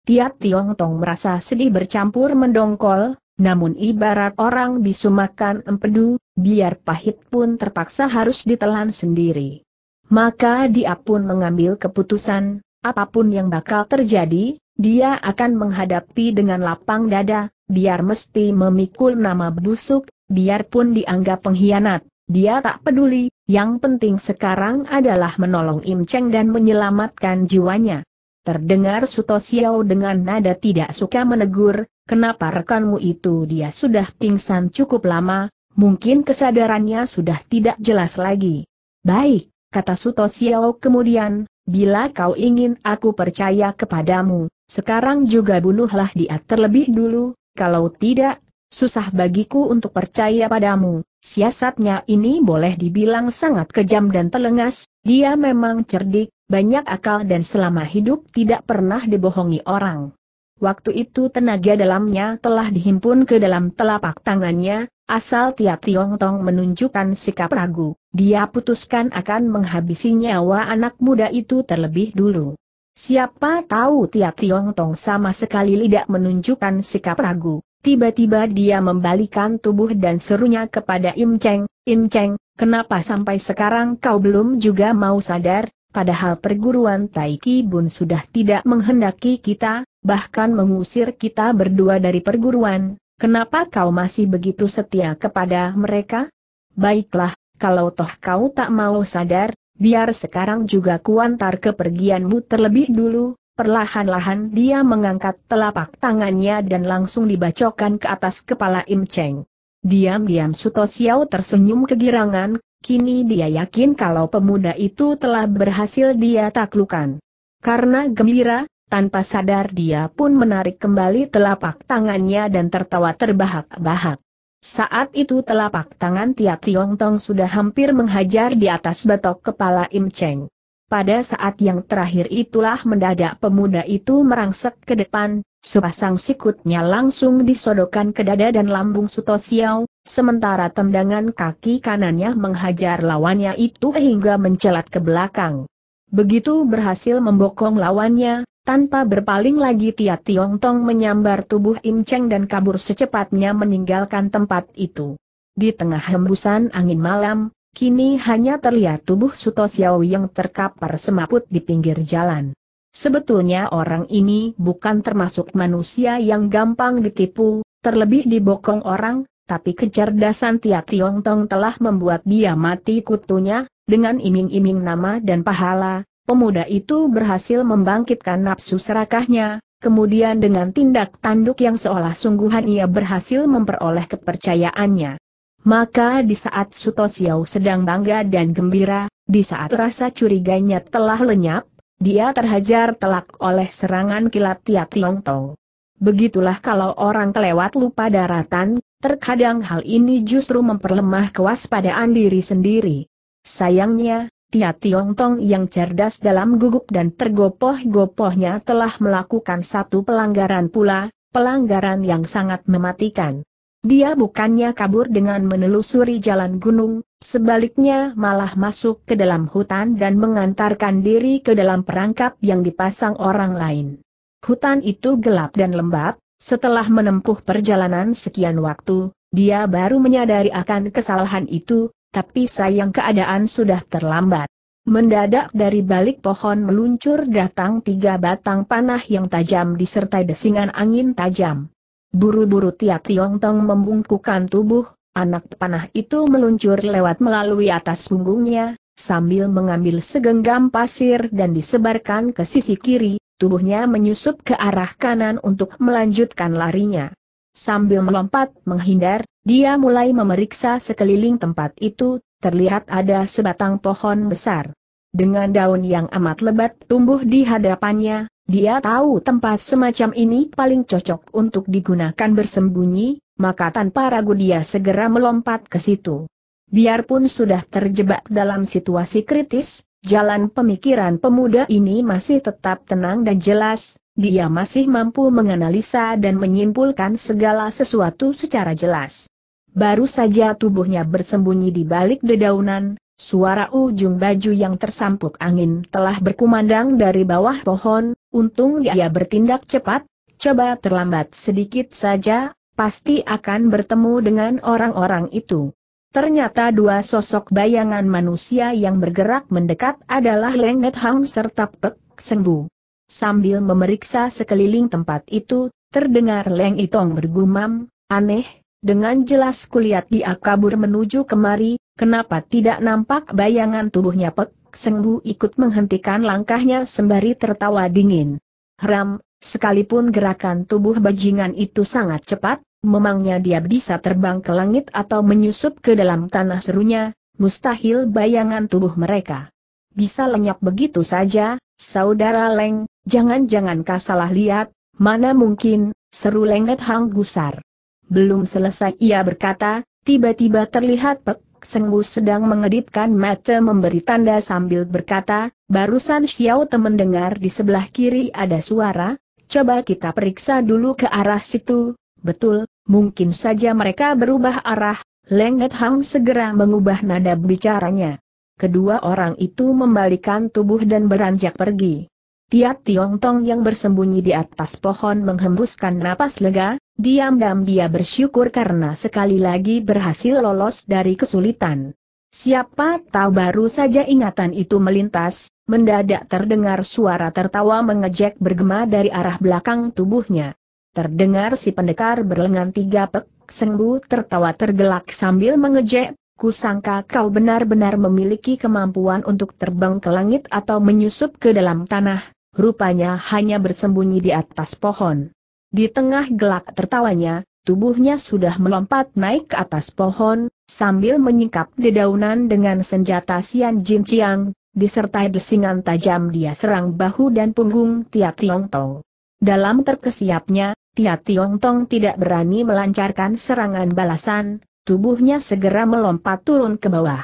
Tia Tiong Tong merasa sedih bercampur mendongkol, namun ibarat orang bisu makan empedu, biar pahit pun terpaksa harus ditelan sendiri. Maka dia pun mengambil keputusan, apapun yang bakal terjadi, dia akan menghadapi dengan lapang dada, biar mesti memikul nama busuk, biarpun dianggap pengkhianat. Dia tak peduli, yang penting sekarang adalah menolong Im Cheng dan menyelamatkan jiwanya. Terdengar Suto Xiao dengan nada tidak suka menegur, kenapa rekanmu itu dia sudah pingsan cukup lama, mungkin kesadarannya sudah tidak jelas lagi. Baik, kata Suto Xiao kemudian, bila kau ingin aku percaya kepadamu, sekarang juga bunuhlah dia terlebih dulu, kalau tidak, susah bagiku untuk percaya padamu. Siasatnya ini boleh dibilang sangat kejam dan telengas, dia memang cerdik, banyak akal dan selama hidup tidak pernah dibohongi orang. Waktu itu tenaga dalamnya telah dihimpun ke dalam telapak tangannya, asal tiap Tiong Tong menunjukkan sikap ragu, dia putuskan akan menghabisi nyawa anak muda itu terlebih dulu. Siapa tahu tiap Tiong Tong sama sekali tidak menunjukkan sikap ragu. Tiba-tiba dia membalikan tubuh dan serunya kepada Im Cheng, Im Cheng, kenapa sampai sekarang kau belum juga mau sadar, padahal perguruan Tai Ki Bun sudah tidak menghendaki kita, bahkan mengusir kita berdua dari perguruan, kenapa kau masih begitu setia kepada mereka? Baiklah, kalau toh kau tak mau sadar, biar sekarang juga kuantar kepergianmu terlebih dulu, perlahan-lahan dia mengangkat telapak tangannya dan langsung dibacokan ke atas kepala Im Cheng. Diam-diam Suto Xiao tersenyum kegirangan, kini dia yakin kalau pemuda itu telah berhasil dia taklukan. Karena gembira, tanpa sadar dia pun menarik kembali telapak tangannya dan tertawa terbahak-bahak. Saat itu telapak tangan Tia Tiong Tong sudah hampir menghajar di atas batok kepala Im Cheng. Pada saat yang terakhir itulah mendadak pemuda itu merangsek ke depan, sepasang sikutnya langsung disodokan ke dada dan lambung Suto Xiao, sementara tendangan kaki kanannya menghajar lawannya itu hingga mencelat ke belakang. Begitu berhasil membokong lawannya, tanpa berpaling lagi Tia Tiong Tong menyambar tubuh Im Cheng dan kabur secepatnya meninggalkan tempat itu. Di tengah hembusan angin malam, kini hanya terlihat tubuh Suto Xiao yang terkapar semaput di pinggir jalan. Sebetulnya orang ini bukan termasuk manusia yang gampang ditipu, terlebih dibokong orang, tapi kecerdasan Tia Tiong Tong telah membuat dia mati kutunya, dengan iming-iming nama dan pahala, Pemuda itu berhasil membangkitkan nafsu serakahnya, kemudian dengan tindak tanduk yang seolah sungguhan ia berhasil memperoleh kepercayaannya. Maka di saat Sutosiau sedang bangga dan gembira, di saat rasa curiganya telah lenyap, dia terhajar telak oleh serangan kilat Tia Tong. Begitulah kalau orang kelewat lupa daratan, terkadang hal ini justru memperlemah kewaspadaan diri sendiri. Sayangnya, Tia Tiong Tong yang cerdas dalam gugup dan tergopoh-gopohnya telah melakukan satu pelanggaran pula, pelanggaran yang sangat mematikan. Dia bukannya kabur dengan menelusuri jalan gunung, sebaliknya malah masuk ke dalam hutan dan mengantarkan diri ke dalam perangkap yang dipasang orang lain. Hutan itu gelap dan lembab, setelah menempuh perjalanan sekian waktu, dia baru menyadari akan kesalahan itu, tapi sayang keadaan sudah terlambat. Mendadak dari balik pohon meluncur datang tiga batang panah yang tajam disertai desingan angin tajam. Buru-buru Tia Tong membungkukan tubuh, anak panah itu meluncur lewat melalui atas punggungnya, sambil mengambil segenggam pasir dan disebarkan ke sisi kiri, tubuhnya menyusup ke arah kanan untuk melanjutkan larinya sambil melompat menghindar, dia mulai memeriksa sekeliling tempat itu, terlihat ada sebatang pohon besar. Dengan daun yang amat lebat tumbuh di hadapannya, dia tahu tempat semacam ini paling cocok untuk digunakan bersembunyi, maka tanpa ragu dia segera melompat ke situ. Biarpun sudah terjebak dalam situasi kritis, jalan pemikiran pemuda ini masih tetap tenang dan jelas, dia masih mampu menganalisa dan menyimpulkan segala sesuatu secara jelas. Baru saja tubuhnya bersembunyi di balik dedaunan, Suara ujung baju yang tersampuk angin telah berkumandang dari bawah pohon, untung dia bertindak cepat, coba terlambat sedikit saja, pasti akan bertemu dengan orang-orang itu. Ternyata dua sosok bayangan manusia yang bergerak mendekat adalah Lengnet Hang serta Pek Sembu. Sambil memeriksa sekeliling tempat itu, terdengar Leng Itong bergumam, aneh, dengan jelas kulihat dia kabur menuju kemari, kenapa tidak nampak bayangan tubuhnya Pek Sengbu ikut menghentikan langkahnya sembari tertawa dingin. Ram, sekalipun gerakan tubuh bajingan itu sangat cepat, memangnya dia bisa terbang ke langit atau menyusup ke dalam tanah serunya, mustahil bayangan tubuh mereka bisa lenyap begitu saja, saudara Leng, jangan-jangan kau salah lihat, mana mungkin, seru lengket Hang Gusar. Belum selesai ia berkata, tiba-tiba terlihat Pek Sengwu sedang mengedipkan mata memberi tanda sambil berkata, barusan Xiao temen dengar di sebelah kiri ada suara, coba kita periksa dulu ke arah situ, betul, mungkin saja mereka berubah arah, Lengnet Hang segera mengubah nada bicaranya kedua orang itu membalikan tubuh dan beranjak pergi. Tiap Tiong Tong yang bersembunyi di atas pohon menghembuskan napas lega, diam-diam dia bersyukur karena sekali lagi berhasil lolos dari kesulitan. Siapa tahu baru saja ingatan itu melintas, mendadak terdengar suara tertawa mengejek bergema dari arah belakang tubuhnya. Terdengar si pendekar berlengan tiga pek, sengguh tertawa tergelak sambil mengejek, kusangka kau benar-benar memiliki kemampuan untuk terbang ke langit atau menyusup ke dalam tanah, rupanya hanya bersembunyi di atas pohon. Di tengah gelak tertawanya, tubuhnya sudah melompat naik ke atas pohon, sambil menyingkap dedaunan dengan senjata Sian Jin Chiang, disertai desingan tajam dia serang bahu dan punggung Tia Tiong Tong. Dalam terkesiapnya, Tia Tiong Tong tidak berani melancarkan serangan balasan, Tubuhnya segera melompat turun ke bawah.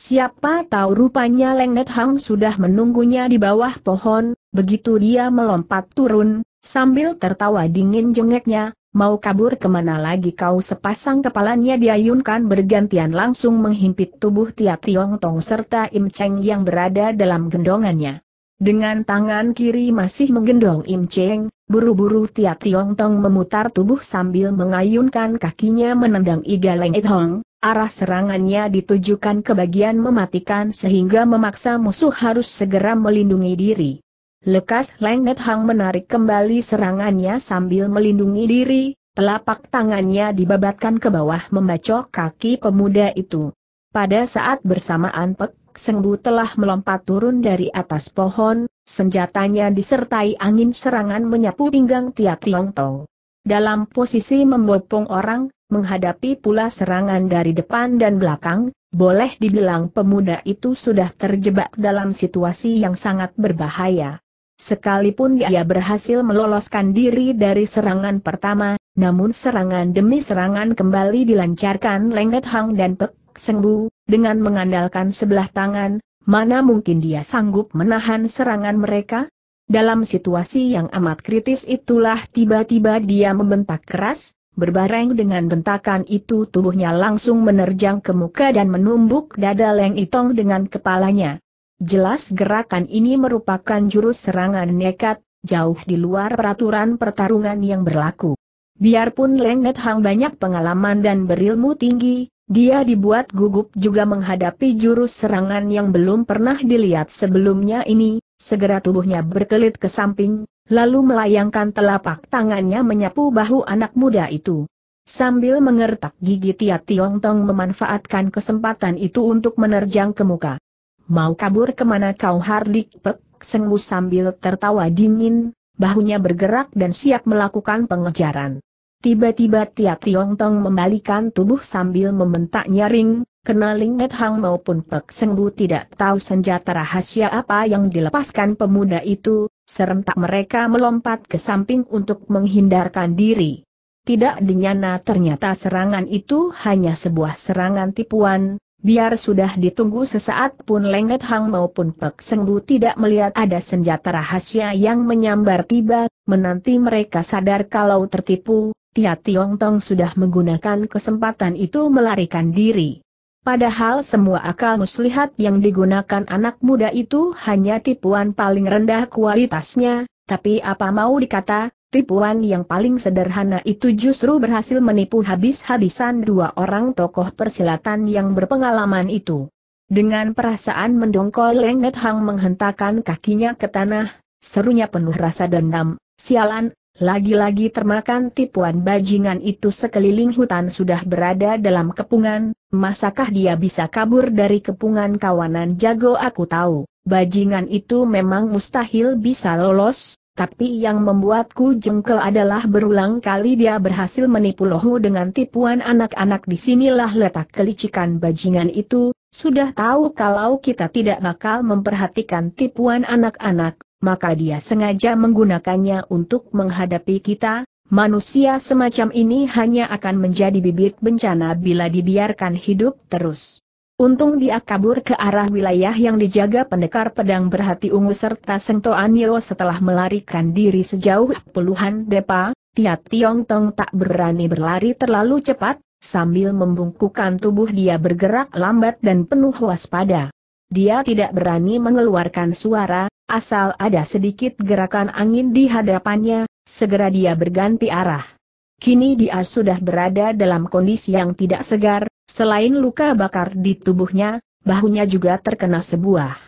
Siapa tahu rupanya Leng Net Hang sudah menunggunya di bawah pohon, begitu dia melompat turun, sambil tertawa dingin jengeknya, mau kabur kemana lagi kau sepasang kepalanya diayunkan bergantian langsung menghimpit tubuh Tia Tiong Tong serta Im Cheng yang berada dalam gendongannya. Dengan tangan kiri masih menggendong Im Cheng, buru-buru Tia Tiong Tong memutar tubuh sambil mengayunkan kakinya menendang Iga Leng Et Hong, arah serangannya ditujukan ke bagian mematikan sehingga memaksa musuh harus segera melindungi diri. Lekas Leng Et Hong menarik kembali serangannya sambil melindungi diri, telapak tangannya dibabatkan ke bawah membacok kaki pemuda itu. Pada saat bersamaan Pek Sengbu telah melompat turun dari atas pohon, senjatanya disertai angin serangan menyapu pinggang Tia Tiong Tong. Dalam posisi membopong orang, menghadapi pula serangan dari depan dan belakang, boleh dibilang pemuda itu sudah terjebak dalam situasi yang sangat berbahaya. Sekalipun dia berhasil meloloskan diri dari serangan pertama, namun serangan demi serangan kembali dilancarkan Lengket Hang dan Pek Sengbu, dengan mengandalkan sebelah tangan, mana mungkin dia sanggup menahan serangan mereka? Dalam situasi yang amat kritis itulah tiba-tiba dia membentak keras, berbareng dengan bentakan itu tubuhnya langsung menerjang ke muka dan menumbuk dada Leng Itong dengan kepalanya. Jelas gerakan ini merupakan jurus serangan nekat, jauh di luar peraturan pertarungan yang berlaku. Biarpun Leng Net Hang banyak pengalaman dan berilmu tinggi, dia dibuat gugup juga menghadapi jurus serangan yang belum pernah dilihat sebelumnya ini, segera tubuhnya berkelit ke samping, lalu melayangkan telapak tangannya menyapu bahu anak muda itu. Sambil mengertak gigi Tia Tiong Tong memanfaatkan kesempatan itu untuk menerjang ke muka. Mau kabur kemana kau Hardik Pek, sengguh sambil tertawa dingin, bahunya bergerak dan siap melakukan pengejaran. Tiba-tiba Tia Tiong Tong membalikan tubuh sambil membentak nyaring, Kena Net Hang maupun Pek Sengbu tidak tahu senjata rahasia apa yang dilepaskan pemuda itu, serentak mereka melompat ke samping untuk menghindarkan diri. Tidak dinyana ternyata serangan itu hanya sebuah serangan tipuan, biar sudah ditunggu sesaat pun Net Hang maupun Pek Sengbu tidak melihat ada senjata rahasia yang menyambar tiba, menanti mereka sadar kalau tertipu, Tia Tiong Tong sudah menggunakan kesempatan itu melarikan diri. Padahal semua akal muslihat yang digunakan anak muda itu hanya tipuan paling rendah kualitasnya, tapi apa mau dikata, tipuan yang paling sederhana itu justru berhasil menipu habis-habisan dua orang tokoh persilatan yang berpengalaman itu. Dengan perasaan mendongkol Leng Net Hang menghentakkan kakinya ke tanah, serunya penuh rasa dendam, sialan, lagi-lagi termakan tipuan bajingan itu sekeliling hutan sudah berada dalam kepungan, masakah dia bisa kabur dari kepungan kawanan jago aku tahu, bajingan itu memang mustahil bisa lolos, tapi yang membuatku jengkel adalah berulang kali dia berhasil menipu lohu dengan tipuan anak-anak disinilah letak kelicikan bajingan itu, sudah tahu kalau kita tidak bakal memperhatikan tipuan anak-anak, maka dia sengaja menggunakannya untuk menghadapi kita, manusia semacam ini hanya akan menjadi bibit bencana bila dibiarkan hidup terus. Untung dia kabur ke arah wilayah yang dijaga pendekar pedang berhati ungu serta Sengto Anio setelah melarikan diri sejauh puluhan depa, Tiat Tiong Tong tak berani berlari terlalu cepat, sambil membungkukkan tubuh dia bergerak lambat dan penuh waspada. Dia tidak berani mengeluarkan suara, Asal ada sedikit gerakan angin di hadapannya, segera dia berganti arah. Kini dia sudah berada dalam kondisi yang tidak segar, selain luka bakar di tubuhnya, bahunya juga terkena sebuah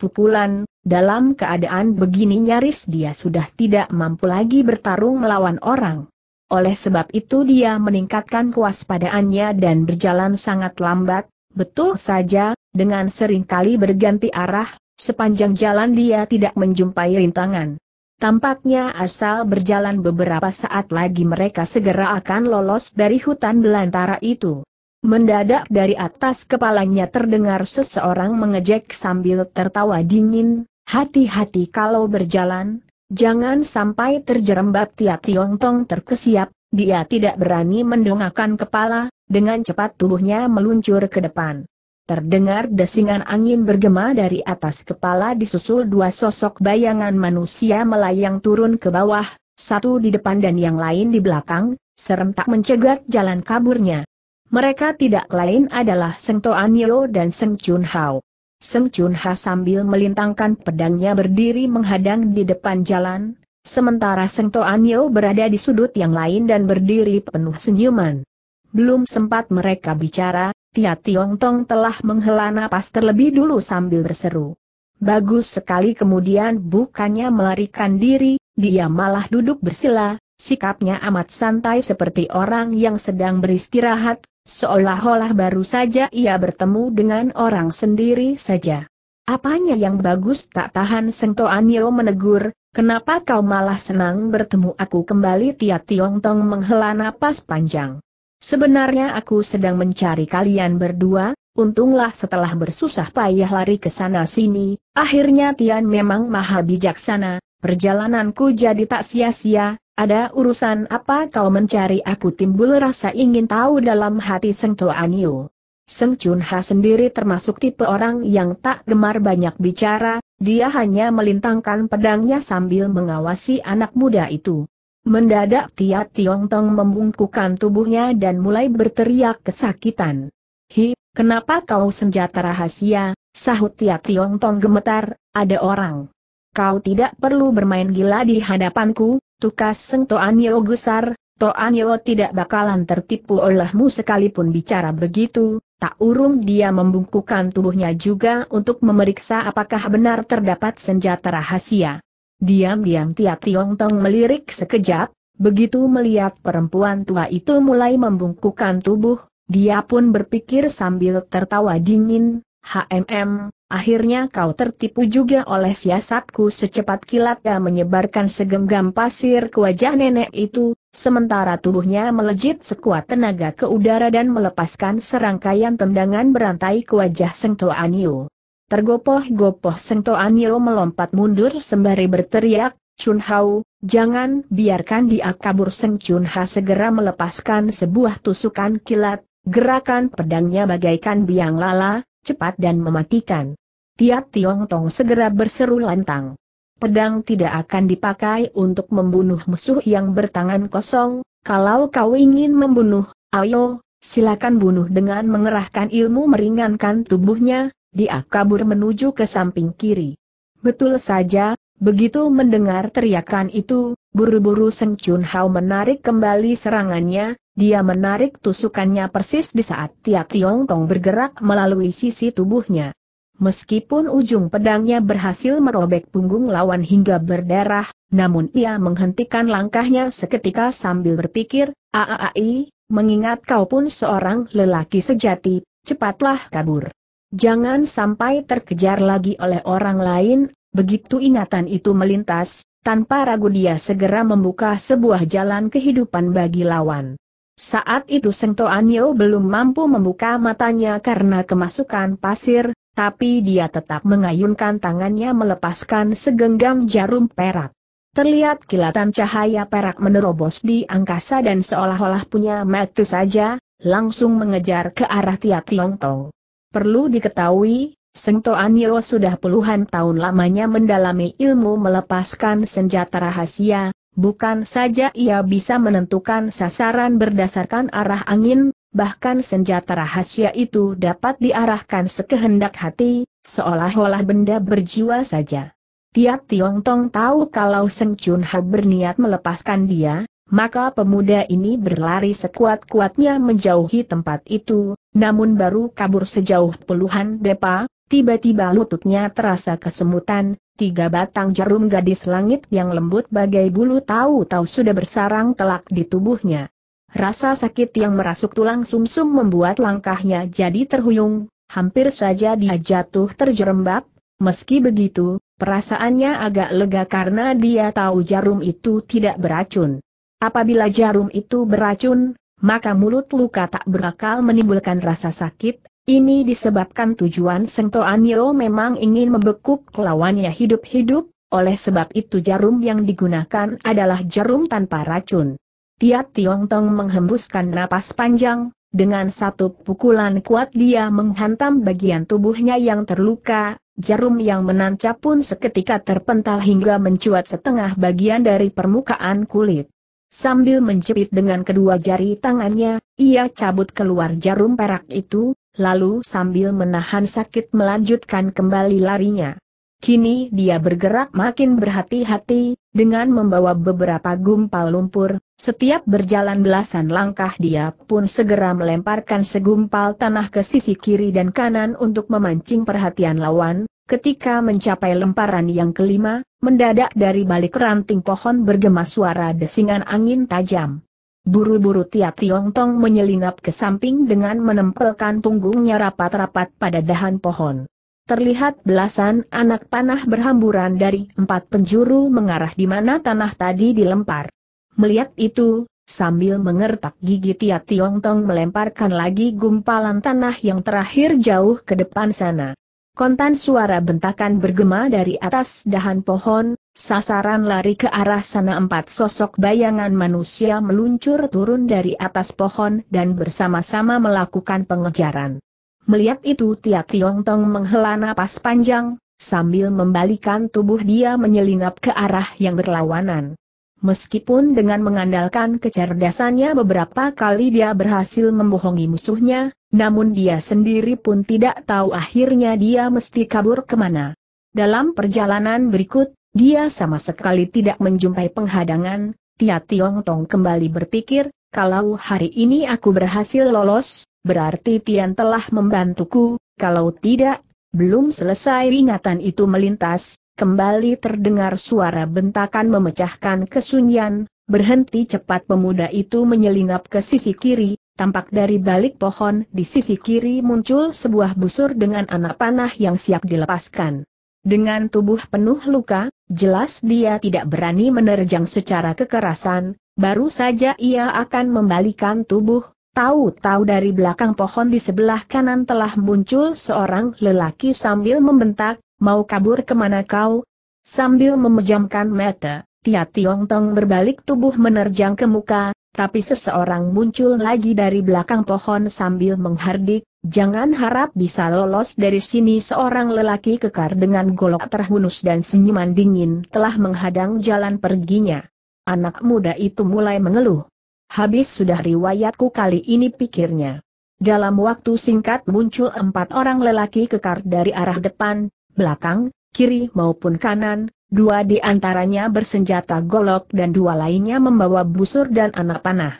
pukulan, dalam keadaan begini nyaris dia sudah tidak mampu lagi bertarung melawan orang. Oleh sebab itu dia meningkatkan kewaspadaannya dan berjalan sangat lambat, betul saja, dengan seringkali berganti arah, Sepanjang jalan dia tidak menjumpai rintangan. Tampaknya asal berjalan beberapa saat lagi mereka segera akan lolos dari hutan belantara itu. Mendadak dari atas kepalanya terdengar seseorang mengejek sambil tertawa dingin, hati-hati kalau berjalan, jangan sampai terjerembab Tia tong terkesiap, dia tidak berani mendongakkan kepala, dengan cepat tubuhnya meluncur ke depan. Terdengar desingan angin bergema dari atas kepala disusul dua sosok bayangan manusia melayang turun ke bawah, satu di depan dan yang lain di belakang, serentak mencegat jalan kaburnya. Mereka tidak lain adalah Seng Toanyo dan Seng Chun Hao. Seng Chun Hao sambil melintangkan pedangnya berdiri menghadang di depan jalan, sementara Seng Toanyo berada di sudut yang lain dan berdiri penuh senyuman. Belum sempat mereka bicara, Tia Tiong Tong telah menghela napas terlebih dulu sambil berseru. Bagus sekali kemudian bukannya melarikan diri, dia malah duduk bersila, sikapnya amat santai seperti orang yang sedang beristirahat, seolah-olah baru saja ia bertemu dengan orang sendiri saja. Apanya yang bagus tak tahan Sengto Anio menegur, kenapa kau malah senang bertemu aku kembali Tia Tiong Tong menghela napas panjang. Sebenarnya aku sedang mencari kalian berdua, untunglah setelah bersusah payah lari ke sana-sini, akhirnya Tian memang maha bijaksana, perjalananku jadi tak sia-sia, ada urusan apa kau mencari aku timbul rasa ingin tahu dalam hati Seng Anio. Seng Chun Ha sendiri termasuk tipe orang yang tak gemar banyak bicara, dia hanya melintangkan pedangnya sambil mengawasi anak muda itu. Mendadak Tia Tiong Tong membungkukan tubuhnya dan mulai berteriak kesakitan. Hi, kenapa kau senjata rahasia, sahut Tia Tiong Tong gemetar, ada orang. Kau tidak perlu bermain gila di hadapanku, tukas seng Toan Yeo gusar, Toan Yeo tidak bakalan tertipu olehmu sekalipun bicara begitu, tak urung dia membungkukan tubuhnya juga untuk memeriksa apakah benar terdapat senjata rahasia. Diam-diam Tia Tiong Tong melirik sekejap, begitu melihat perempuan tua itu mulai membungkukkan tubuh, dia pun berpikir sambil tertawa dingin, HMM, akhirnya kau tertipu juga oleh siasatku secepat kilat kilatnya menyebarkan segenggam pasir ke wajah nenek itu, sementara tubuhnya melejit sekuat tenaga ke udara dan melepaskan serangkaian tendangan berantai ke wajah Seng Anio. Tergopoh-gopoh Sengto Anio melompat mundur sembari berteriak, Chun Hao, jangan biarkan dia kabur Seng Chun Ha segera melepaskan sebuah tusukan kilat, gerakan pedangnya bagaikan biang lala, cepat dan mematikan. Tiap Tiong Tong segera berseru lantang. Pedang tidak akan dipakai untuk membunuh musuh yang bertangan kosong, kalau kau ingin membunuh, ayo, silakan bunuh dengan mengerahkan ilmu meringankan tubuhnya, dia kabur menuju ke samping kiri. Betul saja, begitu mendengar teriakan itu, buru-buru Seng Chun Hao menarik kembali serangannya, dia menarik tusukannya persis di saat Tia Tiong Tong bergerak melalui sisi tubuhnya. Meskipun ujung pedangnya berhasil merobek punggung lawan hingga berdarah, namun ia menghentikan langkahnya seketika sambil berpikir, Aaai, mengingat kau pun seorang lelaki sejati, cepatlah kabur. Jangan sampai terkejar lagi oleh orang lain, begitu ingatan itu melintas, tanpa ragu dia segera membuka sebuah jalan kehidupan bagi lawan. Saat itu Sento Anio belum mampu membuka matanya karena kemasukan pasir, tapi dia tetap mengayunkan tangannya melepaskan segenggam jarum perak. Terlihat kilatan cahaya perak menerobos di angkasa dan seolah-olah punya metu saja, langsung mengejar ke arah Tia Tiong Tong. Perlu diketahui, Seng Anio sudah puluhan tahun lamanya mendalami ilmu melepaskan senjata rahasia, bukan saja ia bisa menentukan sasaran berdasarkan arah angin, bahkan senjata rahasia itu dapat diarahkan sekehendak hati, seolah-olah benda berjiwa saja. Tiap Tiong Tong tahu kalau Seng Chun Ha berniat melepaskan dia, maka pemuda ini berlari sekuat-kuatnya menjauhi tempat itu, namun baru kabur sejauh puluhan depa, tiba-tiba lututnya terasa kesemutan, tiga batang jarum gadis langit yang lembut bagai bulu tahu-tahu sudah bersarang telak di tubuhnya. Rasa sakit yang merasuk tulang sumsum membuat langkahnya jadi terhuyung, hampir saja dia jatuh terjerembab, meski begitu, perasaannya agak lega karena dia tahu jarum itu tidak beracun. Apabila jarum itu beracun, maka mulut luka tak berakal menimbulkan rasa sakit, ini disebabkan tujuan Sengto Anio memang ingin membekuk lawannya hidup-hidup, oleh sebab itu jarum yang digunakan adalah jarum tanpa racun. Tiat Tiong Tong menghembuskan napas panjang, dengan satu pukulan kuat dia menghantam bagian tubuhnya yang terluka, jarum yang menancap pun seketika terpental hingga mencuat setengah bagian dari permukaan kulit. Sambil menjepit dengan kedua jari tangannya, ia cabut keluar jarum perak itu, lalu sambil menahan sakit melanjutkan kembali larinya. Kini dia bergerak makin berhati-hati, dengan membawa beberapa gumpal lumpur, setiap berjalan belasan langkah dia pun segera melemparkan segumpal tanah ke sisi kiri dan kanan untuk memancing perhatian lawan, Ketika mencapai lemparan yang kelima, mendadak dari balik ranting pohon bergema suara desingan angin tajam. Buru-buru Tia Tiong Tong menyelinap ke samping dengan menempelkan punggungnya rapat-rapat pada dahan pohon. Terlihat belasan anak panah berhamburan dari empat penjuru mengarah di mana tanah tadi dilempar. Melihat itu, Sambil mengertak gigi Tia Tiong Tong melemparkan lagi gumpalan tanah yang terakhir jauh ke depan sana. Kontan suara bentakan bergema dari atas dahan pohon, sasaran lari ke arah sana empat sosok bayangan manusia meluncur turun dari atas pohon dan bersama-sama melakukan pengejaran. Melihat itu Tia Tong menghela napas panjang, sambil membalikan tubuh dia menyelinap ke arah yang berlawanan. Meskipun dengan mengandalkan kecerdasannya beberapa kali dia berhasil membohongi musuhnya, namun dia sendiri pun tidak tahu akhirnya dia mesti kabur kemana. Dalam perjalanan berikut, dia sama sekali tidak menjumpai penghadangan, Tia Tiong Tong kembali berpikir, kalau hari ini aku berhasil lolos, berarti Tian telah membantuku, kalau tidak, belum selesai ingatan itu melintas, kembali terdengar suara bentakan memecahkan kesunyian, berhenti cepat pemuda itu menyelinap ke sisi kiri, tampak dari balik pohon di sisi kiri muncul sebuah busur dengan anak panah yang siap dilepaskan. Dengan tubuh penuh luka, jelas dia tidak berani menerjang secara kekerasan, baru saja ia akan membalikan tubuh, tahu-tahu dari belakang pohon di sebelah kanan telah muncul seorang lelaki sambil membentak, mau kabur kemana kau? Sambil memejamkan mata, Tia Tiong Tong berbalik tubuh menerjang ke muka, tapi seseorang muncul lagi dari belakang pohon sambil menghardik, jangan harap bisa lolos dari sini seorang lelaki kekar dengan golok terhunus dan senyuman dingin telah menghadang jalan perginya. Anak muda itu mulai mengeluh. Habis sudah riwayatku kali ini pikirnya. Dalam waktu singkat muncul empat orang lelaki kekar dari arah depan, belakang, kiri maupun kanan, dua di antaranya bersenjata golok dan dua lainnya membawa busur dan anak panah.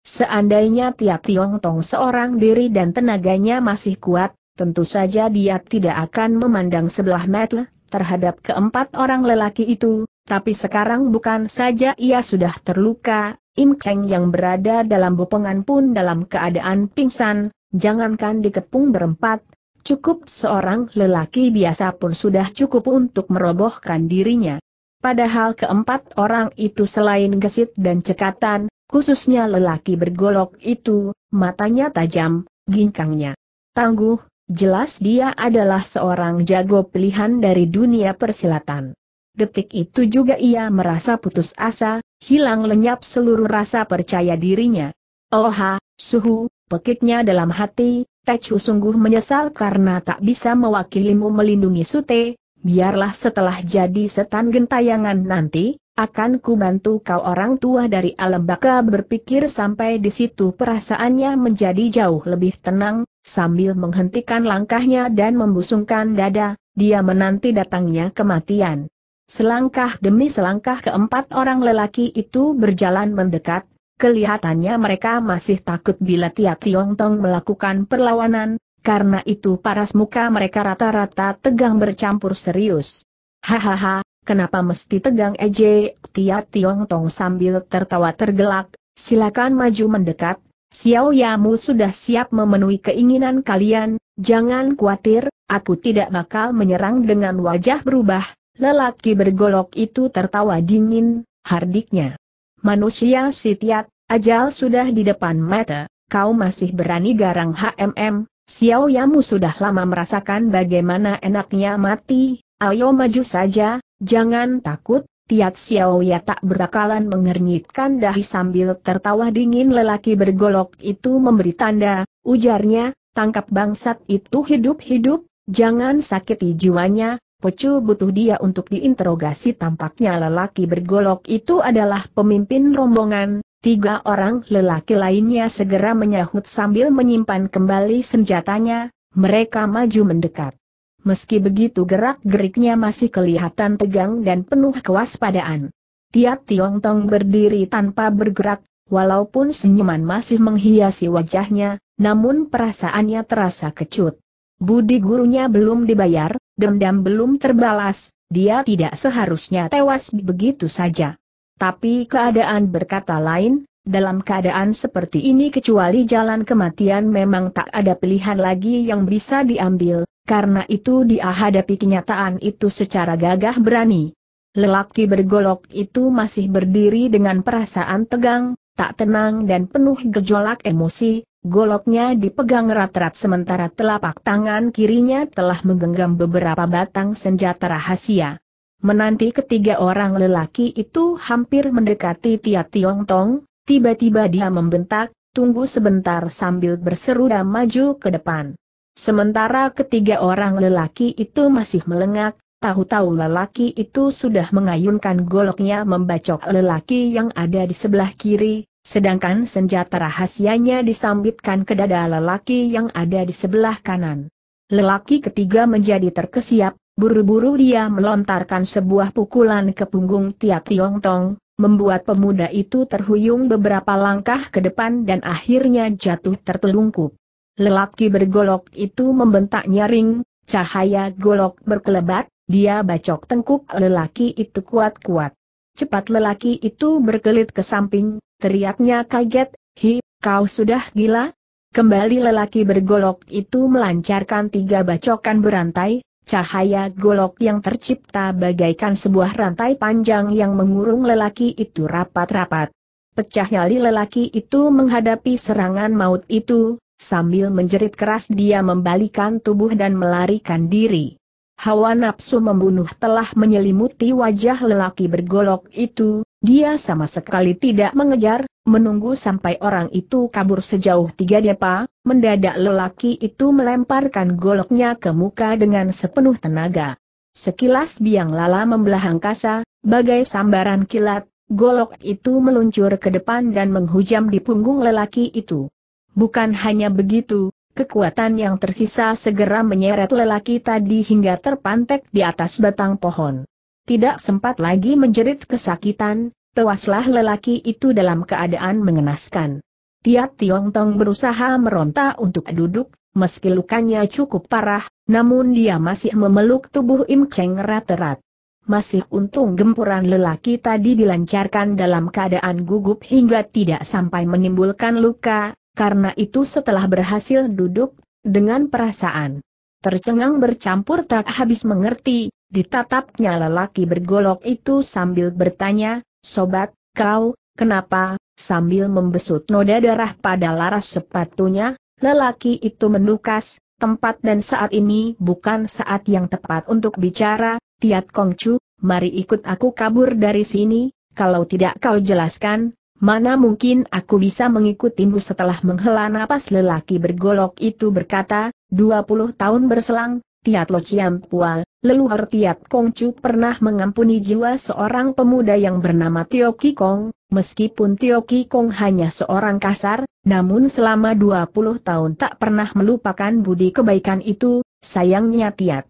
Seandainya tiap Tiong Tong seorang diri dan tenaganya masih kuat, tentu saja dia tidak akan memandang sebelah mata terhadap keempat orang lelaki itu, tapi sekarang bukan saja ia sudah terluka, Im Cheng yang berada dalam bopongan pun dalam keadaan pingsan, jangankan dikepung berempat, Cukup seorang lelaki biasa pun sudah cukup untuk merobohkan dirinya. Padahal keempat orang itu selain gesit dan cekatan, khususnya lelaki bergolok itu, matanya tajam, ginkangnya tangguh, jelas dia adalah seorang jago pilihan dari dunia persilatan. Detik itu juga ia merasa putus asa, hilang lenyap seluruh rasa percaya dirinya. Oha, suhu, pekiknya dalam hati, Tecu sungguh menyesal karena tak bisa mewakilimu melindungi Sute, biarlah setelah jadi setan gentayangan nanti, akan ku bantu kau orang tua dari alam baka berpikir sampai di situ perasaannya menjadi jauh lebih tenang, sambil menghentikan langkahnya dan membusungkan dada, dia menanti datangnya kematian. Selangkah demi selangkah keempat orang lelaki itu berjalan mendekat, Kelihatannya mereka masih takut bila Tia Tiong Tong melakukan perlawanan, karena itu paras muka mereka rata-rata tegang bercampur serius. Hahaha, kenapa mesti tegang Ej? Tia Tiong Tong sambil tertawa tergelak, silakan maju mendekat, Xiao Yamu sudah siap memenuhi keinginan kalian, jangan khawatir, aku tidak bakal menyerang dengan wajah berubah, lelaki bergolok itu tertawa dingin, hardiknya. Manusia sitiat, ajal sudah di depan mata, kau masih berani garang HMM, Xiao Yamu sudah lama merasakan bagaimana enaknya mati, ayo maju saja, jangan takut, Tiat Xiao Ya tak berakalan mengernyitkan dahi sambil tertawa dingin lelaki bergolok itu memberi tanda, ujarnya, tangkap bangsat itu hidup-hidup, jangan sakiti jiwanya, Pecul butuh dia untuk diinterogasi tampaknya lelaki bergolok itu adalah pemimpin rombongan, tiga orang lelaki lainnya segera menyahut sambil menyimpan kembali senjatanya, mereka maju mendekat. Meski begitu gerak-geriknya masih kelihatan tegang dan penuh kewaspadaan. Tiap Tiong Tong berdiri tanpa bergerak, walaupun senyuman masih menghiasi wajahnya, namun perasaannya terasa kecut. Budi gurunya belum dibayar, dendam belum terbalas, dia tidak seharusnya tewas begitu saja. Tapi keadaan berkata lain, dalam keadaan seperti ini kecuali jalan kematian memang tak ada pilihan lagi yang bisa diambil, karena itu dia hadapi kenyataan itu secara gagah berani. Lelaki bergolok itu masih berdiri dengan perasaan tegang, tak tenang dan penuh gejolak emosi, Goloknya dipegang erat-erat sementara telapak tangan kirinya telah menggenggam beberapa batang senjata rahasia. Menanti ketiga orang lelaki itu hampir mendekati Tia Tiong Tong, tiba-tiba dia membentak, tunggu sebentar sambil berseru dan maju ke depan. Sementara ketiga orang lelaki itu masih melengak, tahu-tahu lelaki itu sudah mengayunkan goloknya membacok lelaki yang ada di sebelah kiri, sedangkan senjata rahasianya disambitkan ke dada lelaki yang ada di sebelah kanan. Lelaki ketiga menjadi terkesiap, buru-buru dia melontarkan sebuah pukulan ke punggung Tia Tiong Tong, membuat pemuda itu terhuyung beberapa langkah ke depan dan akhirnya jatuh tertelungkup. Lelaki bergolok itu membentak nyaring, cahaya golok berkelebat, dia bacok tengkuk lelaki itu kuat-kuat. Cepat lelaki itu berkelit ke samping, teriaknya kaget, hi, kau sudah gila? Kembali lelaki bergolok itu melancarkan tiga bacokan berantai, cahaya golok yang tercipta bagaikan sebuah rantai panjang yang mengurung lelaki itu rapat-rapat. Pecah nyali lelaki itu menghadapi serangan maut itu, sambil menjerit keras dia membalikan tubuh dan melarikan diri. Hawa nafsu membunuh telah menyelimuti wajah lelaki bergolok itu, dia sama sekali tidak mengejar, menunggu sampai orang itu kabur sejauh tiga depa, mendadak lelaki itu melemparkan goloknya ke muka dengan sepenuh tenaga. Sekilas biang lala membelah angkasa, bagai sambaran kilat, golok itu meluncur ke depan dan menghujam di punggung lelaki itu. Bukan hanya begitu, Kekuatan yang tersisa segera menyeret lelaki tadi hingga terpantek di atas batang pohon. Tidak sempat lagi menjerit kesakitan, tewaslah lelaki itu dalam keadaan mengenaskan. Tiap Tiong Tong berusaha meronta untuk duduk, meski lukanya cukup parah, namun dia masih memeluk tubuh Im Cheng rat. rat Masih untung gempuran lelaki tadi dilancarkan dalam keadaan gugup hingga tidak sampai menimbulkan luka, karena itu setelah berhasil duduk, dengan perasaan tercengang bercampur tak habis mengerti, ditatapnya lelaki bergolok itu sambil bertanya, Sobat, kau, kenapa, sambil membesut noda darah pada laras sepatunya, lelaki itu menukas, tempat dan saat ini bukan saat yang tepat untuk bicara, Tiat Kongcu, mari ikut aku kabur dari sini, kalau tidak kau jelaskan, Mana mungkin aku bisa mengikutimu setelah menghela napas lelaki bergolok itu berkata, 20 tahun berselang, Tiat Lo Chiam Pua, leluhur Tiat Kong Chu pernah mengampuni jiwa seorang pemuda yang bernama Tio Ki Kong, meskipun Tio Ki Kong hanya seorang kasar, namun selama 20 tahun tak pernah melupakan budi kebaikan itu, sayangnya Tiat.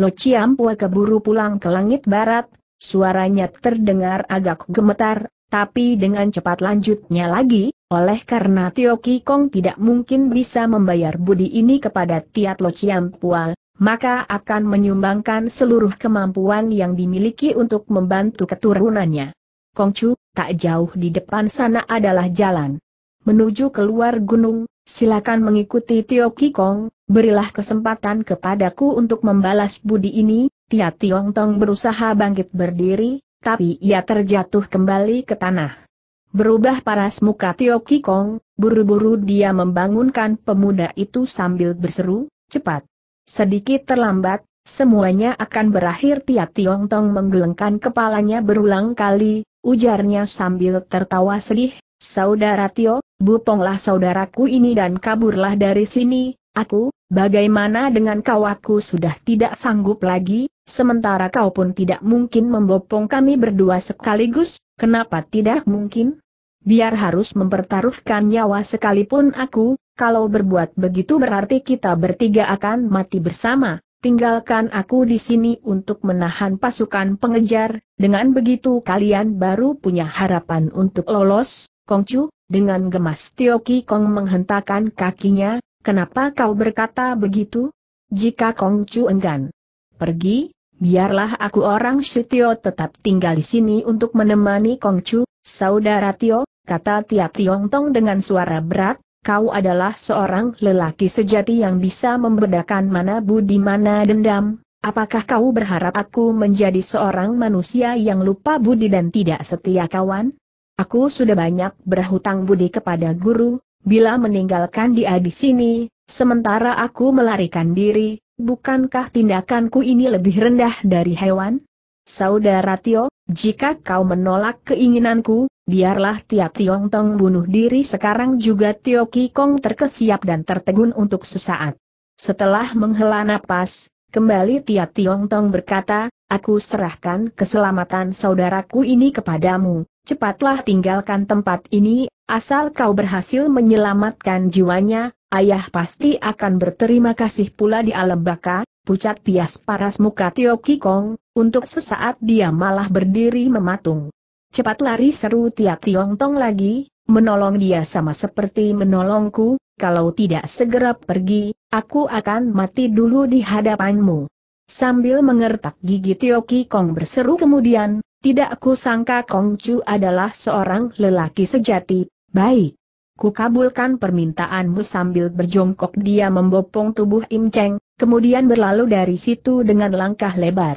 Lo Chiam Pua keburu pulang ke langit barat, suaranya terdengar agak gemetar, tapi dengan cepat lanjutnya lagi, oleh karena Tio Ki tidak mungkin bisa membayar budi ini kepada Tiat Lo Pua, maka akan menyumbangkan seluruh kemampuan yang dimiliki untuk membantu keturunannya. Kong Chu, tak jauh di depan sana adalah jalan. Menuju keluar gunung, silakan mengikuti Tio Ki berilah kesempatan kepadaku untuk membalas budi ini, Tia Tiong Tong berusaha bangkit berdiri, tapi ia terjatuh kembali ke tanah. Berubah paras muka Tio Kikong, buru-buru dia membangunkan pemuda itu sambil berseru, cepat. Sedikit terlambat, semuanya akan berakhir Tia Tiong Tong menggelengkan kepalanya berulang kali, ujarnya sambil tertawa sedih, Saudara Tio, buponglah saudaraku ini dan kaburlah dari sini, aku, bagaimana dengan kawaku sudah tidak sanggup lagi, Sementara kau pun tidak mungkin membopong kami berdua sekaligus, kenapa tidak mungkin? Biar harus mempertaruhkan nyawa sekalipun aku, kalau berbuat begitu berarti kita bertiga akan mati bersama, tinggalkan aku di sini untuk menahan pasukan pengejar, dengan begitu kalian baru punya harapan untuk lolos, Kongcu, dengan gemas Tioki Kong menghentakkan kakinya, kenapa kau berkata begitu? Jika Kongcu enggan pergi, Biarlah aku orang Sutio tetap tinggal di sini untuk menemani Kongcu, saudara Tio, kata Tia Tiong Tong dengan suara berat, kau adalah seorang lelaki sejati yang bisa membedakan mana budi mana dendam, apakah kau berharap aku menjadi seorang manusia yang lupa budi dan tidak setia kawan? Aku sudah banyak berhutang budi kepada guru, bila meninggalkan dia di sini, sementara aku melarikan diri, bukankah tindakanku ini lebih rendah dari hewan? Saudara Tio, jika kau menolak keinginanku, biarlah Tia Tiong Tong bunuh diri sekarang juga Tio Kikong terkesiap dan tertegun untuk sesaat. Setelah menghela napas, kembali Tia Tiong Tong berkata, aku serahkan keselamatan saudaraku ini kepadamu, cepatlah tinggalkan tempat ini, asal kau berhasil menyelamatkan jiwanya, Ayah pasti akan berterima kasih pula di alam baka, pucat pias paras muka Tio Kikong, untuk sesaat dia malah berdiri mematung. Cepat lari seru Tia Tiong Tong lagi, menolong dia sama seperti menolongku, kalau tidak segera pergi, aku akan mati dulu di hadapanmu. Sambil mengertak gigi Tio Kikong berseru kemudian, tidak aku sangka Kong Chu adalah seorang lelaki sejati, baik, Ku kabulkan permintaanmu sambil berjongkok dia membopong tubuh Im Cheng, kemudian berlalu dari situ dengan langkah lebar.